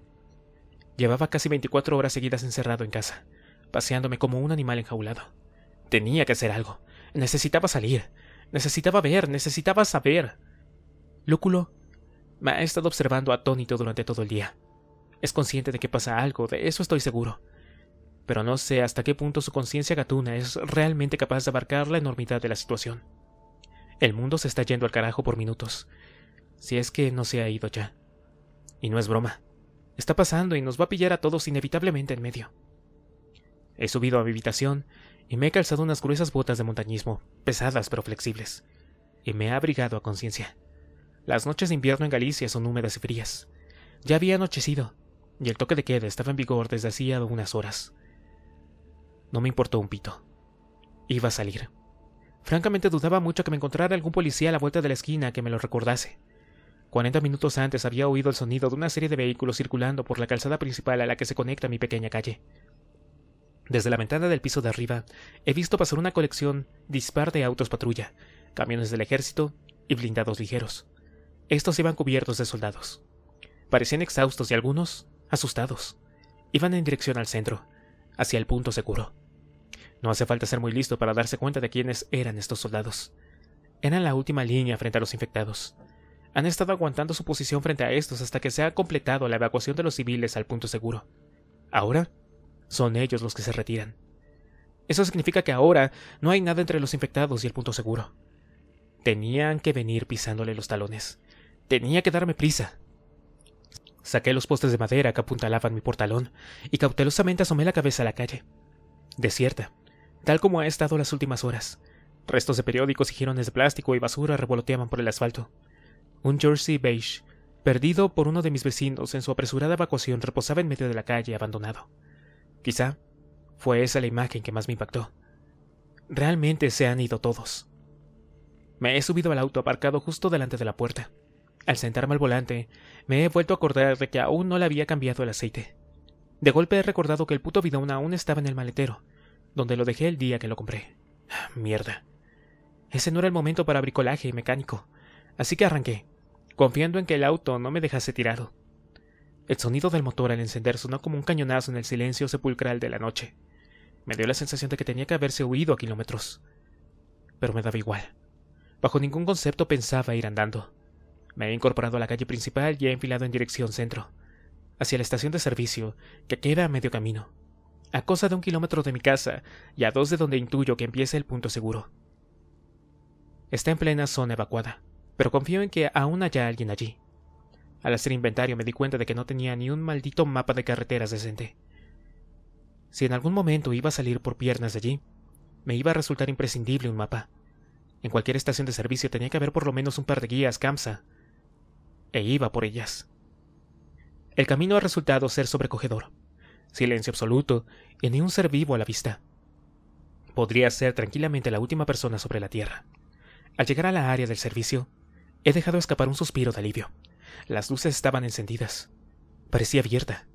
Llevaba casi 24 horas seguidas encerrado en casa, paseándome como un animal enjaulado. Tenía que hacer algo. Necesitaba salir. Necesitaba ver. Necesitaba saber. Lúculo me ha estado observando atónito durante todo el día. Es consciente de que pasa algo, de eso estoy seguro. Pero no sé hasta qué punto su conciencia gatuna es realmente capaz de abarcar la enormidad de la situación. El mundo se está yendo al carajo por minutos. Si es que no se ha ido ya. Y no es broma. Está pasando y nos va a pillar a todos inevitablemente en medio. He subido a mi habitación y me he calzado unas gruesas botas de montañismo, pesadas pero flexibles, y me ha abrigado a conciencia. Las noches de invierno en Galicia son húmedas y frías. Ya había anochecido, y el toque de queda estaba en vigor desde hacía unas horas. No me importó un pito. Iba a salir. Francamente dudaba mucho que me encontrara algún policía a la vuelta de la esquina que me lo recordase. Cuarenta minutos antes había oído el sonido de una serie de vehículos circulando por la calzada principal a la que se conecta mi pequeña calle. Desde la ventana del piso de arriba he visto pasar una colección dispar de autos patrulla, camiones del ejército y blindados ligeros. Estos iban cubiertos de soldados. Parecían exhaustos y algunos asustados. Iban en dirección al centro, hacia el punto seguro. No hace falta ser muy listo para darse cuenta de quiénes eran estos soldados. Eran la última línea frente a los infectados. Han estado aguantando su posición frente a estos hasta que se ha completado la evacuación de los civiles al punto seguro. Ahora son ellos los que se retiran. Eso significa que ahora no hay nada entre los infectados y el punto seguro. Tenían que venir pisándole los talones. Tenía que darme prisa. Saqué los postes de madera que apuntalaban mi portalón y cautelosamente asomé la cabeza a la calle. Desierta, tal como ha estado las últimas horas. Restos de periódicos y jirones de plástico y basura revoloteaban por el asfalto. Un jersey beige, perdido por uno de mis vecinos en su apresurada evacuación, reposaba en medio de la calle abandonado. Quizá fue esa la imagen que más me impactó. Realmente se han ido todos. Me he subido al auto aparcado justo delante de la puerta. Al sentarme al volante, me he vuelto a acordar de que aún no le había cambiado el aceite. De golpe he recordado que el puto bidón aún estaba en el maletero, donde lo dejé el día que lo compré. Ah, mierda. Ese no era el momento para bricolaje y mecánico, así que arranqué, confiando en que el auto no me dejase tirado. El sonido del motor al encender sonó como un cañonazo en el silencio sepulcral de la noche. Me dio la sensación de que tenía que haberse huido a kilómetros. Pero me daba igual. Bajo ningún concepto pensaba ir andando. Me he incorporado a la calle principal y he enfilado en dirección centro, hacia la estación de servicio, que queda a medio camino, a cosa de un kilómetro de mi casa y a dos de donde intuyo que empieza el punto seguro. Está en plena zona evacuada, pero confío en que aún haya alguien allí. Al hacer inventario me di cuenta de que no tenía ni un maldito mapa de carreteras decente. Si en algún momento iba a salir por piernas de allí, me iba a resultar imprescindible un mapa. En cualquier estación de servicio tenía que haber por lo menos un par de guías CAMSA, e iba por ellas. El camino ha resultado ser sobrecogedor. Silencio absoluto y ni un ser vivo a la vista. Podría ser tranquilamente la última persona sobre la Tierra. Al llegar a la área del servicio, he dejado escapar un suspiro de alivio. Las luces estaban encendidas. Parecía abierta.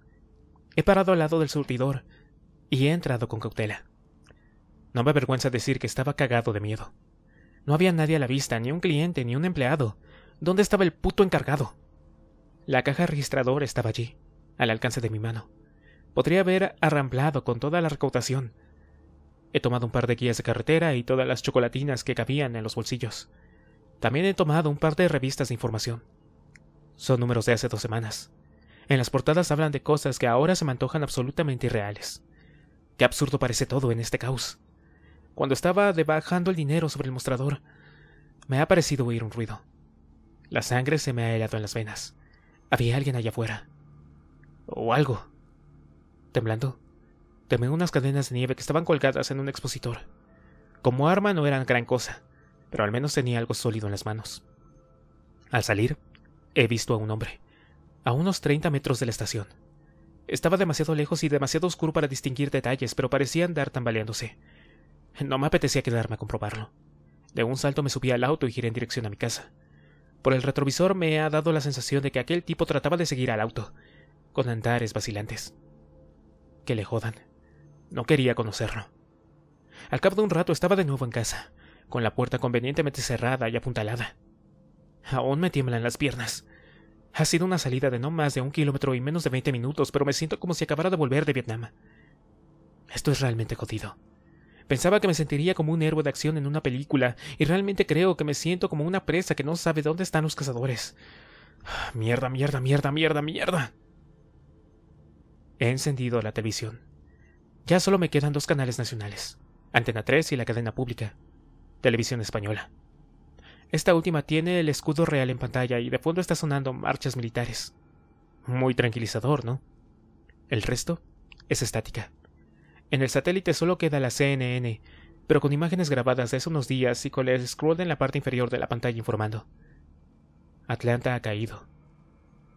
He parado al lado del surtidor y he entrado con cautela. No me avergüenza decir que estaba cagado de miedo. No había nadie a la vista, ni un cliente, ni un empleado, ¿Dónde estaba el puto encargado? La caja registradora estaba allí, al alcance de mi mano. Podría haber arramblado con toda la recaudación. He tomado un par de guías de carretera y todas las chocolatinas que cabían en los bolsillos. También he tomado un par de revistas de información. Son números de hace dos semanas. En las portadas hablan de cosas que ahora se me antojan absolutamente irreales. Qué absurdo parece todo en este caos. Cuando estaba debajando el dinero sobre el mostrador, me ha parecido oír un ruido. La sangre se me ha helado en las venas. Había alguien allá afuera. O algo. Temblando, tomé unas cadenas de nieve que estaban colgadas en un expositor. Como arma no eran gran cosa, pero al menos tenía algo sólido en las manos. Al salir, he visto a un hombre, a unos 30 metros de la estación. Estaba demasiado lejos y demasiado oscuro para distinguir detalles, pero parecía andar tambaleándose. No me apetecía quedarme a comprobarlo. De un salto me subí al auto y giré en dirección a mi casa. Por el retrovisor me ha dado la sensación de que aquel tipo trataba de seguir al auto, con andares vacilantes. Que le jodan. No quería conocerlo. Al cabo de un rato estaba de nuevo en casa, con la puerta convenientemente cerrada y apuntalada. Aún me tiemblan las piernas. Ha sido una salida de no más de un kilómetro y menos de veinte minutos, pero me siento como si acabara de volver de Vietnam. Esto es realmente jodido. Pensaba que me sentiría como un héroe de acción en una película, y realmente creo que me siento como una presa que no sabe dónde están los cazadores. Mierda, mierda, mierda, mierda, mierda. He encendido la televisión. Ya solo me quedan dos canales nacionales, Antena 3 y la cadena pública, Televisión Española. Esta última tiene el escudo real en pantalla y de fondo está sonando marchas militares. Muy tranquilizador, ¿no? El resto es estática. En el satélite solo queda la CNN, pero con imágenes grabadas de hace unos días y con el scroll en la parte inferior de la pantalla informando. Atlanta ha caído.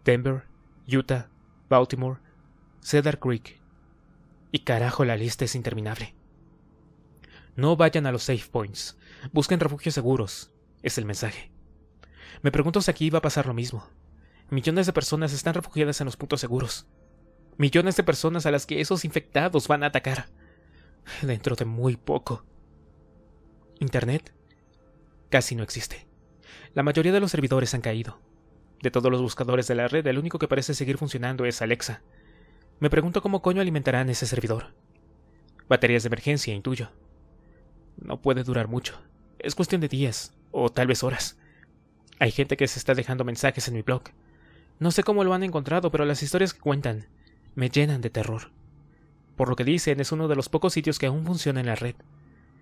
Denver, Utah, Baltimore, Cedar Creek. Y carajo, la lista es interminable. No vayan a los safe points. Busquen refugios seguros. Es el mensaje. Me pregunto si aquí va a pasar lo mismo. Millones de personas están refugiadas en los puntos seguros millones de personas a las que esos infectados van a atacar dentro de muy poco. Internet casi no existe. La mayoría de los servidores han caído. De todos los buscadores de la red, el único que parece seguir funcionando es Alexa. Me pregunto cómo coño alimentarán ese servidor. Baterías de emergencia, intuyo. No puede durar mucho. Es cuestión de días, o tal vez horas. Hay gente que se está dejando mensajes en mi blog. No sé cómo lo han encontrado, pero las historias que cuentan me llenan de terror. Por lo que dicen, es uno de los pocos sitios que aún funciona en la red.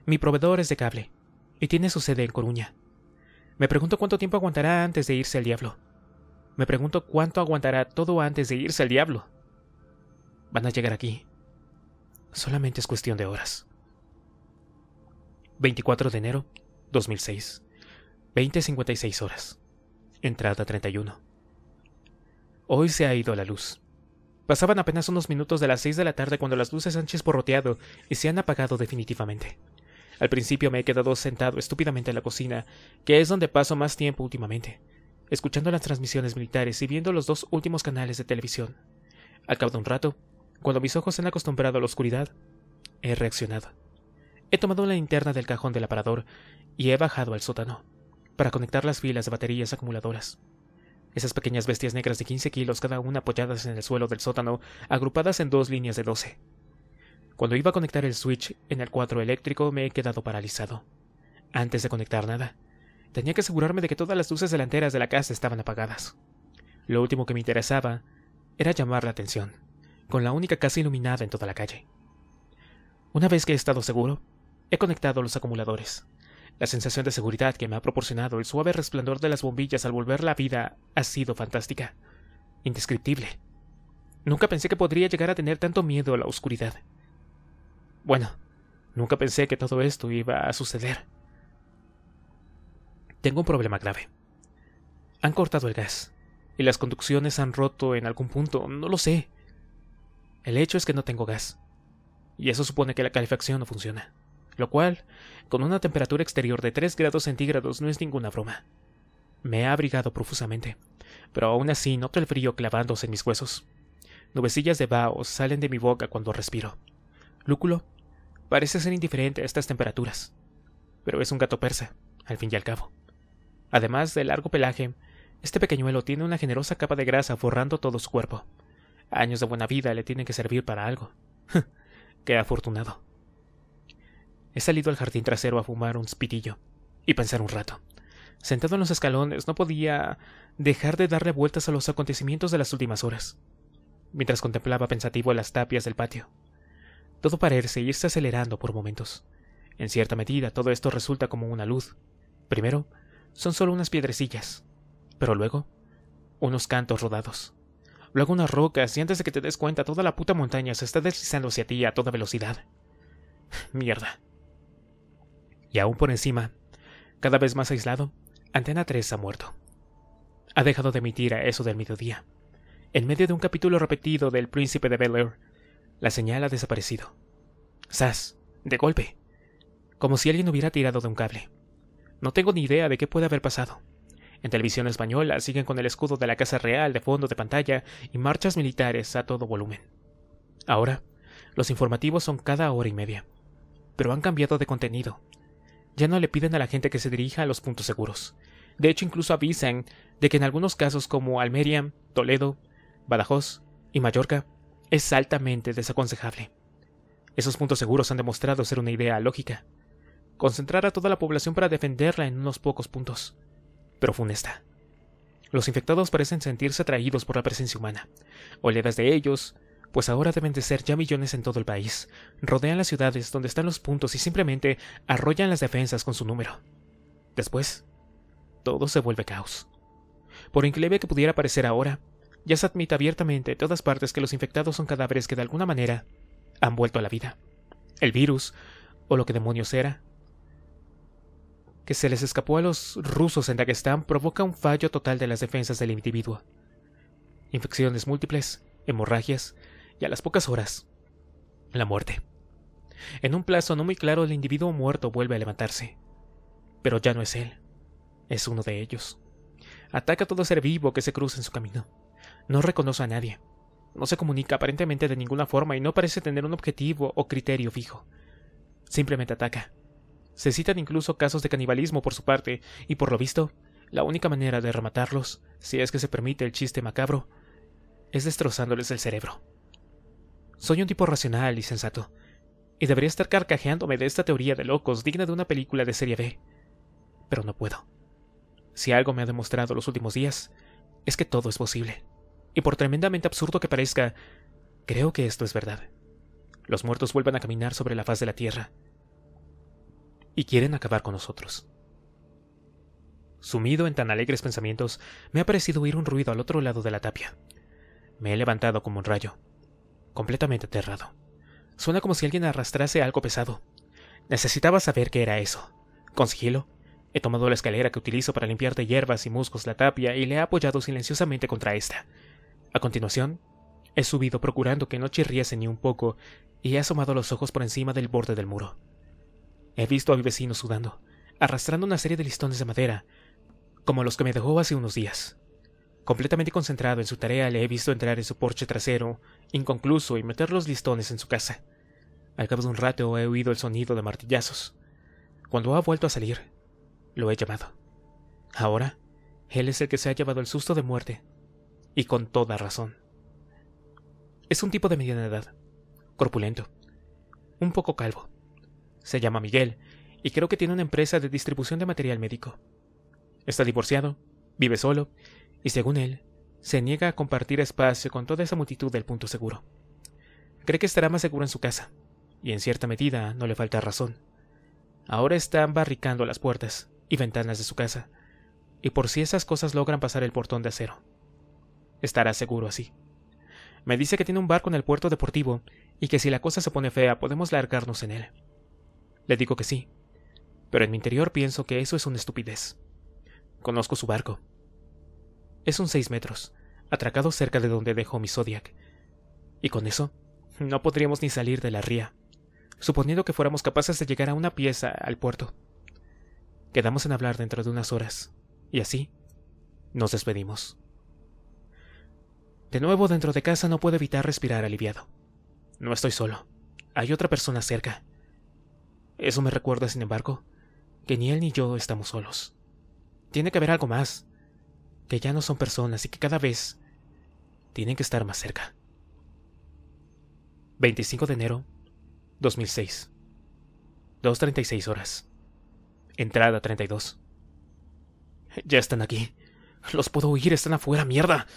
Mi proveedor es de cable, y tiene su sede en Coruña. Me pregunto cuánto tiempo aguantará antes de irse al diablo. Me pregunto cuánto aguantará todo antes de irse al diablo. Van a llegar aquí. Solamente es cuestión de horas. 24 de enero 2006. 20.56 horas. Entrada 31. Hoy se ha ido la luz. Pasaban apenas unos minutos de las seis de la tarde cuando las luces han chisporroteado y se han apagado definitivamente. Al principio me he quedado sentado estúpidamente en la cocina, que es donde paso más tiempo últimamente, escuchando las transmisiones militares y viendo los dos últimos canales de televisión. Al cabo de un rato, cuando mis ojos se han acostumbrado a la oscuridad, he reaccionado. He tomado la linterna del cajón del aparador y he bajado al sótano para conectar las filas de baterías acumuladoras. Esas pequeñas bestias negras de 15 kilos, cada una apoyadas en el suelo del sótano, agrupadas en dos líneas de 12. Cuando iba a conectar el switch en el cuadro eléctrico me he quedado paralizado. Antes de conectar nada, tenía que asegurarme de que todas las luces delanteras de la casa estaban apagadas. Lo último que me interesaba era llamar la atención, con la única casa iluminada en toda la calle. Una vez que he estado seguro, he conectado los acumuladores. La sensación de seguridad que me ha proporcionado el suave resplandor de las bombillas al volver la vida ha sido fantástica, indescriptible. Nunca pensé que podría llegar a tener tanto miedo a la oscuridad. Bueno, nunca pensé que todo esto iba a suceder. Tengo un problema grave. Han cortado el gas, y las conducciones han roto en algún punto, no lo sé. El hecho es que no tengo gas, y eso supone que la calefacción no funciona lo cual, con una temperatura exterior de 3 grados centígrados, no es ninguna broma. Me ha abrigado profusamente, pero aún así noto el frío clavándose en mis huesos. Nubecillas de vaos salen de mi boca cuando respiro. Lúculo parece ser indiferente a estas temperaturas, pero es un gato persa, al fin y al cabo. Además del largo pelaje, este pequeñuelo tiene una generosa capa de grasa forrando todo su cuerpo. Años de buena vida le tienen que servir para algo. Qué afortunado. He salido al jardín trasero a fumar un spitillo y pensar un rato. Sentado en los escalones, no podía dejar de darle vueltas a los acontecimientos de las últimas horas, mientras contemplaba pensativo las tapias del patio. Todo parece irse acelerando por momentos. En cierta medida, todo esto resulta como una luz. Primero, son solo unas piedrecillas, pero luego, unos cantos rodados. Luego unas rocas, y antes de que te des cuenta, toda la puta montaña se está deslizando hacia ti a toda velocidad. Mierda y aún por encima, cada vez más aislado, Antena 3 ha muerto. Ha dejado de emitir a eso del mediodía. En medio de un capítulo repetido del Príncipe de Bel Air, la señal ha desaparecido. ¡Sas! De golpe. Como si alguien hubiera tirado de un cable. No tengo ni idea de qué puede haber pasado. En televisión española siguen con el escudo de la Casa Real de fondo de pantalla y marchas militares a todo volumen. Ahora, los informativos son cada hora y media, pero han cambiado de contenido ya no le piden a la gente que se dirija a los puntos seguros. De hecho, incluso avisan de que en algunos casos como Almería, Toledo, Badajoz y Mallorca, es altamente desaconsejable. Esos puntos seguros han demostrado ser una idea lógica. Concentrar a toda la población para defenderla en unos pocos puntos. Pero funesta. Los infectados parecen sentirse atraídos por la presencia humana. Olevas de ellos pues ahora deben de ser ya millones en todo el país. Rodean las ciudades donde están los puntos y simplemente arrollan las defensas con su número. Después, todo se vuelve caos. Por increíble que pudiera parecer ahora, ya se admite abiertamente en todas partes que los infectados son cadáveres que de alguna manera han vuelto a la vida. El virus, o lo que demonios era, que se les escapó a los rusos en Dagestán provoca un fallo total de las defensas del individuo. Infecciones múltiples, hemorragias, y a las pocas horas, la muerte. En un plazo no muy claro, el individuo muerto vuelve a levantarse. Pero ya no es él, es uno de ellos. Ataca a todo ser vivo que se cruza en su camino. No reconoce a nadie. No se comunica aparentemente de ninguna forma y no parece tener un objetivo o criterio fijo. Simplemente ataca. Se citan incluso casos de canibalismo por su parte, y por lo visto, la única manera de rematarlos, si es que se permite el chiste macabro, es destrozándoles el cerebro. Soy un tipo racional y sensato, y debería estar carcajeándome de esta teoría de locos digna de una película de serie B. Pero no puedo. Si algo me ha demostrado los últimos días, es que todo es posible. Y por tremendamente absurdo que parezca, creo que esto es verdad. Los muertos vuelven a caminar sobre la faz de la Tierra. Y quieren acabar con nosotros. Sumido en tan alegres pensamientos, me ha parecido oír un ruido al otro lado de la tapia. Me he levantado como un rayo completamente aterrado. Suena como si alguien arrastrase algo pesado. Necesitaba saber qué era eso. Con sigilo, He tomado la escalera que utilizo para limpiar de hierbas y musgos la tapia y le he apoyado silenciosamente contra esta. A continuación, he subido procurando que no chirriese ni un poco y he asomado los ojos por encima del borde del muro. He visto a mi vecino sudando, arrastrando una serie de listones de madera, como los que me dejó hace unos días. Completamente concentrado en su tarea, le he visto entrar en su porche trasero, inconcluso, y meter los listones en su casa. Al cabo de un rato he oído el sonido de martillazos. Cuando ha vuelto a salir, lo he llamado. Ahora, él es el que se ha llevado el susto de muerte, y con toda razón. Es un tipo de mediana edad, corpulento, un poco calvo. Se llama Miguel, y creo que tiene una empresa de distribución de material médico. Está divorciado, vive solo y según él, se niega a compartir espacio con toda esa multitud del punto seguro. Cree que estará más seguro en su casa, y en cierta medida no le falta razón. Ahora están barricando las puertas y ventanas de su casa, y por si esas cosas logran pasar el portón de acero. Estará seguro así. Me dice que tiene un barco en el puerto deportivo y que si la cosa se pone fea podemos largarnos en él. Le digo que sí, pero en mi interior pienso que eso es una estupidez. Conozco su barco, es un seis metros, atracado cerca de donde dejó mi Zodiac. Y con eso, no podríamos ni salir de la ría, suponiendo que fuéramos capaces de llegar a una pieza al puerto. Quedamos en hablar dentro de unas horas, y así nos despedimos. De nuevo dentro de casa no puedo evitar respirar aliviado. No estoy solo. Hay otra persona cerca. Eso me recuerda, sin embargo, que ni él ni yo estamos solos. Tiene que haber algo más que ya no son personas y que cada vez tienen que estar más cerca. 25 de enero 2006. 2.36 horas. Entrada 32. Ya están aquí. Los puedo oír, están afuera, mierda.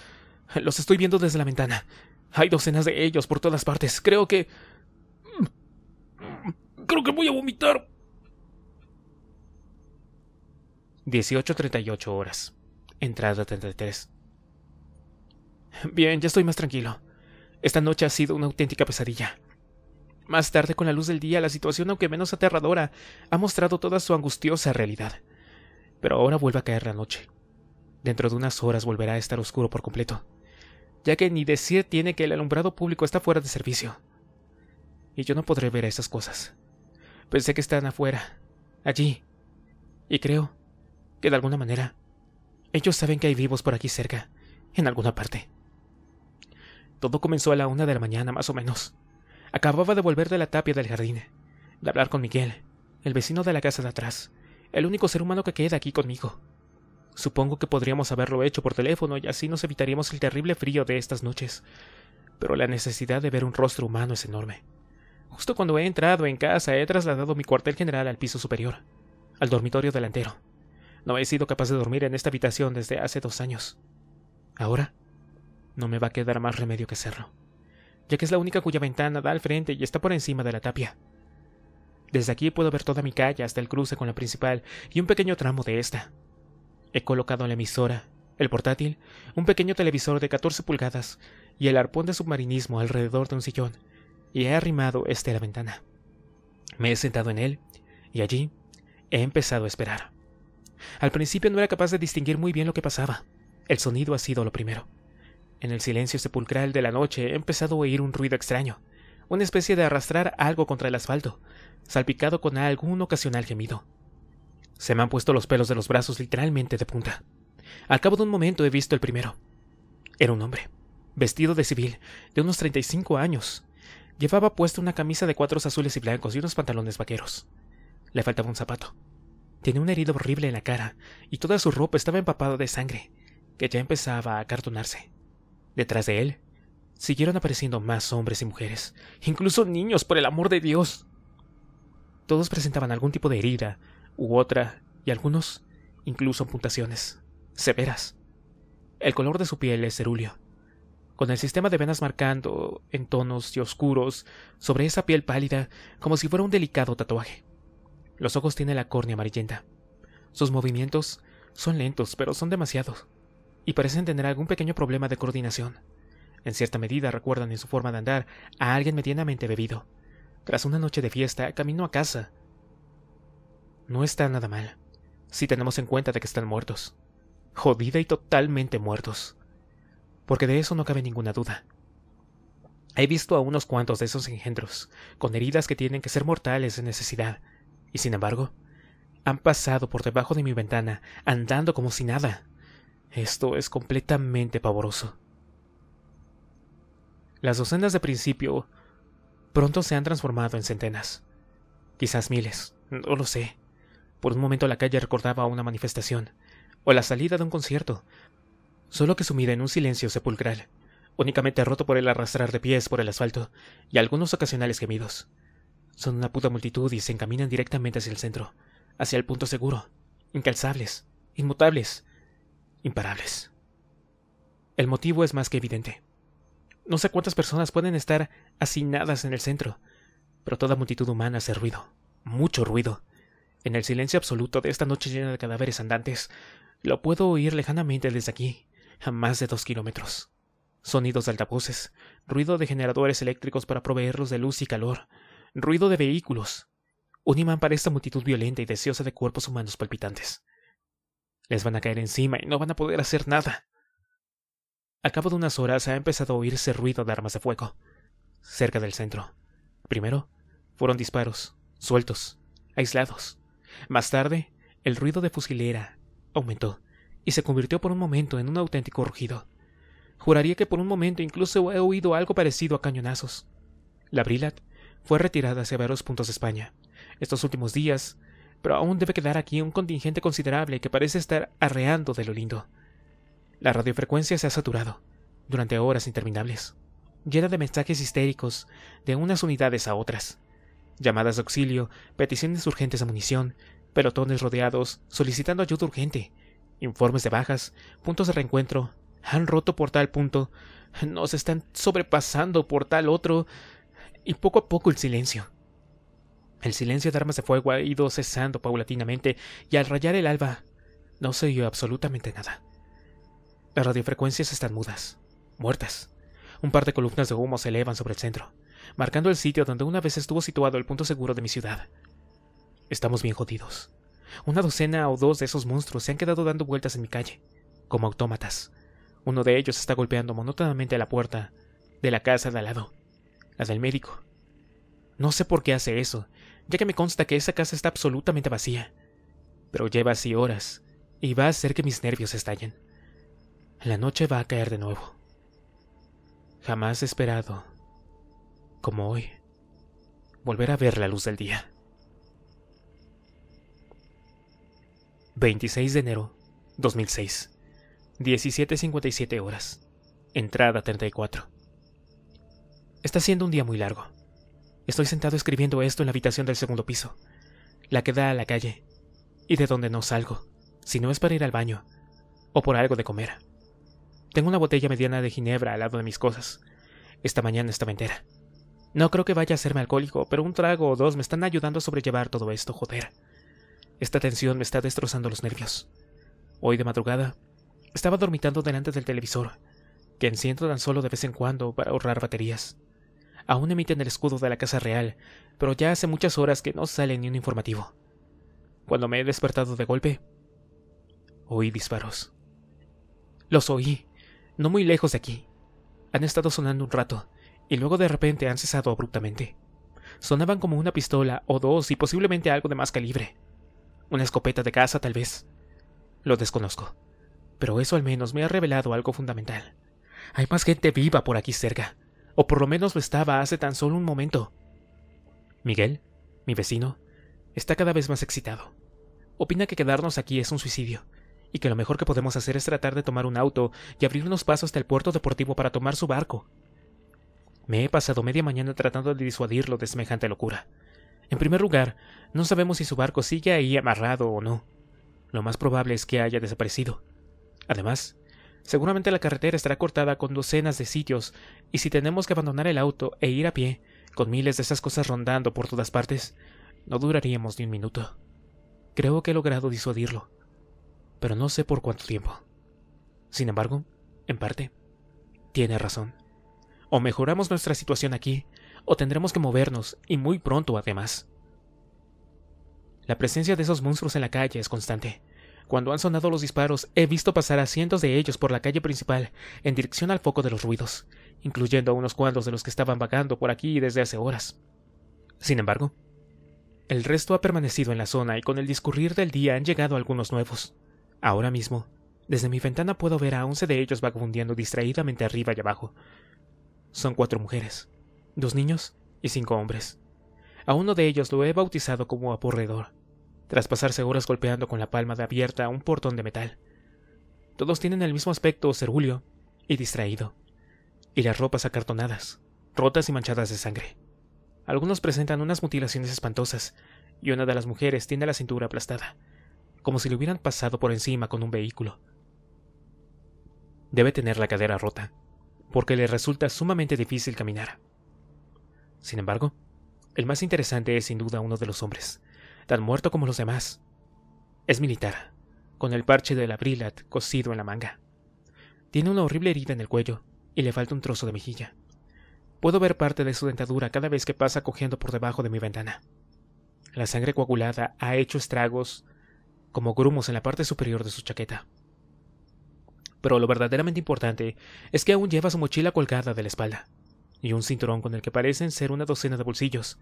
Los estoy viendo desde la ventana. Hay docenas de ellos por todas partes. Creo que... Creo que voy a vomitar. 18.38 horas. Entrada 33. Bien, ya estoy más tranquilo. Esta noche ha sido una auténtica pesadilla. Más tarde, con la luz del día, la situación, aunque menos aterradora, ha mostrado toda su angustiosa realidad. Pero ahora vuelve a caer la noche. Dentro de unas horas volverá a estar oscuro por completo, ya que ni decir tiene que el alumbrado público está fuera de servicio. Y yo no podré ver esas cosas. Pensé que están afuera, allí. Y creo que de alguna manera ellos saben que hay vivos por aquí cerca, en alguna parte. Todo comenzó a la una de la mañana más o menos. Acababa de volver de la tapia del jardín, de hablar con Miguel, el vecino de la casa de atrás, el único ser humano que queda aquí conmigo. Supongo que podríamos haberlo hecho por teléfono y así nos evitaríamos el terrible frío de estas noches. Pero la necesidad de ver un rostro humano es enorme. Justo cuando he entrado en casa he trasladado mi cuartel general al piso superior, al dormitorio delantero. No he sido capaz de dormir en esta habitación desde hace dos años. Ahora, no me va a quedar más remedio que hacerlo, ya que es la única cuya ventana da al frente y está por encima de la tapia. Desde aquí puedo ver toda mi calle hasta el cruce con la principal y un pequeño tramo de esta. He colocado la emisora, el portátil, un pequeño televisor de 14 pulgadas y el arpón de submarinismo alrededor de un sillón, y he arrimado este a la ventana. Me he sentado en él, y allí he empezado a esperar. Al principio no era capaz de distinguir muy bien lo que pasaba. El sonido ha sido lo primero. En el silencio sepulcral de la noche he empezado a oír un ruido extraño, una especie de arrastrar algo contra el asfalto, salpicado con algún ocasional gemido. Se me han puesto los pelos de los brazos literalmente de punta. Al cabo de un momento he visto el primero. Era un hombre, vestido de civil, de unos 35 años. Llevaba puesta una camisa de cuadros azules y blancos y unos pantalones vaqueros. Le faltaba un zapato. Tenía una herida horrible en la cara y toda su ropa estaba empapada de sangre, que ya empezaba a acartonarse. Detrás de él, siguieron apareciendo más hombres y mujeres, incluso niños, por el amor de Dios. Todos presentaban algún tipo de herida u otra, y algunos incluso puntaciones severas. El color de su piel es cerúleo, con el sistema de venas marcando en tonos y oscuros sobre esa piel pálida como si fuera un delicado tatuaje. Los ojos tienen la córnea amarillenta. Sus movimientos son lentos, pero son demasiados, y parecen tener algún pequeño problema de coordinación. En cierta medida recuerdan en su forma de andar a alguien medianamente bebido. Tras una noche de fiesta, camino a casa. No está nada mal, si tenemos en cuenta de que están muertos. Jodida y totalmente muertos. Porque de eso no cabe ninguna duda. He visto a unos cuantos de esos engendros, con heridas que tienen que ser mortales de necesidad, y sin embargo, han pasado por debajo de mi ventana, andando como si nada. Esto es completamente pavoroso. Las docenas de principio pronto se han transformado en centenas. Quizás miles, no lo sé. Por un momento la calle recordaba una manifestación, o la salida de un concierto, solo que sumida en un silencio sepulcral, únicamente roto por el arrastrar de pies por el asfalto y algunos ocasionales gemidos. Son una puta multitud y se encaminan directamente hacia el centro, hacia el punto seguro, incalzables, inmutables, imparables. El motivo es más que evidente. No sé cuántas personas pueden estar asignadas en el centro, pero toda multitud humana hace ruido, mucho ruido. En el silencio absoluto de esta noche llena de cadáveres andantes, lo puedo oír lejanamente desde aquí, a más de dos kilómetros. Sonidos de altavoces, ruido de generadores eléctricos para proveerlos de luz y calor, ruido de vehículos, un imán para esta multitud violenta y deseosa de cuerpos humanos palpitantes. Les van a caer encima y no van a poder hacer nada. A cabo de unas horas ha empezado a oírse ruido de armas de fuego, cerca del centro. Primero, fueron disparos, sueltos, aislados. Más tarde, el ruido de fusilera aumentó y se convirtió por un momento en un auténtico rugido. Juraría que por un momento incluso he oído algo parecido a cañonazos. La Brilat fue retirada hacia varios puntos de España. Estos últimos días, pero aún debe quedar aquí un contingente considerable que parece estar arreando de lo lindo. La radiofrecuencia se ha saturado, durante horas interminables, llena de mensajes histéricos de unas unidades a otras, llamadas de auxilio, peticiones urgentes de munición, pelotones rodeados solicitando ayuda urgente, informes de bajas, puntos de reencuentro, han roto por tal punto, nos están sobrepasando por tal otro, y poco a poco el silencio. El silencio de armas de fuego ha ido cesando paulatinamente y al rayar el alba no se oyó absolutamente nada. Las radiofrecuencias están mudas, muertas. Un par de columnas de humo se elevan sobre el centro, marcando el sitio donde una vez estuvo situado el punto seguro de mi ciudad. Estamos bien jodidos. Una docena o dos de esos monstruos se han quedado dando vueltas en mi calle, como autómatas. Uno de ellos está golpeando monótonamente la puerta de la casa de al lado las del médico. No sé por qué hace eso, ya que me consta que esa casa está absolutamente vacía. Pero lleva así horas, y va a hacer que mis nervios estallen. La noche va a caer de nuevo. Jamás he esperado, como hoy, volver a ver la luz del día. 26 de enero 2006, 17.57 horas, entrada 34. Está siendo un día muy largo. Estoy sentado escribiendo esto en la habitación del segundo piso, la que da a la calle, y de donde no salgo, si no es para ir al baño o por algo de comer. Tengo una botella mediana de ginebra al lado de mis cosas. Esta mañana estaba entera. No creo que vaya a hacerme alcohólico, pero un trago o dos me están ayudando a sobrellevar todo esto, joder. Esta tensión me está destrozando los nervios. Hoy de madrugada, estaba dormitando delante del televisor que enciendo tan solo de vez en cuando para ahorrar baterías. Aún emiten el escudo de la Casa Real, pero ya hace muchas horas que no sale ni un informativo. Cuando me he despertado de golpe, oí disparos. Los oí, no muy lejos de aquí. Han estado sonando un rato, y luego de repente han cesado abruptamente. Sonaban como una pistola o dos y posiblemente algo de más calibre. Una escopeta de caza, tal vez. Lo desconozco, pero eso al menos me ha revelado algo fundamental. Hay más gente viva por aquí cerca. O por lo menos lo estaba hace tan solo un momento. Miguel, mi vecino, está cada vez más excitado. Opina que quedarnos aquí es un suicidio, y que lo mejor que podemos hacer es tratar de tomar un auto y unos pasos hasta el puerto deportivo para tomar su barco. Me he pasado media mañana tratando de disuadirlo de semejante locura. En primer lugar, no sabemos si su barco sigue ahí amarrado o no. Lo más probable es que haya desaparecido. Además, Seguramente la carretera estará cortada con docenas de sitios, y si tenemos que abandonar el auto e ir a pie, con miles de esas cosas rondando por todas partes, no duraríamos ni un minuto. Creo que he logrado disuadirlo, pero no sé por cuánto tiempo. Sin embargo, en parte, tiene razón. O mejoramos nuestra situación aquí, o tendremos que movernos, y muy pronto además. La presencia de esos monstruos en la calle es constante. Cuando han sonado los disparos, he visto pasar a cientos de ellos por la calle principal, en dirección al foco de los ruidos, incluyendo a unos cuantos de los que estaban vagando por aquí desde hace horas. Sin embargo, el resto ha permanecido en la zona y con el discurrir del día han llegado algunos nuevos. Ahora mismo, desde mi ventana puedo ver a once de ellos vagabundeando distraídamente arriba y abajo. Son cuatro mujeres, dos niños y cinco hombres. A uno de ellos lo he bautizado como Aporredor tras pasarse horas golpeando con la palma de abierta un portón de metal. Todos tienen el mismo aspecto cerúleo y distraído, y las ropas acartonadas, rotas y manchadas de sangre. Algunos presentan unas mutilaciones espantosas, y una de las mujeres tiene la cintura aplastada, como si le hubieran pasado por encima con un vehículo. Debe tener la cadera rota, porque le resulta sumamente difícil caminar. Sin embargo, el más interesante es sin duda uno de los hombres, tan muerto como los demás. Es militar, con el parche de la brilat cosido en la manga. Tiene una horrible herida en el cuello y le falta un trozo de mejilla. Puedo ver parte de su dentadura cada vez que pasa cogiendo por debajo de mi ventana. La sangre coagulada ha hecho estragos como grumos en la parte superior de su chaqueta. Pero lo verdaderamente importante es que aún lleva su mochila colgada de la espalda, y un cinturón con el que parecen ser una docena de bolsillos,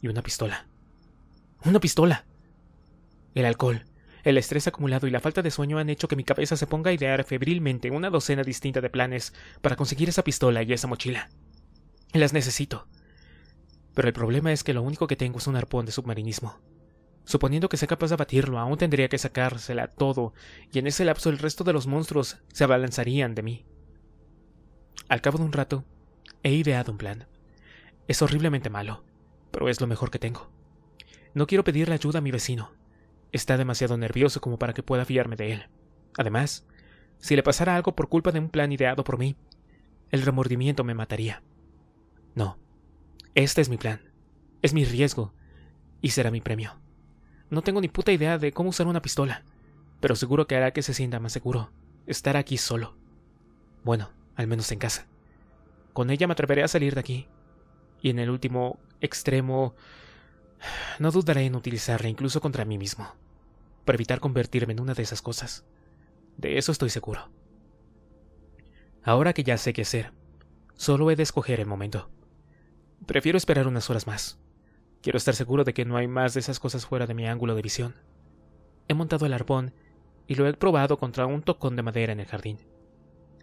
y una pistola. Una pistola. El alcohol, el estrés acumulado y la falta de sueño han hecho que mi cabeza se ponga a idear febrilmente una docena distinta de planes para conseguir esa pistola y esa mochila. Las necesito. Pero el problema es que lo único que tengo es un arpón de submarinismo. Suponiendo que sea capaz de abatirlo, aún tendría que sacársela todo, y en ese lapso el resto de los monstruos se abalanzarían de mí. Al cabo de un rato, he ideado un plan. Es horriblemente malo, pero es lo mejor que tengo. No quiero pedirle ayuda a mi vecino. Está demasiado nervioso como para que pueda fiarme de él. Además, si le pasara algo por culpa de un plan ideado por mí, el remordimiento me mataría. No, este es mi plan, es mi riesgo, y será mi premio. No tengo ni puta idea de cómo usar una pistola, pero seguro que hará que se sienta más seguro estar aquí solo. Bueno, al menos en casa. Con ella me atreveré a salir de aquí. Y en el último extremo no dudaré en utilizarla incluso contra mí mismo, para evitar convertirme en una de esas cosas. De eso estoy seguro. Ahora que ya sé qué hacer, solo he de escoger el momento. Prefiero esperar unas horas más. Quiero estar seguro de que no hay más de esas cosas fuera de mi ángulo de visión. He montado el arpón y lo he probado contra un tocón de madera en el jardín.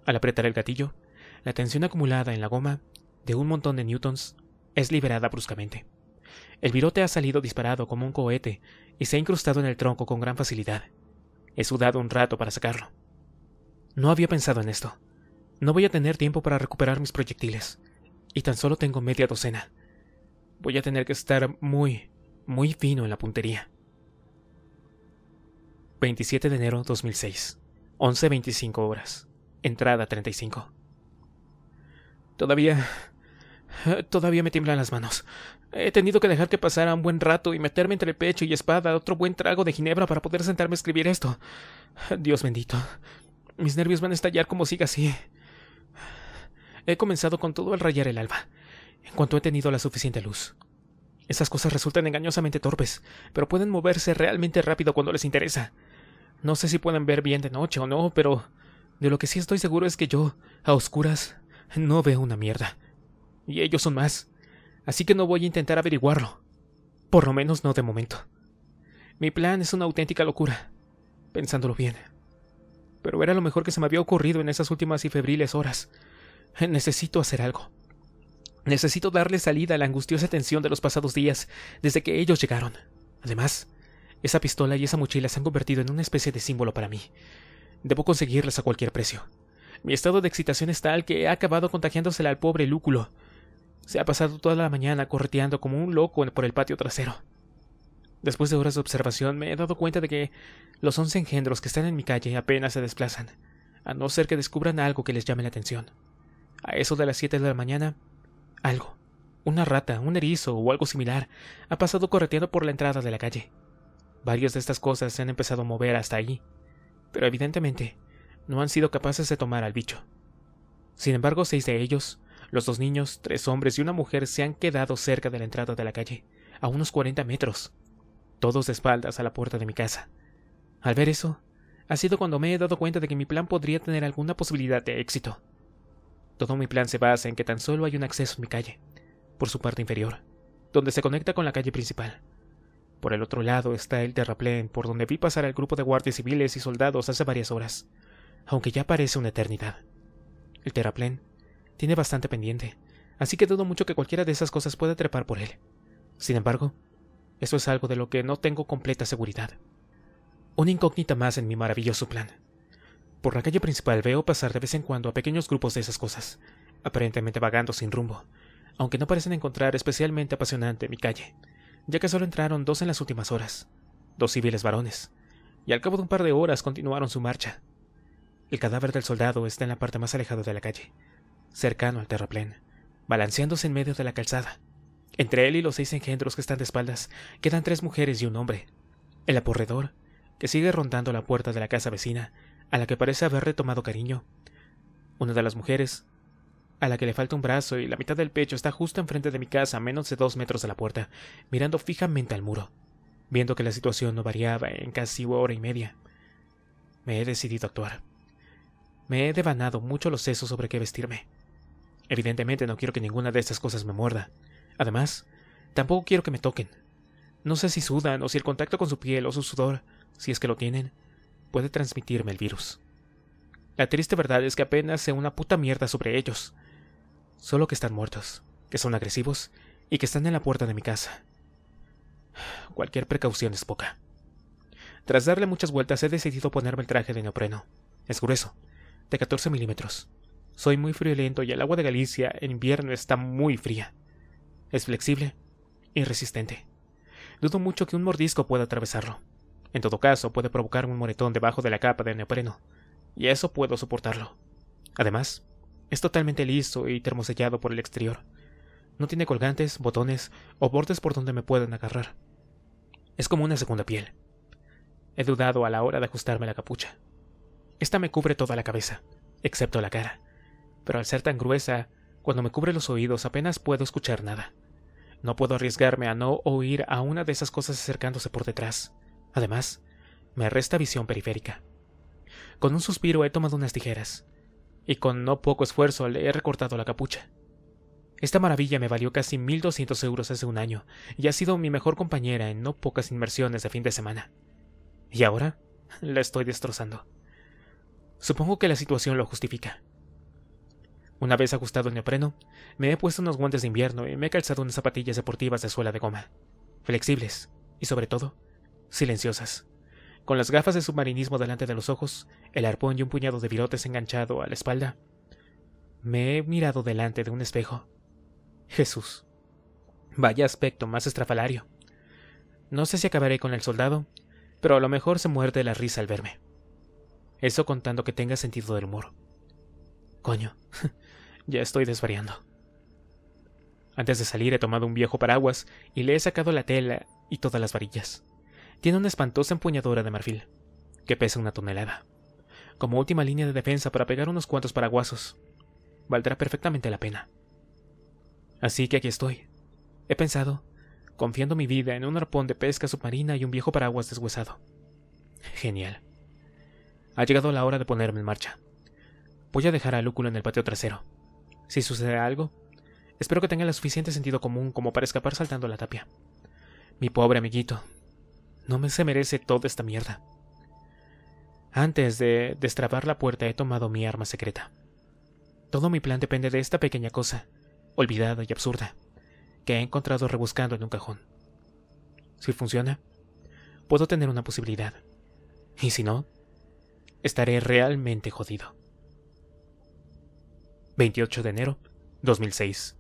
Al apretar el gatillo, la tensión acumulada en la goma de un montón de newtons es liberada bruscamente. El virote ha salido disparado como un cohete y se ha incrustado en el tronco con gran facilidad. He sudado un rato para sacarlo. No había pensado en esto. No voy a tener tiempo para recuperar mis proyectiles. Y tan solo tengo media docena. Voy a tener que estar muy, muy fino en la puntería. 27 de enero 2006. 11.25 horas. Entrada 35. Todavía... Todavía me tiemblan las manos. He tenido que dejar que pasara un buen rato y meterme entre el pecho y espada otro buen trago de ginebra para poder sentarme a escribir esto. Dios bendito. Mis nervios van a estallar como siga así. He comenzado con todo al rayar el alba, en cuanto he tenido la suficiente luz. Esas cosas resultan engañosamente torpes, pero pueden moverse realmente rápido cuando les interesa. No sé si pueden ver bien de noche o no, pero de lo que sí estoy seguro es que yo, a oscuras, no veo una mierda. Y ellos son más así que no voy a intentar averiguarlo. Por lo menos no de momento. Mi plan es una auténtica locura, pensándolo bien. Pero era lo mejor que se me había ocurrido en esas últimas y febriles horas. Necesito hacer algo. Necesito darle salida a la angustiosa tensión de los pasados días, desde que ellos llegaron. Además, esa pistola y esa mochila se han convertido en una especie de símbolo para mí. Debo conseguirlas a cualquier precio. Mi estado de excitación es tal que he acabado contagiándosela al pobre Lúculo, se ha pasado toda la mañana correteando como un loco por el patio trasero. Después de horas de observación me he dado cuenta de que los once engendros que están en mi calle apenas se desplazan, a no ser que descubran algo que les llame la atención. A eso de las siete de la mañana, algo, una rata, un erizo o algo similar, ha pasado correteando por la entrada de la calle. Varios de estas cosas se han empezado a mover hasta ahí, pero evidentemente no han sido capaces de tomar al bicho. Sin embargo, seis de ellos, los dos niños, tres hombres y una mujer se han quedado cerca de la entrada de la calle, a unos 40 metros, todos de espaldas a la puerta de mi casa. Al ver eso, ha sido cuando me he dado cuenta de que mi plan podría tener alguna posibilidad de éxito. Todo mi plan se basa en que tan solo hay un acceso en mi calle, por su parte inferior, donde se conecta con la calle principal. Por el otro lado está el terraplén por donde vi pasar al grupo de guardias civiles y soldados hace varias horas, aunque ya parece una eternidad. El terraplén tiene bastante pendiente, así que dudo mucho que cualquiera de esas cosas pueda trepar por él. Sin embargo, eso es algo de lo que no tengo completa seguridad. Una incógnita más en mi maravilloso plan. Por la calle principal veo pasar de vez en cuando a pequeños grupos de esas cosas, aparentemente vagando sin rumbo, aunque no parecen encontrar especialmente apasionante mi calle, ya que solo entraron dos en las últimas horas, dos civiles varones, y al cabo de un par de horas continuaron su marcha. El cadáver del soldado está en la parte más alejada de la calle, cercano al terraplén, balanceándose en medio de la calzada. Entre él y los seis engendros que están de espaldas quedan tres mujeres y un hombre. El aporredor, que sigue rondando la puerta de la casa vecina, a la que parece haber retomado cariño. Una de las mujeres, a la que le falta un brazo y la mitad del pecho, está justo enfrente de mi casa, a menos de dos metros de la puerta, mirando fijamente al muro, viendo que la situación no variaba en casi hora y media. Me he decidido a actuar. Me he devanado mucho los sesos sobre qué vestirme. Evidentemente no quiero que ninguna de estas cosas me muerda. Además, tampoco quiero que me toquen. No sé si sudan o si el contacto con su piel o su sudor, si es que lo tienen, puede transmitirme el virus. La triste verdad es que apenas sé una puta mierda sobre ellos. Solo que están muertos, que son agresivos y que están en la puerta de mi casa. Cualquier precaución es poca. Tras darle muchas vueltas he decidido ponerme el traje de neopreno. Es grueso, de 14 milímetros, soy muy friolento y el agua de Galicia en invierno está muy fría. Es flexible y resistente. Dudo mucho que un mordisco pueda atravesarlo. En todo caso, puede provocar un moretón debajo de la capa de neopreno, y eso puedo soportarlo. Además, es totalmente liso y termosellado por el exterior. No tiene colgantes, botones o bordes por donde me puedan agarrar. Es como una segunda piel. He dudado a la hora de ajustarme la capucha. Esta me cubre toda la cabeza, excepto la cara pero al ser tan gruesa, cuando me cubre los oídos apenas puedo escuchar nada. No puedo arriesgarme a no oír a una de esas cosas acercándose por detrás. Además, me resta visión periférica. Con un suspiro he tomado unas tijeras, y con no poco esfuerzo le he recortado la capucha. Esta maravilla me valió casi 1.200 euros hace un año, y ha sido mi mejor compañera en no pocas inmersiones de fin de semana. Y ahora, la estoy destrozando. Supongo que la situación lo justifica. Una vez ajustado el neopreno, me he puesto unos guantes de invierno y me he calzado unas zapatillas deportivas de suela de goma, flexibles y sobre todo, silenciosas. Con las gafas de submarinismo delante de los ojos, el arpón y un puñado de virotes enganchado a la espalda, me he mirado delante de un espejo. Jesús. Vaya aspecto más estrafalario. No sé si acabaré con el soldado, pero a lo mejor se muerde la risa al verme. Eso contando que tenga sentido del humor. Coño, Ya estoy desvariando. Antes de salir he tomado un viejo paraguas y le he sacado la tela y todas las varillas. Tiene una espantosa empuñadura de marfil, que pesa una tonelada. Como última línea de defensa para pegar unos cuantos paraguasos. Valdrá perfectamente la pena. Así que aquí estoy. He pensado, confiando mi vida en un arpón de pesca submarina y un viejo paraguas deshuesado. Genial. Ha llegado la hora de ponerme en marcha. Voy a dejar a Lúculo en el patio trasero si sucede algo, espero que tenga el suficiente sentido común como para escapar saltando la tapia. Mi pobre amiguito, no me se merece toda esta mierda. Antes de destrabar la puerta he tomado mi arma secreta. Todo mi plan depende de esta pequeña cosa, olvidada y absurda, que he encontrado rebuscando en un cajón. Si funciona, puedo tener una posibilidad. Y si no, estaré realmente jodido. 28 de enero 2006,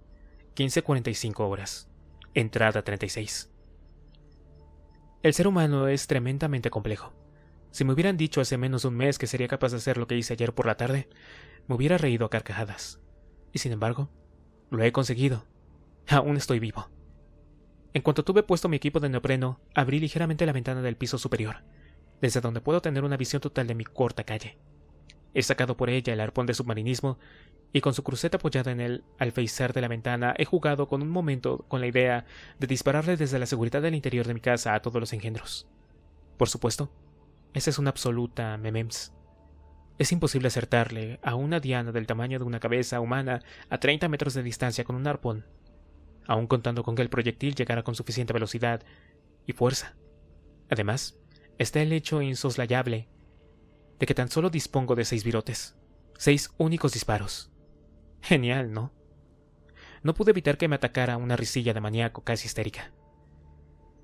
15.45 horas, entrada 36. El ser humano es tremendamente complejo. Si me hubieran dicho hace menos de un mes que sería capaz de hacer lo que hice ayer por la tarde, me hubiera reído a carcajadas. Y sin embargo, lo he conseguido. Aún estoy vivo. En cuanto tuve puesto mi equipo de neopreno, abrí ligeramente la ventana del piso superior, desde donde puedo tener una visión total de mi corta calle. He sacado por ella el arpón de submarinismo y con su cruceta apoyada en el al de la ventana, he jugado con un momento con la idea de dispararle desde la seguridad del interior de mi casa a todos los engendros. Por supuesto, esa es una absoluta memems. Es imposible acertarle a una diana del tamaño de una cabeza humana a 30 metros de distancia con un arpón, aun contando con que el proyectil llegara con suficiente velocidad y fuerza. Además, está el hecho insoslayable de que tan solo dispongo de seis virotes, seis únicos disparos. Genial, ¿no? No pude evitar que me atacara una risilla de maníaco casi histérica.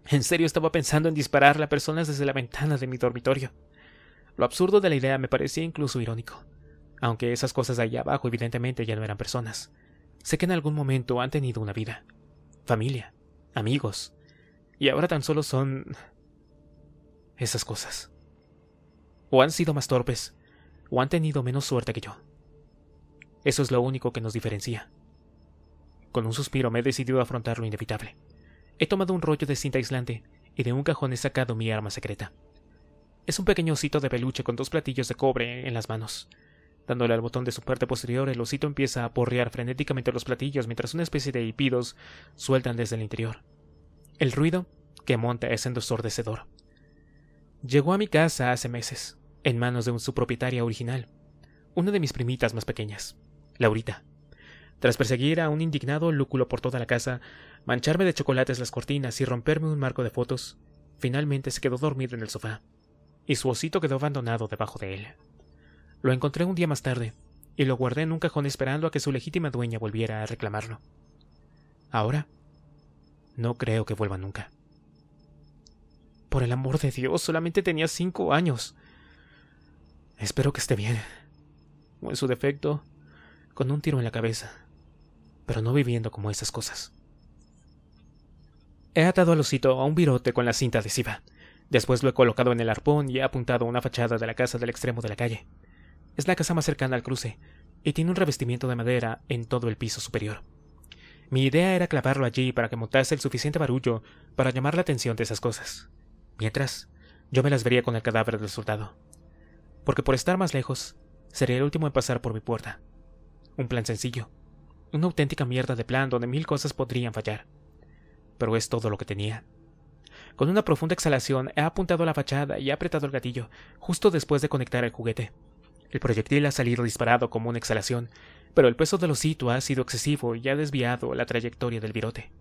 En serio estaba pensando en disparar a personas desde la ventana de mi dormitorio. Lo absurdo de la idea me parecía incluso irónico, aunque esas cosas de allá abajo evidentemente ya no eran personas. Sé que en algún momento han tenido una vida, familia, amigos, y ahora tan solo son... esas cosas. O han sido más torpes, o han tenido menos suerte que yo. Eso es lo único que nos diferencia. Con un suspiro me he decidido a afrontar lo inevitable. He tomado un rollo de cinta aislante y de un cajón he sacado mi arma secreta. Es un pequeño osito de peluche con dos platillos de cobre en las manos. Dándole al botón de su parte posterior, el osito empieza a porrear frenéticamente los platillos mientras una especie de hipidos sueltan desde el interior. El ruido que monta es endosordecedor. Llegó a mi casa hace meses, en manos de un, su propietaria original, una de mis primitas más pequeñas. Laurita. Tras perseguir a un indignado lúculo por toda la casa, mancharme de chocolates las cortinas y romperme un marco de fotos, finalmente se quedó dormido en el sofá, y su osito quedó abandonado debajo de él. Lo encontré un día más tarde, y lo guardé en un cajón esperando a que su legítima dueña volviera a reclamarlo. Ahora, no creo que vuelva nunca. Por el amor de Dios, solamente tenía cinco años. Espero que esté bien. O en su defecto, con un tiro en la cabeza, pero no viviendo como esas cosas. He atado al osito a un virote con la cinta adhesiva. Después lo he colocado en el arpón y he apuntado a una fachada de la casa del extremo de la calle. Es la casa más cercana al cruce, y tiene un revestimiento de madera en todo el piso superior. Mi idea era clavarlo allí para que montase el suficiente barullo para llamar la atención de esas cosas. Mientras, yo me las vería con el cadáver del soldado. Porque por estar más lejos, sería el último en pasar por mi puerta. Un plan sencillo. Una auténtica mierda de plan donde mil cosas podrían fallar. Pero es todo lo que tenía. Con una profunda exhalación he apuntado a la fachada y ha apretado el gatillo, justo después de conectar el juguete. El proyectil ha salido disparado como una exhalación, pero el peso del osito ha sido excesivo y ha desviado la trayectoria del virote.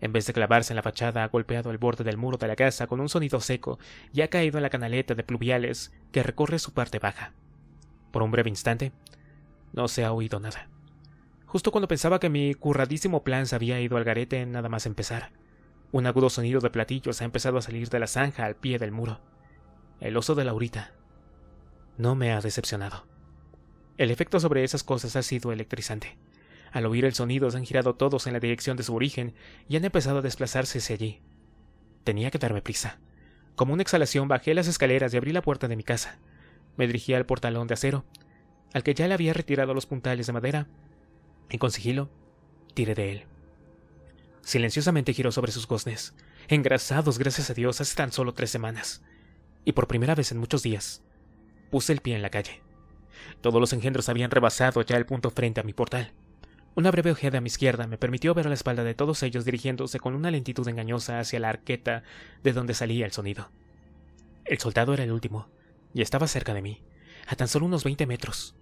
En vez de clavarse en la fachada, ha golpeado el borde del muro de la casa con un sonido seco y ha caído en la canaleta de pluviales que recorre su parte baja. Por un breve instante, no se ha oído nada. Justo cuando pensaba que mi curradísimo plan se había ido al garete, nada más empezar. Un agudo sonido de platillos ha empezado a salir de la zanja al pie del muro. El oso de Laurita. No me ha decepcionado. El efecto sobre esas cosas ha sido electrizante. Al oír el sonido se han girado todos en la dirección de su origen y han empezado a desplazarse hacia allí. Tenía que darme prisa. Como una exhalación bajé las escaleras y abrí la puerta de mi casa. Me dirigí al portalón de acero, al que ya le había retirado los puntales de madera, y con sigilo tiré de él. Silenciosamente giró sobre sus goznes, engrasados gracias a Dios hace tan solo tres semanas, y por primera vez en muchos días puse el pie en la calle. Todos los engendros habían rebasado ya el punto frente a mi portal. Una breve ojeada a mi izquierda me permitió ver a la espalda de todos ellos dirigiéndose con una lentitud engañosa hacia la arqueta de donde salía el sonido. El soldado era el último, y estaba cerca de mí, a tan solo unos veinte metros.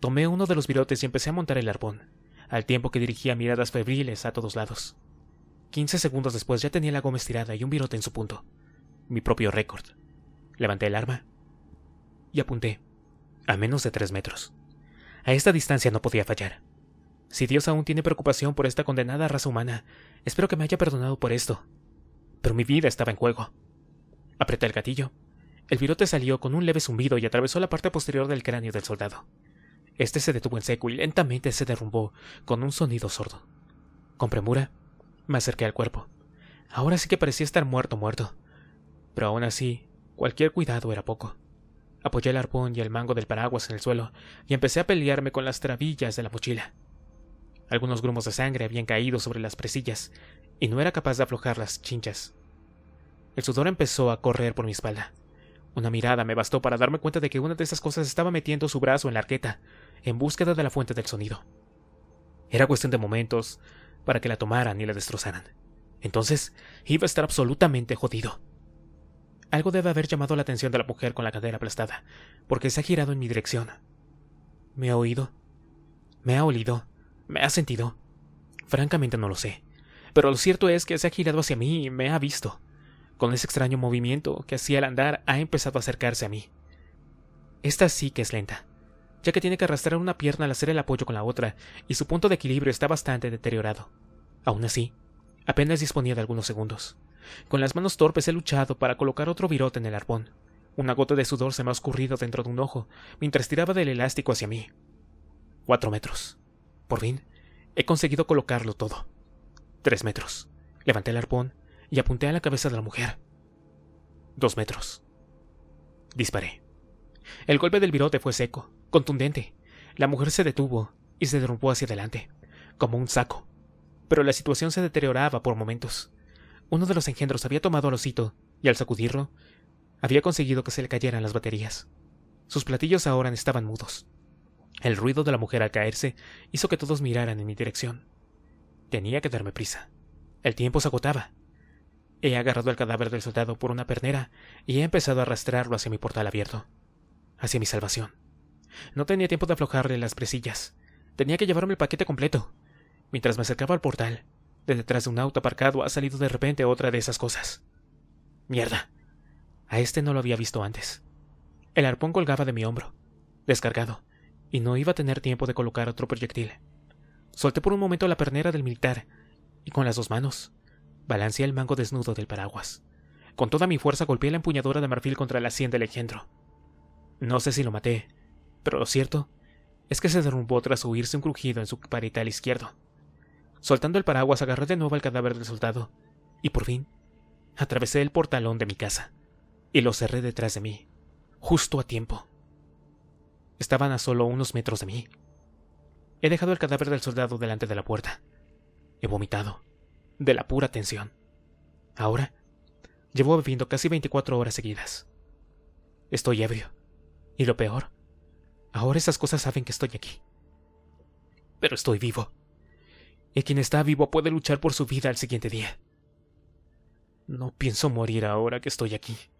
Tomé uno de los virotes y empecé a montar el arpón, al tiempo que dirigía miradas febriles a todos lados. Quince segundos después ya tenía la goma estirada y un virote en su punto. Mi propio récord. Levanté el arma y apunté, a menos de tres metros. A esta distancia no podía fallar. Si Dios aún tiene preocupación por esta condenada raza humana, espero que me haya perdonado por esto. Pero mi vida estaba en juego. Apreté el gatillo. El virote salió con un leve zumbido y atravesó la parte posterior del cráneo del soldado. Este se detuvo en seco y lentamente se derrumbó con un sonido sordo. Con premura, me acerqué al cuerpo. Ahora sí que parecía estar muerto, muerto. Pero aún así, cualquier cuidado era poco. Apoyé el arpón y el mango del paraguas en el suelo y empecé a pelearme con las trabillas de la mochila. Algunos grumos de sangre habían caído sobre las presillas y no era capaz de aflojar las chinchas. El sudor empezó a correr por mi espalda. Una mirada me bastó para darme cuenta de que una de esas cosas estaba metiendo su brazo en la arqueta, en búsqueda de la fuente del sonido. Era cuestión de momentos para que la tomaran y la destrozaran. Entonces iba a estar absolutamente jodido. Algo debe haber llamado la atención de la mujer con la cadera aplastada, porque se ha girado en mi dirección. ¿Me ha oído? ¿Me ha olido? ¿Me ha sentido? Francamente no lo sé, pero lo cierto es que se ha girado hacia mí y me ha visto. Con ese extraño movimiento que hacía al andar, ha empezado a acercarse a mí. Esta sí que es lenta ya que tiene que arrastrar una pierna al hacer el apoyo con la otra, y su punto de equilibrio está bastante deteriorado. Aún así, apenas disponía de algunos segundos. Con las manos torpes he luchado para colocar otro virote en el arpón. Una gota de sudor se me ha escurrido dentro de un ojo, mientras tiraba del elástico hacia mí. Cuatro metros. Por fin, he conseguido colocarlo todo. Tres metros. Levanté el arpón y apunté a la cabeza de la mujer. Dos metros. Disparé. El golpe del virote fue seco, contundente. La mujer se detuvo y se derrumbó hacia adelante, como un saco. Pero la situación se deterioraba por momentos. Uno de los engendros había tomado al osito y al sacudirlo, había conseguido que se le cayeran las baterías. Sus platillos ahora estaban mudos. El ruido de la mujer al caerse hizo que todos miraran en mi dirección. Tenía que darme prisa. El tiempo se agotaba. He agarrado el cadáver del soldado por una pernera y he empezado a arrastrarlo hacia mi portal abierto, hacia mi salvación. No tenía tiempo de aflojarle las presillas. Tenía que llevarme el paquete completo. Mientras me acercaba al portal, de detrás de un auto aparcado ha salido de repente otra de esas cosas. Mierda. A este no lo había visto antes. El arpón colgaba de mi hombro, descargado, y no iba a tener tiempo de colocar otro proyectil. Solté por un momento la pernera del militar, y con las dos manos, balanceé el mango desnudo del paraguas. Con toda mi fuerza golpeé la empuñadora de marfil contra la sien del engendro. No sé si lo maté, pero lo cierto es que se derrumbó tras oírse un crujido en su parital izquierdo. Soltando el paraguas, agarré de nuevo al cadáver del soldado, y por fin atravesé el portalón de mi casa, y lo cerré detrás de mí, justo a tiempo. Estaban a solo unos metros de mí. He dejado el cadáver del soldado delante de la puerta. He vomitado, de la pura tensión. Ahora, llevo bebiendo casi 24 horas seguidas. Estoy ebrio. Y lo peor Ahora esas cosas saben que estoy aquí. Pero estoy vivo. Y quien está vivo puede luchar por su vida al siguiente día. No pienso morir ahora que estoy aquí.